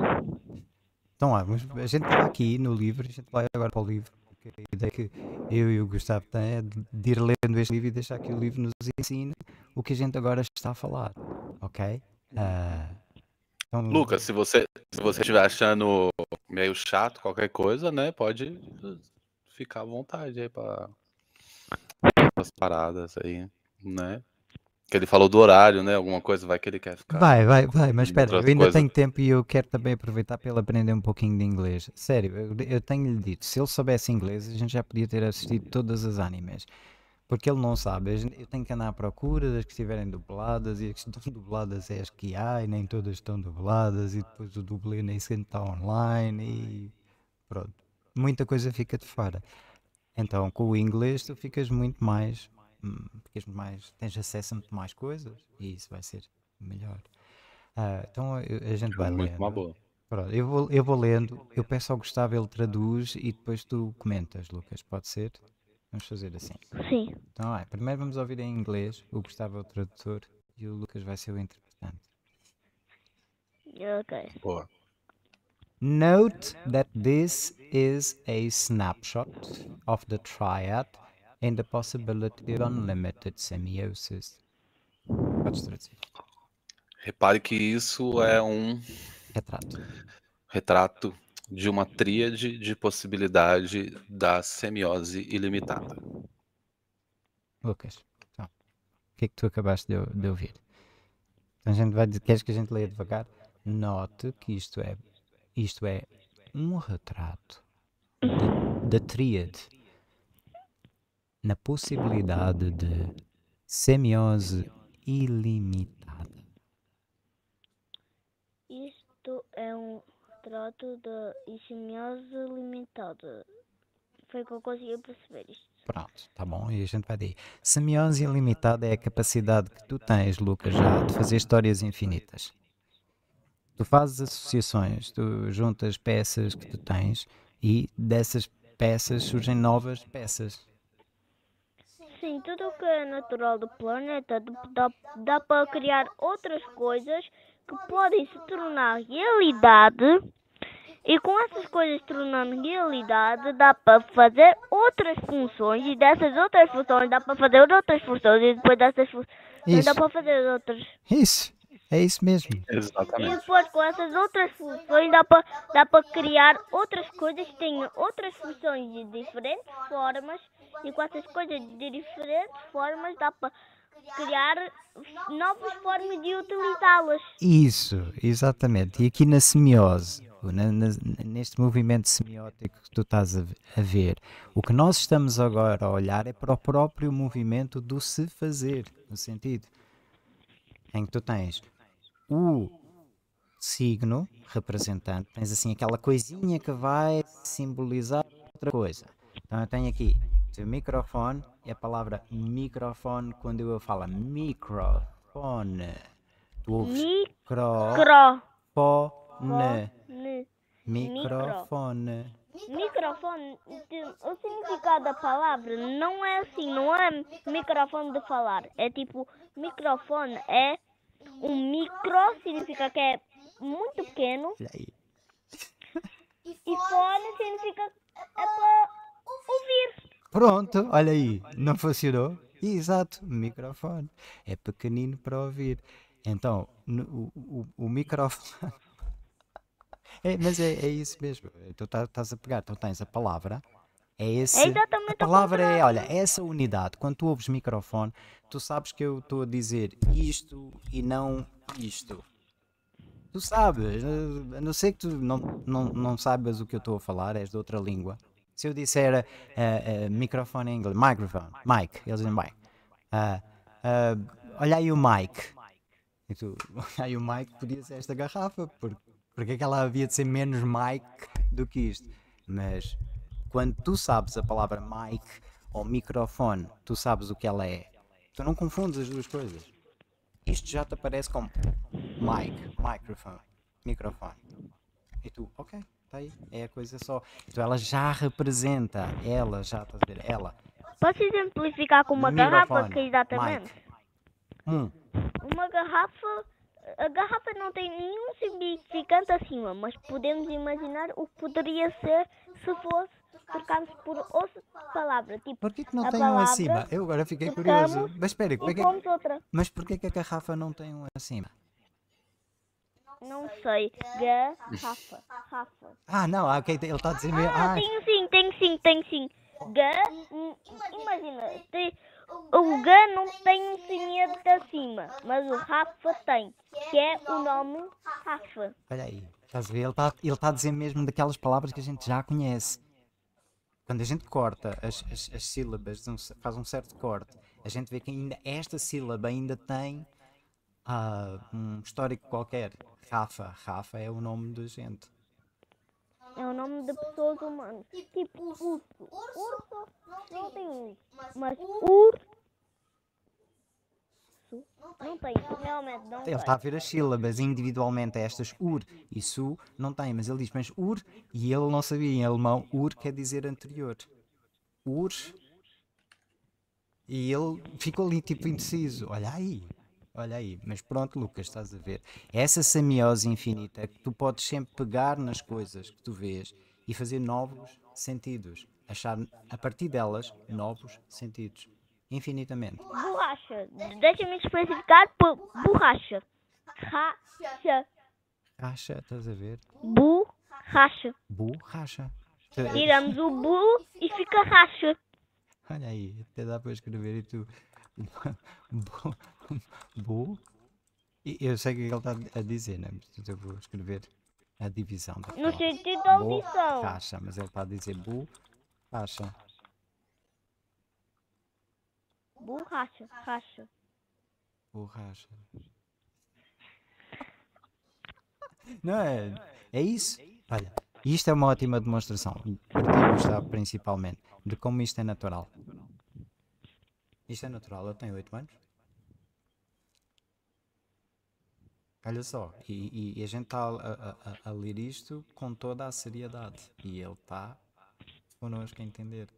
Então, vamos. a gente está aqui no livro, a gente vai agora para o livro porque a ideia que eu e o Gustavo têm é de ir lendo este livro e deixar que o livro nos ensine o que a gente agora está a falar, ok? Uh, então... Lucas, se você se você estiver achando meio chato qualquer coisa, né, pode ficar à vontade aí para as paradas aí, né? que ele falou do horário, né? Alguma coisa, vai que ele quer ficar. Vai, vai, vai, mas espera, eu ainda coisa. tenho tempo e eu quero também aproveitar para ele aprender um pouquinho de inglês. Sério, eu, eu tenho-lhe dito, se ele soubesse inglês, a gente já podia ter assistido todas as animes. Porque ele não sabe, eu tenho que andar à procura das que estiverem dubladas e as que estão dubladas é as que há e nem todas estão dubladas e depois o dublê nem sempre está online e pronto. Muita coisa fica de fora. Então com o inglês tu ficas muito mais porque mais, tens acesso a muito mais coisas e isso vai ser melhor. Uh, então a gente é vai muito lendo. Uma boa. Pronto, eu, vou, eu vou lendo, eu peço ao Gustavo, ele traduz e depois tu comentas, Lucas, pode ser? Vamos fazer assim. Sim. Então, primeiro vamos ouvir em inglês, o Gustavo é o tradutor e o Lucas vai ser o interpretante. Okay. Boa. Note that this is a snapshot of the triad and the possibility of unlimited semiosis. traduzir. Repare que isso é um retrato. retrato de uma tríade de possibilidade da semiose ilimitada. Lucas, então, o que é que tu acabaste de, de ouvir? Então a gente vai, queres que a gente leia devagar? Note que isto é, isto é um retrato da tríade na possibilidade de semiose ilimitada. Isto é um retrato da semiose ilimitada. Foi que eu consegui perceber isto. Pronto, tá bom, e a gente vai daí. Semiose ilimitada é a capacidade que tu tens, Lucas, já de fazer histórias infinitas. Tu fazes associações, tu juntas peças que tu tens e dessas peças surgem novas peças assim, tudo o que é natural do planeta dá, dá para criar outras coisas que podem se tornar realidade. E com essas coisas tornando realidade, dá para fazer outras funções, e dessas outras funções dá para fazer outras funções, e depois dessas funções dá para fazer outras. Isso. É isso mesmo. Exatamente. E depois com essas outras funções dá para dá criar outras coisas que outras funções de diferentes formas. E com essas coisas de diferentes formas dá para criar novas formas de utilizá-las. Isso, exatamente. E aqui na semiose, na, na, neste movimento semiótico que tu estás a, a ver, o que nós estamos agora a olhar é para o próprio movimento do se fazer, no sentido em que tu tens o signo representante, tens assim aquela coisinha que vai simbolizar outra coisa. Então eu tenho aqui o microfone e a palavra microfone quando eu falo microfone. Tu ouves microfone. Microfone. Microfone, o significado da palavra não é assim, não é microfone de falar. É tipo, microfone é um micro significa que é muito pequeno. E fone significa é para ouvir. Pronto, olha aí, não funcionou? Exato, microfone. É pequenino para ouvir. Então, o, o, o microfone. É, mas é, é, isso mesmo. Tu então tá, estás a pegar, tu então tens a palavra é esse. É, a palavra é, olha, essa unidade. Quando tu ouves microfone, tu sabes que eu estou a dizer isto e não isto. Tu sabes, a não ser que tu não, não, não saibas o que eu estou a falar, és de outra língua. Se eu disser uh, uh, microfone em inglês, microphone, mic, eles dizem mic. Uh, olha aí o mic. E tu, olha aí o mic, podia ser esta garrafa, porque, porque é que ela havia de ser menos mic do que isto? Mas quando tu sabes a palavra mic ou microfone, tu sabes o que ela é. Tu não confundes as duas coisas. Isto já te aparece como mic, microphone, microfone. E tu, ok, está aí, é a coisa só. Então ela já representa, ela já, estás a ver, ela. Posso exemplificar com uma garrafa que exatamente? Hum. Uma garrafa a garrafa não tem nenhum significante acima, mas podemos imaginar o que poderia ser se fosse trocámos por outra palavra. Tipo, por que, não tem um acima? Eu agora fiquei curioso. Mas espere é que... Mas por que a garrafa não tem um acima? Não sei. Garrafa. Rafa. Ah, não, ah, ele está a dizer ah, mesmo. Ah, ah, tenho sim, tenho sim, tenho sim. Ga. Imagina, o Ga não tem um sininho de acima, mas o Rafa tem, que é o nome Rafa. Olha aí, estás a ver? Ele está tá a dizer mesmo daquelas palavras que a gente já conhece quando a gente corta as, as, as sílabas, faz um certo corte, a gente vê que ainda esta sílaba ainda tem uh, um histórico qualquer. Rafa. Rafa é o nome da gente. É o nome de pessoas humanas. Tipo urso. Urso não tem mas urso não realmente não Ele está a ver as sílabas individualmente, é estas Ur e Su não tem, mas ele diz, mas Ur, e ele não sabia em alemão, Ur quer dizer anterior. Ur, e ele ficou ali tipo indeciso, olha aí. Olha aí, mas pronto, Lucas, estás a ver. Essa semiose infinita que tu podes sempre pegar nas coisas que tu vês e fazer novos sentidos, achar a partir delas novos sentidos. Infinitamente. Borracha. Deixa-me especificar por borracha. Racha. Racha, estás a ver? Borracha. Borracha. Tiramos o bu e fica racha. Olha aí, até dá para escrever e tu. bu. bu. eu sei o que ele está a dizer, né? Mas eu vou escrever a divisão. Da no sentido da omissão. Racha, mas ele está a dizer bu. Racha. Borracha, racha. Borracha. Não é? É isso? Olha, isto é uma ótima demonstração. Partimos, sabe, principalmente, de como isto é natural. Isto é natural, eu tenho 8 anos. Olha só, e, e a gente está a, a, a, ler isto com toda a seriedade. E ele está connosco a entender.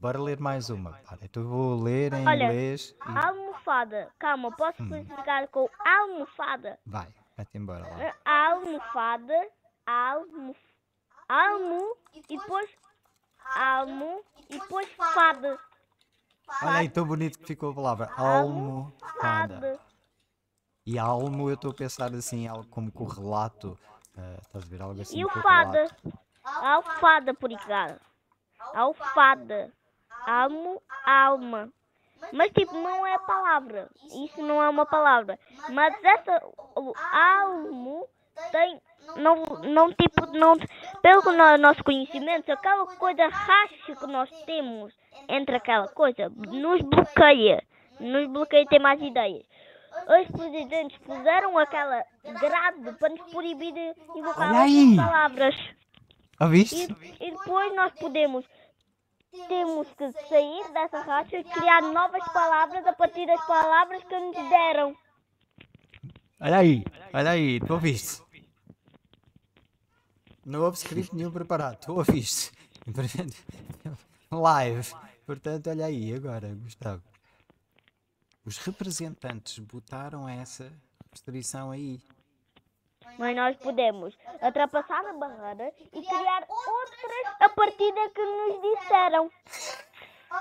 Bora ler mais uma. Então eu vou ler em Olha, inglês. E... Almofada. Calma, posso hum. explicar com almofada? Vai, vai-te embora lá. Eh, almofada, almo, almo e depois almo e depois fada. Olha aí, tão bonito que ficou a palavra. Almofada. E almo eu estou a pensar assim, algo como correlato. Uh, eh, estás a ver algo assim? E o fada. Alfada, por enquanto. Alfada. Amo alma. Mas tipo, não é palavra. Isso não é uma palavra. Mas essa o almo tem não não tipo não pelo nosso conhecimento, aquela coisa racha que nós temos entre aquela coisa nos bloqueia. Nos bloqueia ter mais ideias. Os presidentes puseram aquela grade para nos proibir de invocar palavras. Ouviste? E, e depois nós podemos temos que sair dessa racha e criar novas palavras a partir das palavras que nos deram. Olha aí, olha aí, tu ouviste? Não houve script nenhum preparado, tu ouviste? Live. Portanto, olha aí agora, Gustavo. Os representantes botaram essa restrição aí mas nós podemos ultrapassar a barreira e criar outras a partir da que nos disseram.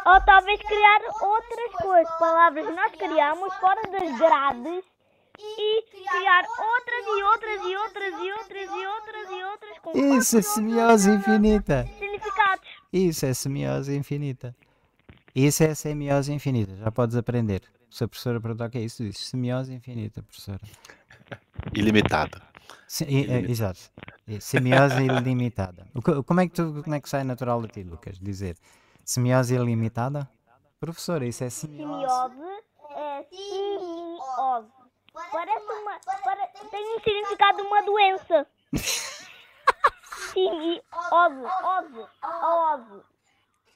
Ou talvez criar outras coisas, palavras que nós criamos fora das grades e criar outras e outras e outras e outras e outras e outras com Isso é semiose infinita. Significados. Isso é semiose infinita. Isso é semiose infinita, já podes aprender. Se a professora perguntar o que é isso, diz semiose infinita, professora. Ilimitada. Sim, é, exato. É, semiose ilimitada. Como é, que tu, como é que sai natural de ti, Lucas? Dizer semiose ilimitada? Professora, isso é semiose. Semiose é semiose. Parece uma. tem um significado de uma doença. semiose.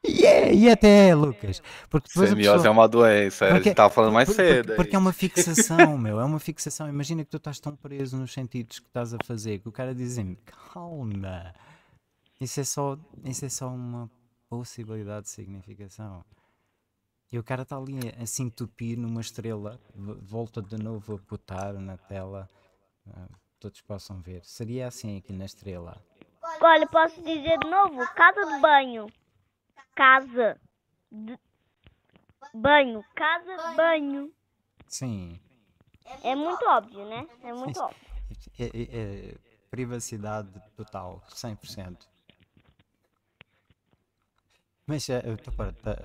E yeah, é, e até, Lucas. Porque Semiose pessoa... é uma doença, porque, estava é falando mais porque, cedo. Porque, é porque é uma fixação, meu, é uma fixação. Imagina que tu estás tão preso nos sentidos que estás a fazer que o cara dizendo assim, calma, isso é só, isso é só uma possibilidade de significação. E o cara está ali a se entupir numa estrela, volta de novo a putar na tela, ah, todos possam ver. Seria assim aqui na estrela. Olha, posso dizer de novo: casa de banho casa, banho, casa, banho. Sim. É muito óbvio, né? É muito Sim. óbvio. É, é, é, privacidade total, 100%. Mas eh, eu estou para. Tá, eh,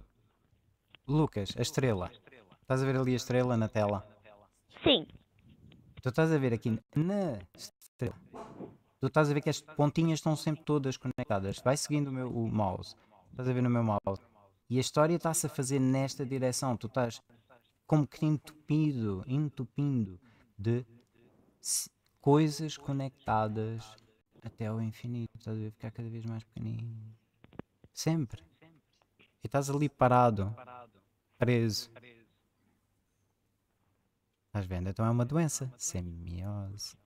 eh, Lucas, a estrela. Estás a ver ali a estrela na tela? Sim. Tu estás a ver aqui na estrela tu estás a ver que as pontinhas estão sempre todas conectadas. Vai seguindo o meu o mouse. Estás a ver no meu mouse. E a história está-se a fazer nesta direção. Tu estás como que entupido, entupindo de coisas conectadas até ao infinito. Estás a ver ficar cada vez mais pequenininho. Sempre. E estás ali parado, preso. Estás vendo? Então é uma doença. Semiose.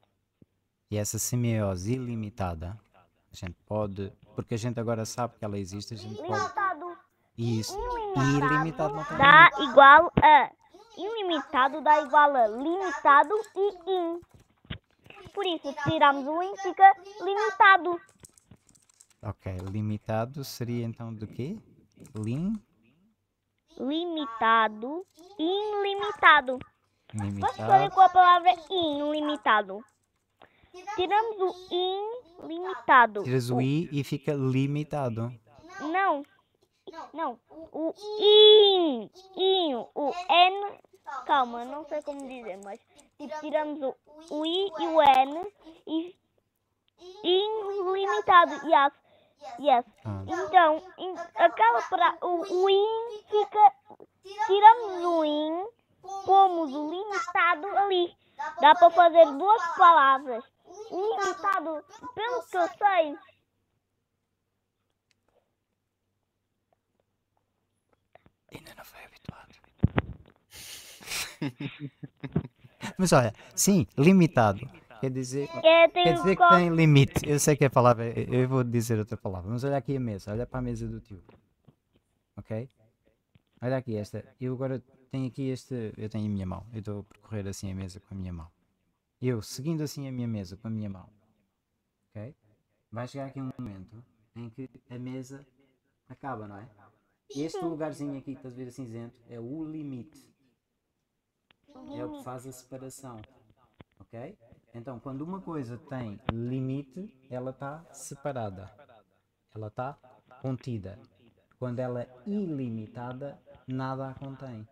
E essa semiose ilimitada, a gente pode, porque a gente agora sabe que ela existe, a gente ilimitado. pode. Isso. Ilimitado. Ilimitado dá igual a. É. Ilimitado dá igual a limitado e in. Por isso, tiramos o in, fica limitado. Ok, limitado seria então do quê? Lim? Limitado, ilimitado. Limitado. Posso escolher com a palavra ilimitado? Tiramos o in, limitado. Tiras o i e fica limitado. Não. Não. O in, in, o n. Calma, não sei como dizer, mas tipo, tiramos o, o i e o n e in limitado. Yes. Yes. Ah. Então, in, para o, o in fica tiramos o in, pomos o limitado ali. Dá para fazer duas palavras limitado pelo que eu sei, Ainda não foi habituado. Mas olha, sim, limitado. Quer dizer, quer dizer que tem limite. Eu sei que é a palavra, eu vou dizer outra palavra. Vamos olhar aqui a mesa, olha para a mesa do tio. Ok? Olha aqui esta. Eu agora tenho aqui este Eu tenho a minha mão. Eu estou a percorrer assim a mesa com a minha mão eu seguindo assim a minha mesa com a minha mão, ok? Vai chegar aqui um momento em que a mesa acaba, não é? Este então. lugarzinho aqui que estás a ver cinzento assim, é o limite. É o que faz a separação, ok? Então, quando uma coisa tem limite, ela está separada. Ela está contida. Quando ela é ilimitada, nada a contém.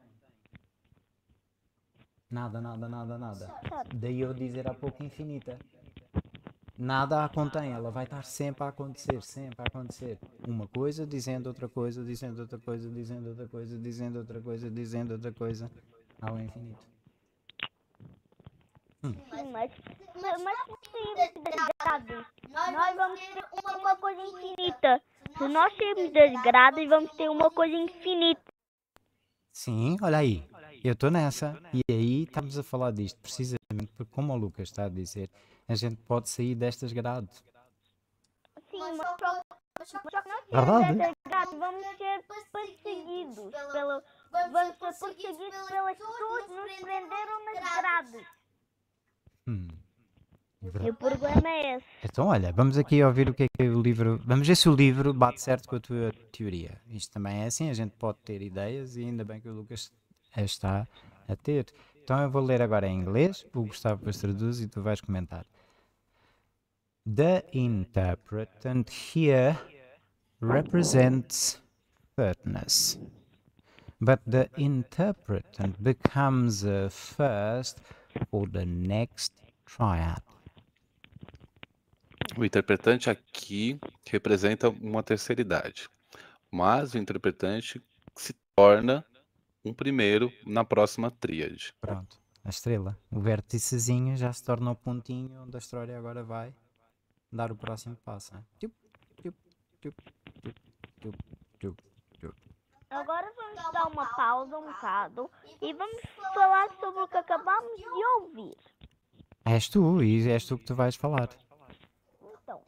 Nada, nada, nada, nada. Daí eu dizer há pouco infinita. Nada a contém, ela vai estar sempre a acontecer, sempre a acontecer. Uma coisa dizendo outra coisa, dizendo outra coisa, dizendo outra coisa, dizendo outra coisa, dizendo outra coisa, ao infinito. Hum. Mas, mas, mas desgrado, nós vamos ter uma coisa infinita. Se nós sermos desgraçados, vamos ter uma coisa infinita. Sim, olha aí. Eu estou nessa, e aí estamos a falar disto, precisamente porque, como o Lucas está a dizer, a gente pode sair destas grades. Sim, mas só, que nós temos nós grade, vamos ser perseguidos, pelo, vamos ser perseguidos pelas pessoas que nos prenderam nas grades. Hum. E o problema é esse. Então, olha, vamos aqui ouvir o que é que o livro. Vamos ver se o livro bate certo com a tua teoria. Isto também é assim, a gente pode ter ideias e ainda bem que o Lucas está a ter. Então eu vou ler agora em inglês, o Gustavo depois traduz e tu vais comentar. The interpretant here represents thirdness. But the interpretant becomes a first for the next triad. O interpretante aqui representa uma terceira idade, mas o interpretante se torna um primeiro na próxima tríade. Pronto, a estrela. O vérticezinho já se torna o pontinho onde a história agora vai dar o próximo passo. Né? Tup, tup, tup, agora vamos dar uma pausa um bocado e vamos falar sobre o que acabamos de ouvir. És tu, e és tu que tu vais falar. Então,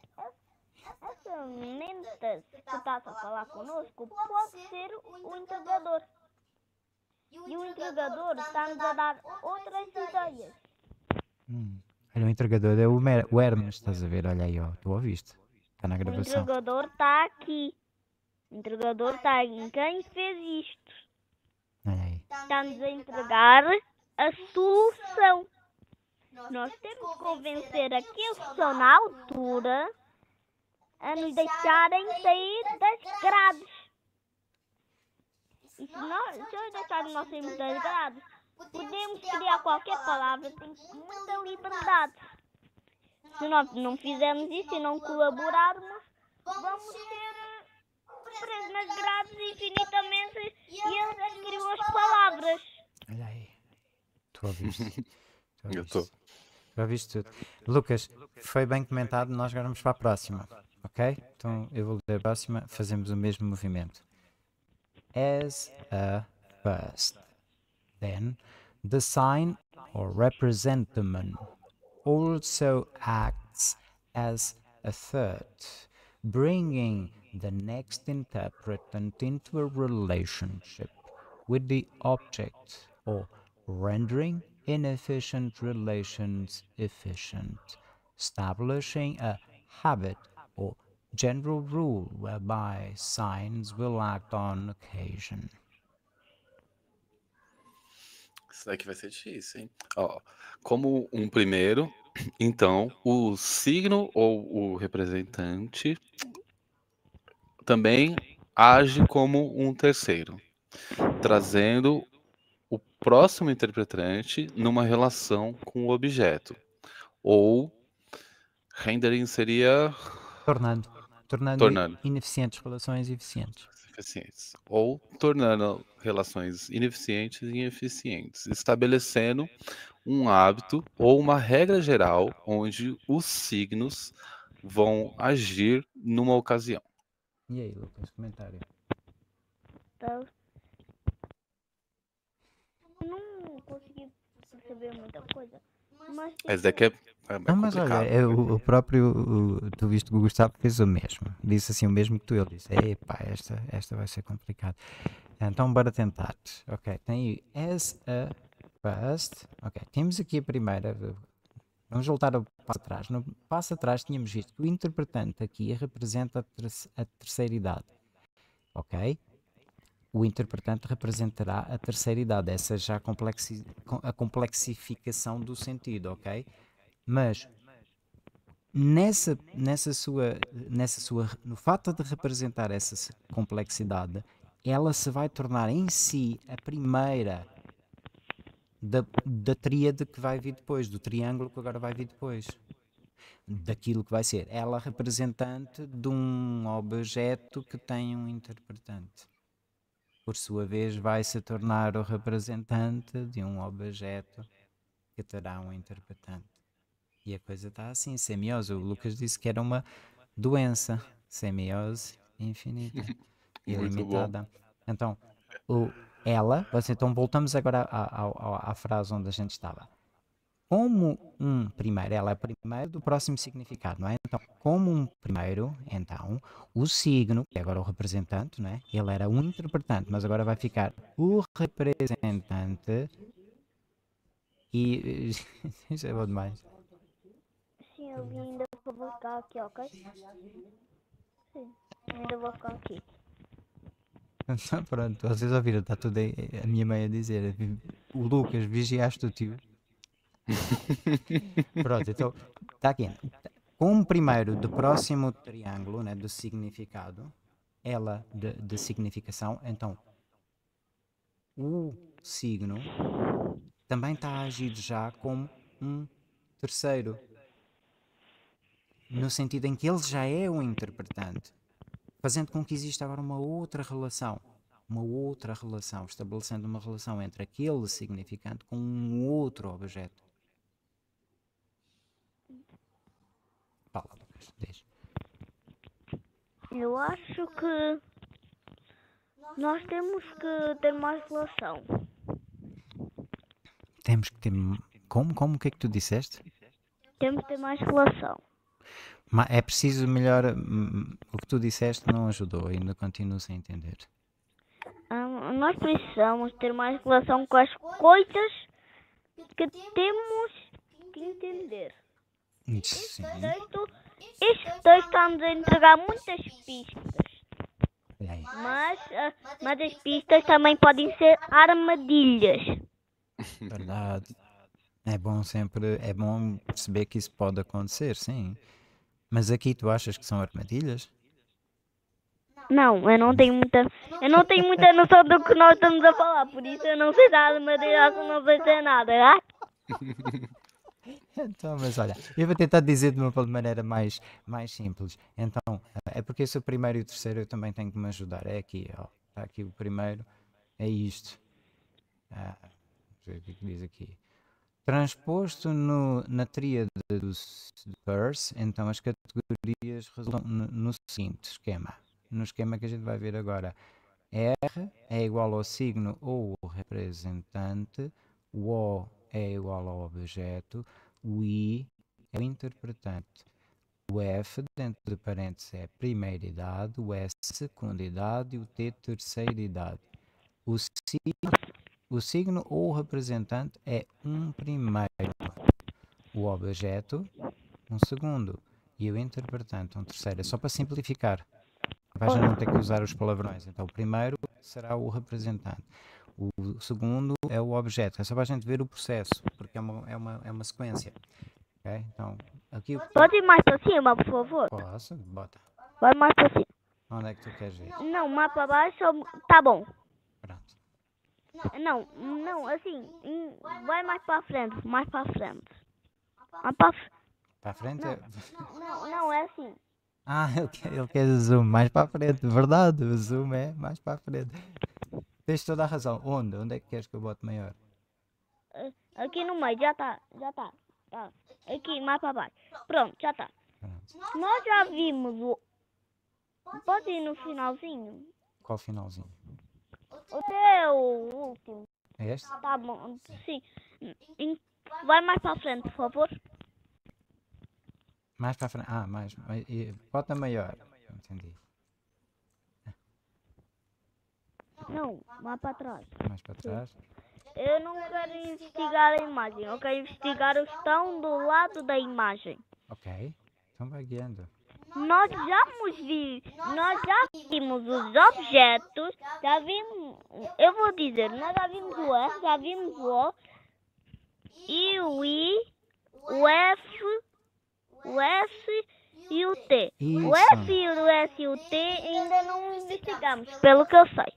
essa menina que está a falar connosco pode ser o entregador. E o, entregador está-nos a dar outras ideias. Hum. Olha, o entregador é o, Mer o Hermes, estás a ver? Olha aí, ó. Tu ouviste? Está na gravação. O entregador está aqui. O entregador está aí. Quem fez isto? Olha aí. Está-nos a entregar a solução. Nós temos que convencer aqueles que estão na altura a nos deixarem sair das grades se nós, se o nosso não sermos podemos criar qualquer palavra tem muita liberdade. Se nós não fizermos isso e não colaborarmos, vamos ser presos nas grades infinitamente e eles adquiriram as palavras. Olha aí. Tu ouviste? Eu estou. Já viste tudo. Lucas, foi bem comentado, nós agora vamos para a próxima. Ok? Então eu vou ler a próxima, fazemos o mesmo movimento. as a first. Then the sign or representamen also acts as a third, bringing the next interpretant into a relationship with the object or rendering inefficient relations efficient, establishing a habit general rule whereby signs will act on occasion. Isso daqui vai ser difícil, hein? Ó, como um primeiro, então, o signo ou o representante também age como um terceiro, trazendo o próximo interpretante numa relação com o objeto. Ou rendering seria. Tornando tornando tornando. ineficientes relações eficientes. eficientes. Ou tornando relações ineficientes e ineficientes. estabelecendo um hábito ou uma regra geral onde os signos vão agir numa ocasião. E aí, Lucas, comentário? Tá. Não consegui perceber muita coisa. Mas, Essa daqui é, é é, é não, mas olha, é, o, o, próprio, o, tu viste que o Gustavo fez o mesmo. Disse assim o mesmo que tu. Ele disse: epá, esta, esta vai ser complicada. Então, bora tentar. Ok, tem aí as a first. Ok, temos aqui a primeira. Vamos voltar ao passo atrás. No passo atrás tínhamos visto que o interpretante aqui representa a, ter a terceira idade. Ok? o interpretante representará a terceira idade, essa já a complexificação do sentido, ok? Mas nessa, nessa sua, nessa sua, no fato de representar essa complexidade, ela se vai tornar em si a primeira da, da tríade que vai vir depois, do triângulo que agora vai vir depois. Daquilo que vai ser. Ela representante de um objeto que tem um interpretante. Por sua vez, vai se tornar o representante de um objeto que terá um interpretante. E a coisa está assim, semiose. O Lucas disse que era uma doença, semiose infinita ilimitada Então, o ela, então voltamos agora à, à, à frase onde a gente estava. Como um primeiro, ela é primeiro do próximo significado, não é? Então, como um primeiro, então, o signo, que é agora o representante, não é? Ele era um interpretante, mas agora vai ficar o representante e. Isso é bom demais eu ainda vou voltar aqui, ok? Sim, ainda vou buscar aqui. Pronto, vocês ouviram, está tudo aí, a minha mãe a dizer. O Lucas, vigiaste o tio. Pronto, então, está aqui. Como primeiro do próximo triângulo, né, do significado, ela de, de significação, então o signo também está agido já como um terceiro no sentido em que ele já é o interpretante, fazendo com que exista agora uma outra relação, uma outra relação, estabelecendo uma relação entre aquele significante com um outro objeto. Palavras, deixa. Eu acho que nós temos que ter mais relação. Temos que ter. Como? Como? O que é que tu disseste? Temos que ter mais relação. É preciso melhor. Hum, hum, o que tu disseste não ajudou, ainda continuo sem entender. Ah, nós precisamos ter mais relação com as coisas que temos que entender. Sim. Estes dois este texto está-nos a entregar muitas pistas. Mas, ah, mas as pistas também podem ser armadilhas. Verdade. É bom sempre, é bom perceber que isso pode acontecer, sim. Mas aqui tu achas que são armadilhas? Não, eu não tenho muita. Eu não tenho muita noção do que nós estamos a falar, por isso eu não sei dar há armadilhas não sei se é nada, é? Então, mas olha, eu vou tentar dizer de uma maneira mais, mais simples. Então, eh, é porque esse é o primeiro e o terceiro eu também tenho que me ajudar. É aqui, ó. Está aqui o primeiro. É isto. Ah, o é que diz aqui? Transposto no, na tríade do Peirce, então as categorias resultam no, no, seguinte esquema, no esquema que a gente vai ver agora. R é igual ao signo ou representante, o O é igual ao objeto, o I é o interpretante. O F, dentro de parênteses, é primeira idade, o S, segunda idade e o T, terceira idade. O C o signo ou o representante é um primeiro, o objeto um segundo e o interpretante um terceiro. É só para simplificar. Vais não ter é que usar os palavrões. Então, o primeiro será o representante. O segundo é o objeto. É só para a gente ver o processo, porque é uma, é uma, é uma sequência. Okay? Então, aqui... Pode ir mais para cima, por favor? Posso? Bota. Vai mais para cima. Onde é que tu queres ir? Não, mais para baixo. Tá bom. Pronto. Não, não, assim, em, vai mais para frente, mais para frente. Mais pra, frente? Não, é... não, não, é assim. Ah, ele quer, ele quer zoom, mais para frente, verdade, o zoom é mais para frente. Tens toda a razão. Onde? Onde é que queres que eu bote maior? Eh, aqui no meio, já está, já está, tá. Aqui, mais para baixo. Pronto, já está. Nós já vimos o... Pode ir no finalzinho? Qual finalzinho? O teu último. É este? Ah, tá bom, sim. Vai mais para a frente, por favor. Mais para a frente? Ah, mais. Bota maior. Entendi. Não, vai para trás. Mais para trás? Eu não quero investigar a imagem, eu quero investigar os que estão do lado da imagem. Ok, então vai guiando. Nós já vimos, nós já vimos os objetos, já vimos eu vou dizer, nós já vimos o F, já vimos o O, e o I, o F, o S e o T. Isso. O F, o S e o T ainda não investigamos, pelo que eu sei.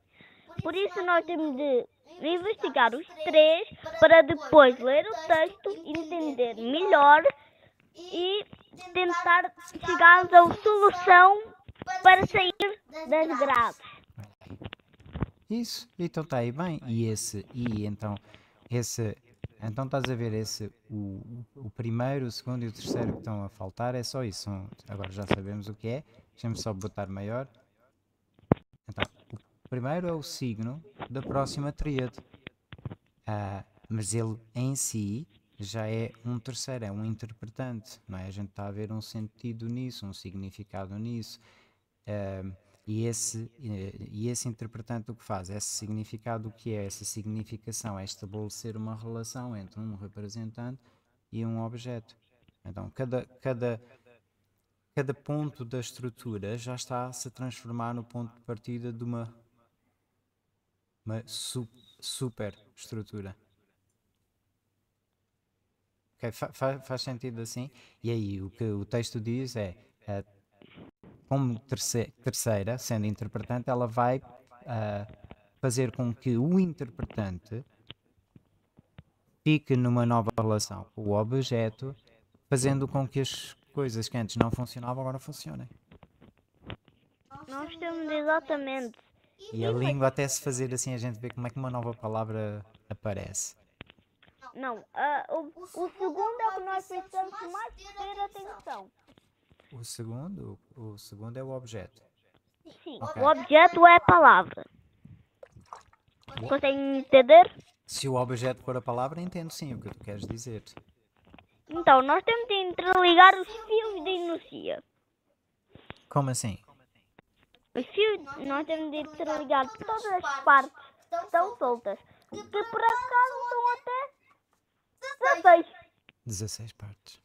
Por isso nós temos de investigar os três para depois ler o texto, entender melhor e tentar chegar à solução para sair das grades. Isso, então está aí bem. E esse, e então, esse, então estás a ver esse, o, o primeiro, o segundo e o terceiro que estão a faltar, é só isso. Agora já sabemos o que é. Deixa-me só botar maior. Então, o primeiro é o signo da próxima tríade. Ah, mas ele em si já é um terceiro, é um interpretante, não é? A gente está a ver um sentido nisso, um significado nisso. Uh, e esse, e esse interpretante o que faz, esse significado o que é, essa significação é estabelecer uma relação entre um representante e um objeto. Então, cada, cada, cada ponto da estrutura já está a se transformar no ponto de partida de uma, uma su, superestrutura. Okay, fa, fa, faz sentido assim? E aí, o que o texto diz é eh, como terceira, sendo interpretante, ela vai uh, fazer com que o interpretante fique numa nova relação com o objeto, fazendo com que as coisas que antes não funcionavam agora funcionem. Nós temos exatamente. E a língua, até se fazer assim, a gente vê como é que uma nova palavra aparece. Não, uh, o, o segundo é o que nós precisamos mais ter atenção. O segundo, o segundo é o objeto. Sim. Okay. O objeto é a palavra. Conseguem entender? Se o objeto for a palavra, entendo sim o que tu queres dizer. Então, nós temos de interligar os fios de Inocência Como assim? Os fios, nós temos de interligar todas as partes que estão soltas. Que por acaso são até 16. 16 partes.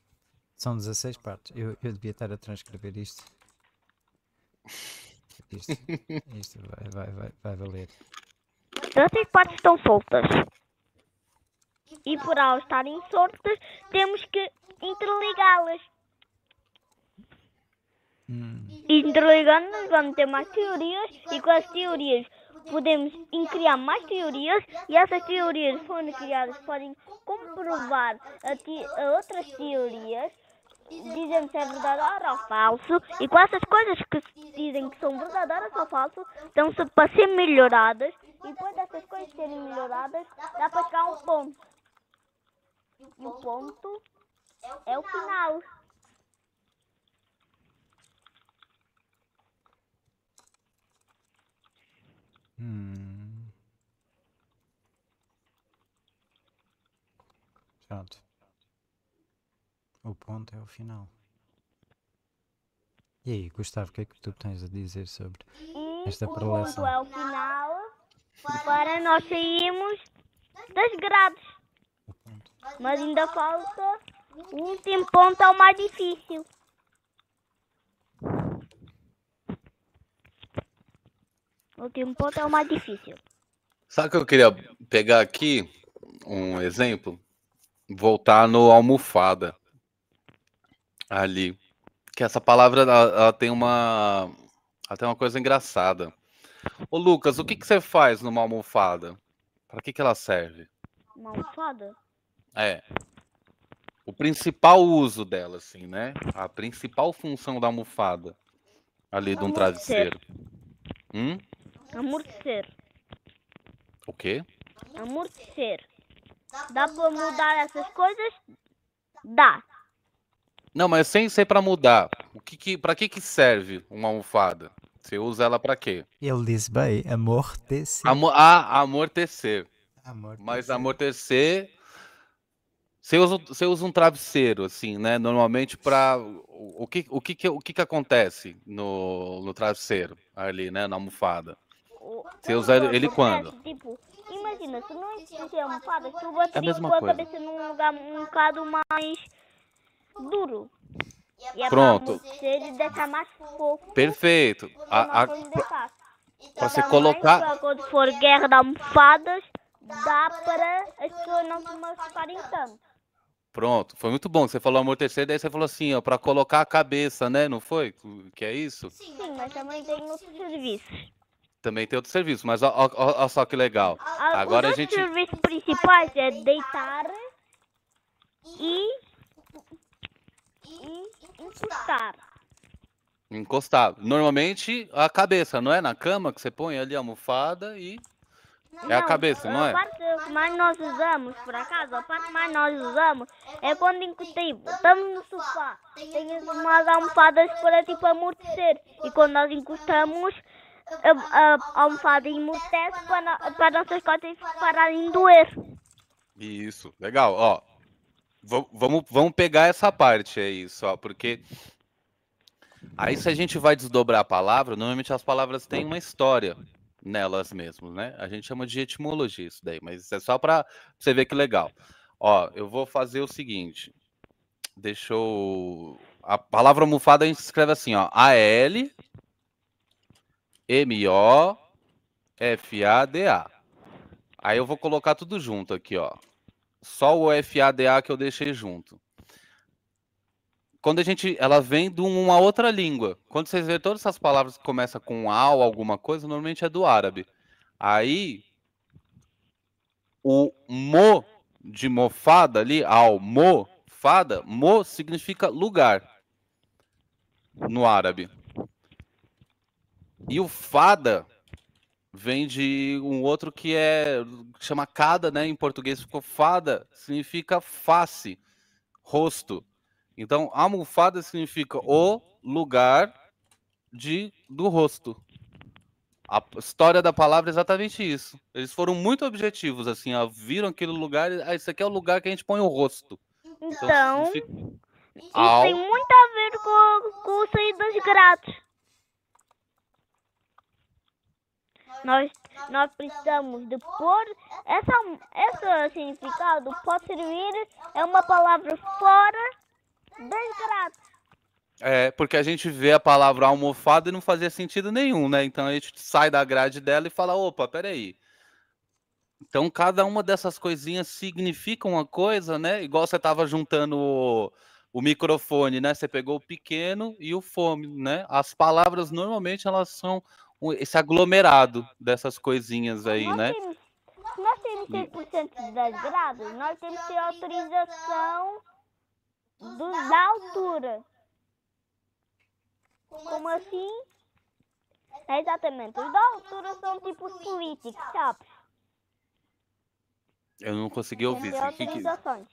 São 16 partes. Eu, eu devia estar a transcrever isto. Isto, isto vai, vai, vai, vai valer. 16 partes estão soltas. E por elas estarem soltas, temos que interligá-las. Hum. Interligando-nos, vamos ter mais teorias. E com as teorias, podemos criar mais teorias e essas teorias foram criadas podem comprovar a, te a outras teorias dizem se é verdadeiro ou falso e com essas coisas que dizem que são verdadeiras ou falsas estão-se para ser melhoradas e depois dessas coisas serem melhoradas dá para ficar um ponto. E o ponto é o final. Hum. O ponto é o final. E aí, Gustavo, o que é que tu tens a dizer sobre esta prelação? O ponto é o final para nós sairmos das grades. Mas ainda falta o último ponto, é o mais difícil. O último ponto é o mais difícil. Sabe o que eu queria pegar aqui? Um exemplo? Voltar no almofada. Ali. Que essa palavra ela, ela tem uma até uma coisa engraçada. Ô Lucas, o que, que você faz numa almofada? Para que, que ela serve? Uma almofada? É. O principal uso dela, assim, né? A principal função da almofada ali de um travesseiro. Hum? Amortecer. O quê? Amortecer. Dá pra mudar essas coisas? Dá. Não, mas sem ser para mudar. O que, que para que que serve uma almofada? Você usa ela para quê? Eu disse bem, amortecer. ah, amortecer. amortecer. Mas amortecer você usa, você usa um travesseiro, assim, né? Normalmente para o que o que o que, que acontece no, no travesseiro ali, né? Na almofada. Você usa ele quando? Tipo, imagina, se não existe almofada, tu botaria é a mesma coisa. cabeça num lugar um bocado mais duro. E Pronto. Ele deixa é mais fofo. Perfeito. A, a, é então, pra, você colocar. Mais, quando for guerra das almofadas, dá para as pessoas não se machucarem tanto. Pronto, foi muito bom. Você falou amortecer, daí você falou assim, ó, para colocar a cabeça, né? Não foi? Que é isso? Sim, mas também tem outros serviços. Também tem outro serviço, mas olha só que legal. Ah, a, Agora a gente. Os serviços principais é deitar e encostava. Encostava. Normalmente a cabeça, não é? Na cama que você põe ali a almofada e. Não, é a cabeça, não é? A parte que mais nós usamos, por acaso, a parte mais nós usamos é quando, tipo, estamos no sofá, tem umas almofadas para, tipo, amortecer. E quando nós encostamos, a, a almofada amortece para, para nossas costas pararem de doer. Isso, legal. Ó, vamos, vamos pegar essa parte aí só, porque aí se a gente vai desdobrar a palavra, normalmente as palavras têm uma história nelas mesmas, né? A gente chama de etimologia isso daí, mas é só para você ver que legal. Ó, eu vou fazer o seguinte. Deixa eu... A palavra almofada a gente escreve assim, ó. A-L M-O F-A-D-A. Aí eu vou colocar tudo junto aqui, ó só o FADA que eu deixei junto. Quando a gente, ela vem de uma outra língua. Quando vocês vê todas essas palavras que começam com A alguma coisa, normalmente é do árabe. Aí, o mo de mofada ali, ao mofada, mo significa lugar no árabe. E o fada vem de um outro que é chama cada, né? Em português ficou fada, significa face, rosto. Então, almofada significa o lugar de do rosto. A história da palavra é exatamente isso. Eles foram muito objetivos, assim, ó, viram aquele lugar, ah, isso aqui é o lugar que a gente põe o rosto. Então, então significa... isso Al... tem muito a ver com, com saídas grátis Nós, nós precisamos de por. Essa, essa significado pode servir é uma palavra fora desgraça. É, porque a gente vê a palavra almofada e não fazia sentido nenhum, né? Então a gente sai da grade dela e fala: opa, peraí. Então cada uma dessas coisinhas significa uma coisa, né? Igual você tava juntando o, o microfone, né? Você pegou o pequeno e o fome, né? As palavras normalmente elas são esse aglomerado dessas coisinhas aí, nós né? Temos, nós temos 100% das grades, nós temos que ter autorização dos, da altura. Como assim? É exatamente, os da altura são tipo políticos, sabe? Eu não consegui ouvir. isso que não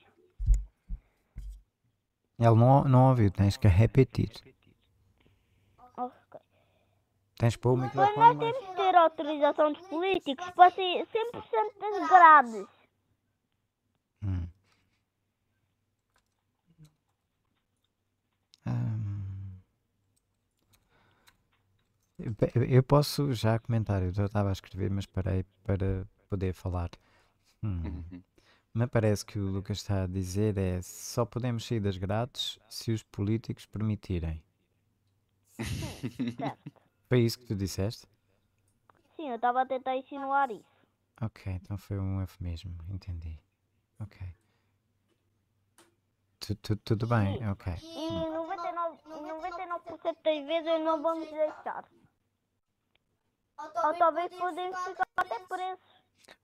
Ele não, não ouviu, tem que repetir. Tens pôr o microfone. Mas nós mais. temos que ter autorização dos políticos para ser 100% das grades. Hum. hum. Eu, posso já comentar, eu estava a escrever, mas parei para poder falar. Hum. Uhum. Me parece que o Lucas está a dizer é só podemos sair das grades se os políticos permitirem. Sim, certo. Foi isso que tu disseste? Sim, eu estava a tentar insinuar isso. Ok, então foi um F mesmo, entendi. Ok. Tu, tu, tudo bem, ok. E 99%, 99 das vezes não vamos deixar. Ou talvez podemos ficar até presos.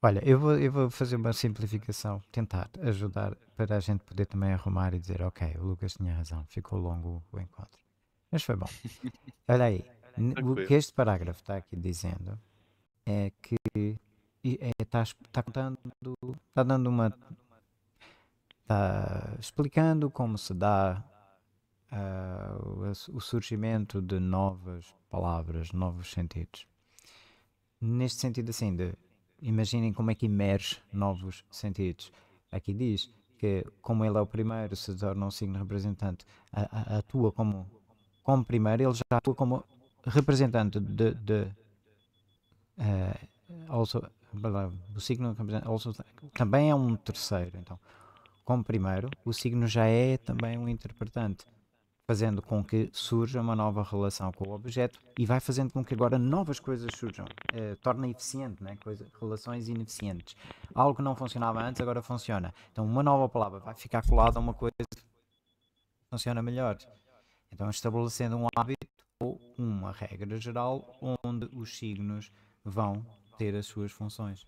Olha, eu vou, eu vou fazer uma simplificação, tentar ajudar para a gente poder também arrumar e dizer, ok, o Lucas tinha razão, ficou longo o encontro. Mas foi bom. Olha aí. Tranquilo. O que este parágrafo está aqui dizendo é que está, é, está contando, está dando uma. Está explicando como se dá uh, o surgimento de novas palavras, novos sentidos. Neste sentido, assim, de imaginem como é que emerge novos sentidos. Aqui diz que, como ele é o primeiro, se torna um signo representante, atua como, como primeiro, ele já atua como representante de, de uh, also, o signo also, também é um terceiro. Então, como primeiro, o signo já é também um interpretante, fazendo com que surja uma nova relação com o objeto e vai fazendo com que agora novas coisas surjam. Uh, torna eficiente, né? Coisa, relações ineficientes. Algo que não funcionava antes, agora funciona. Então, uma nova palavra vai ficar colada a uma coisa que funciona melhor. Então, estabelecendo um hábito ou uma regra geral onde os signos vão ter as suas funções.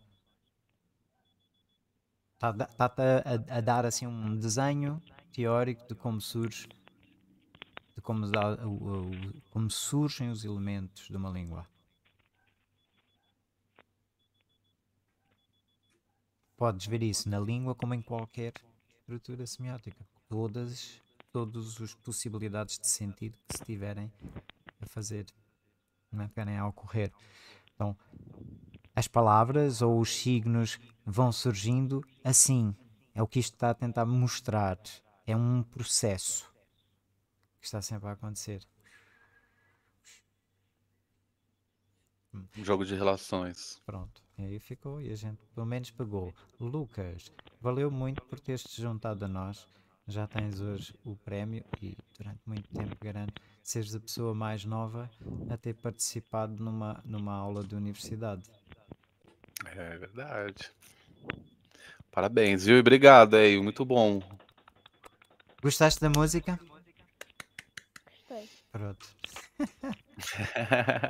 está tá, tá, tá a, a, dar assim um desenho teórico de como surge de como, dá, o, o, como surgem os elementos de uma língua. Podes ver isso na língua como em qualquer estrutura semiótica. Todas todas as possibilidades de sentido que se tiverem a fazer, não é? tiverem a ocorrer. Então, as palavras ou os signos vão surgindo assim. É o que isto está a tentar mostrar. É um processo que está sempre a acontecer. Um jogo de relações. Pronto, e aí ficou e a gente pelo menos pegou. Lucas, valeu muito por teres te juntado a nós já tens hoje o prémio e durante muito tempo garanto seres a pessoa mais nova a ter participado numa, numa aula de universidade. É verdade. Parabéns, viu? E obrigado aí, muito bom. Gostaste da música? Gostei. Pronto.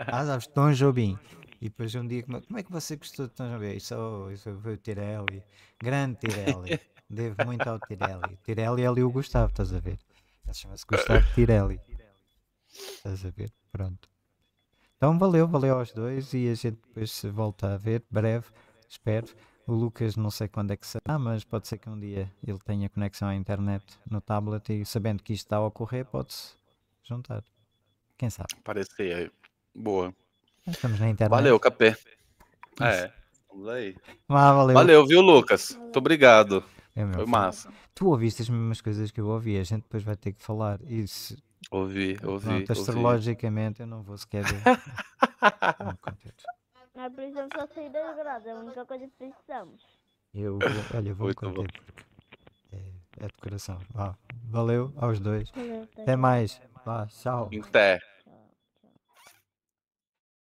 ah, sabes, Tom Jobim. E depois um dia, como, é, como é que você gostou de Tom Jobim? Isso, isso foi o Tirelli. Grande Tirelli. Devo muito ao Tirelli. Tirelli é ali o Gustavo, estás a ver? Ele chama-se Gustavo Tirelli. Estás a ver? Pronto. Então valeu, valeu aos dois e a gente depois se volta a ver, breve, espero. O Lucas não sei quando é que será, mas pode ser que um dia ele tenha conexão à internet no tablet e sabendo que isto está a ocorrer pode-se juntar. Quem sabe? Parece que é boa. Estamos na internet. Valeu, Capé. É, vamos aí. Ah, valeu. valeu, viu, Lucas? Muito obrigado. É mesmo. Foi massa. Tu ouviste as mesmas coisas que eu ouvi, a gente depois vai ter que falar. Isso. Ouvi, ouvi. Pronto, ouvi. astrologicamente eu não vou sequer. não, na prisão só sei das grades, é a única coisa que precisamos. Eu olha, eu vou contar porque é, é de coração. Vá. Valeu aos dois. Valeu, até. até mais. Vá, tchau. Até.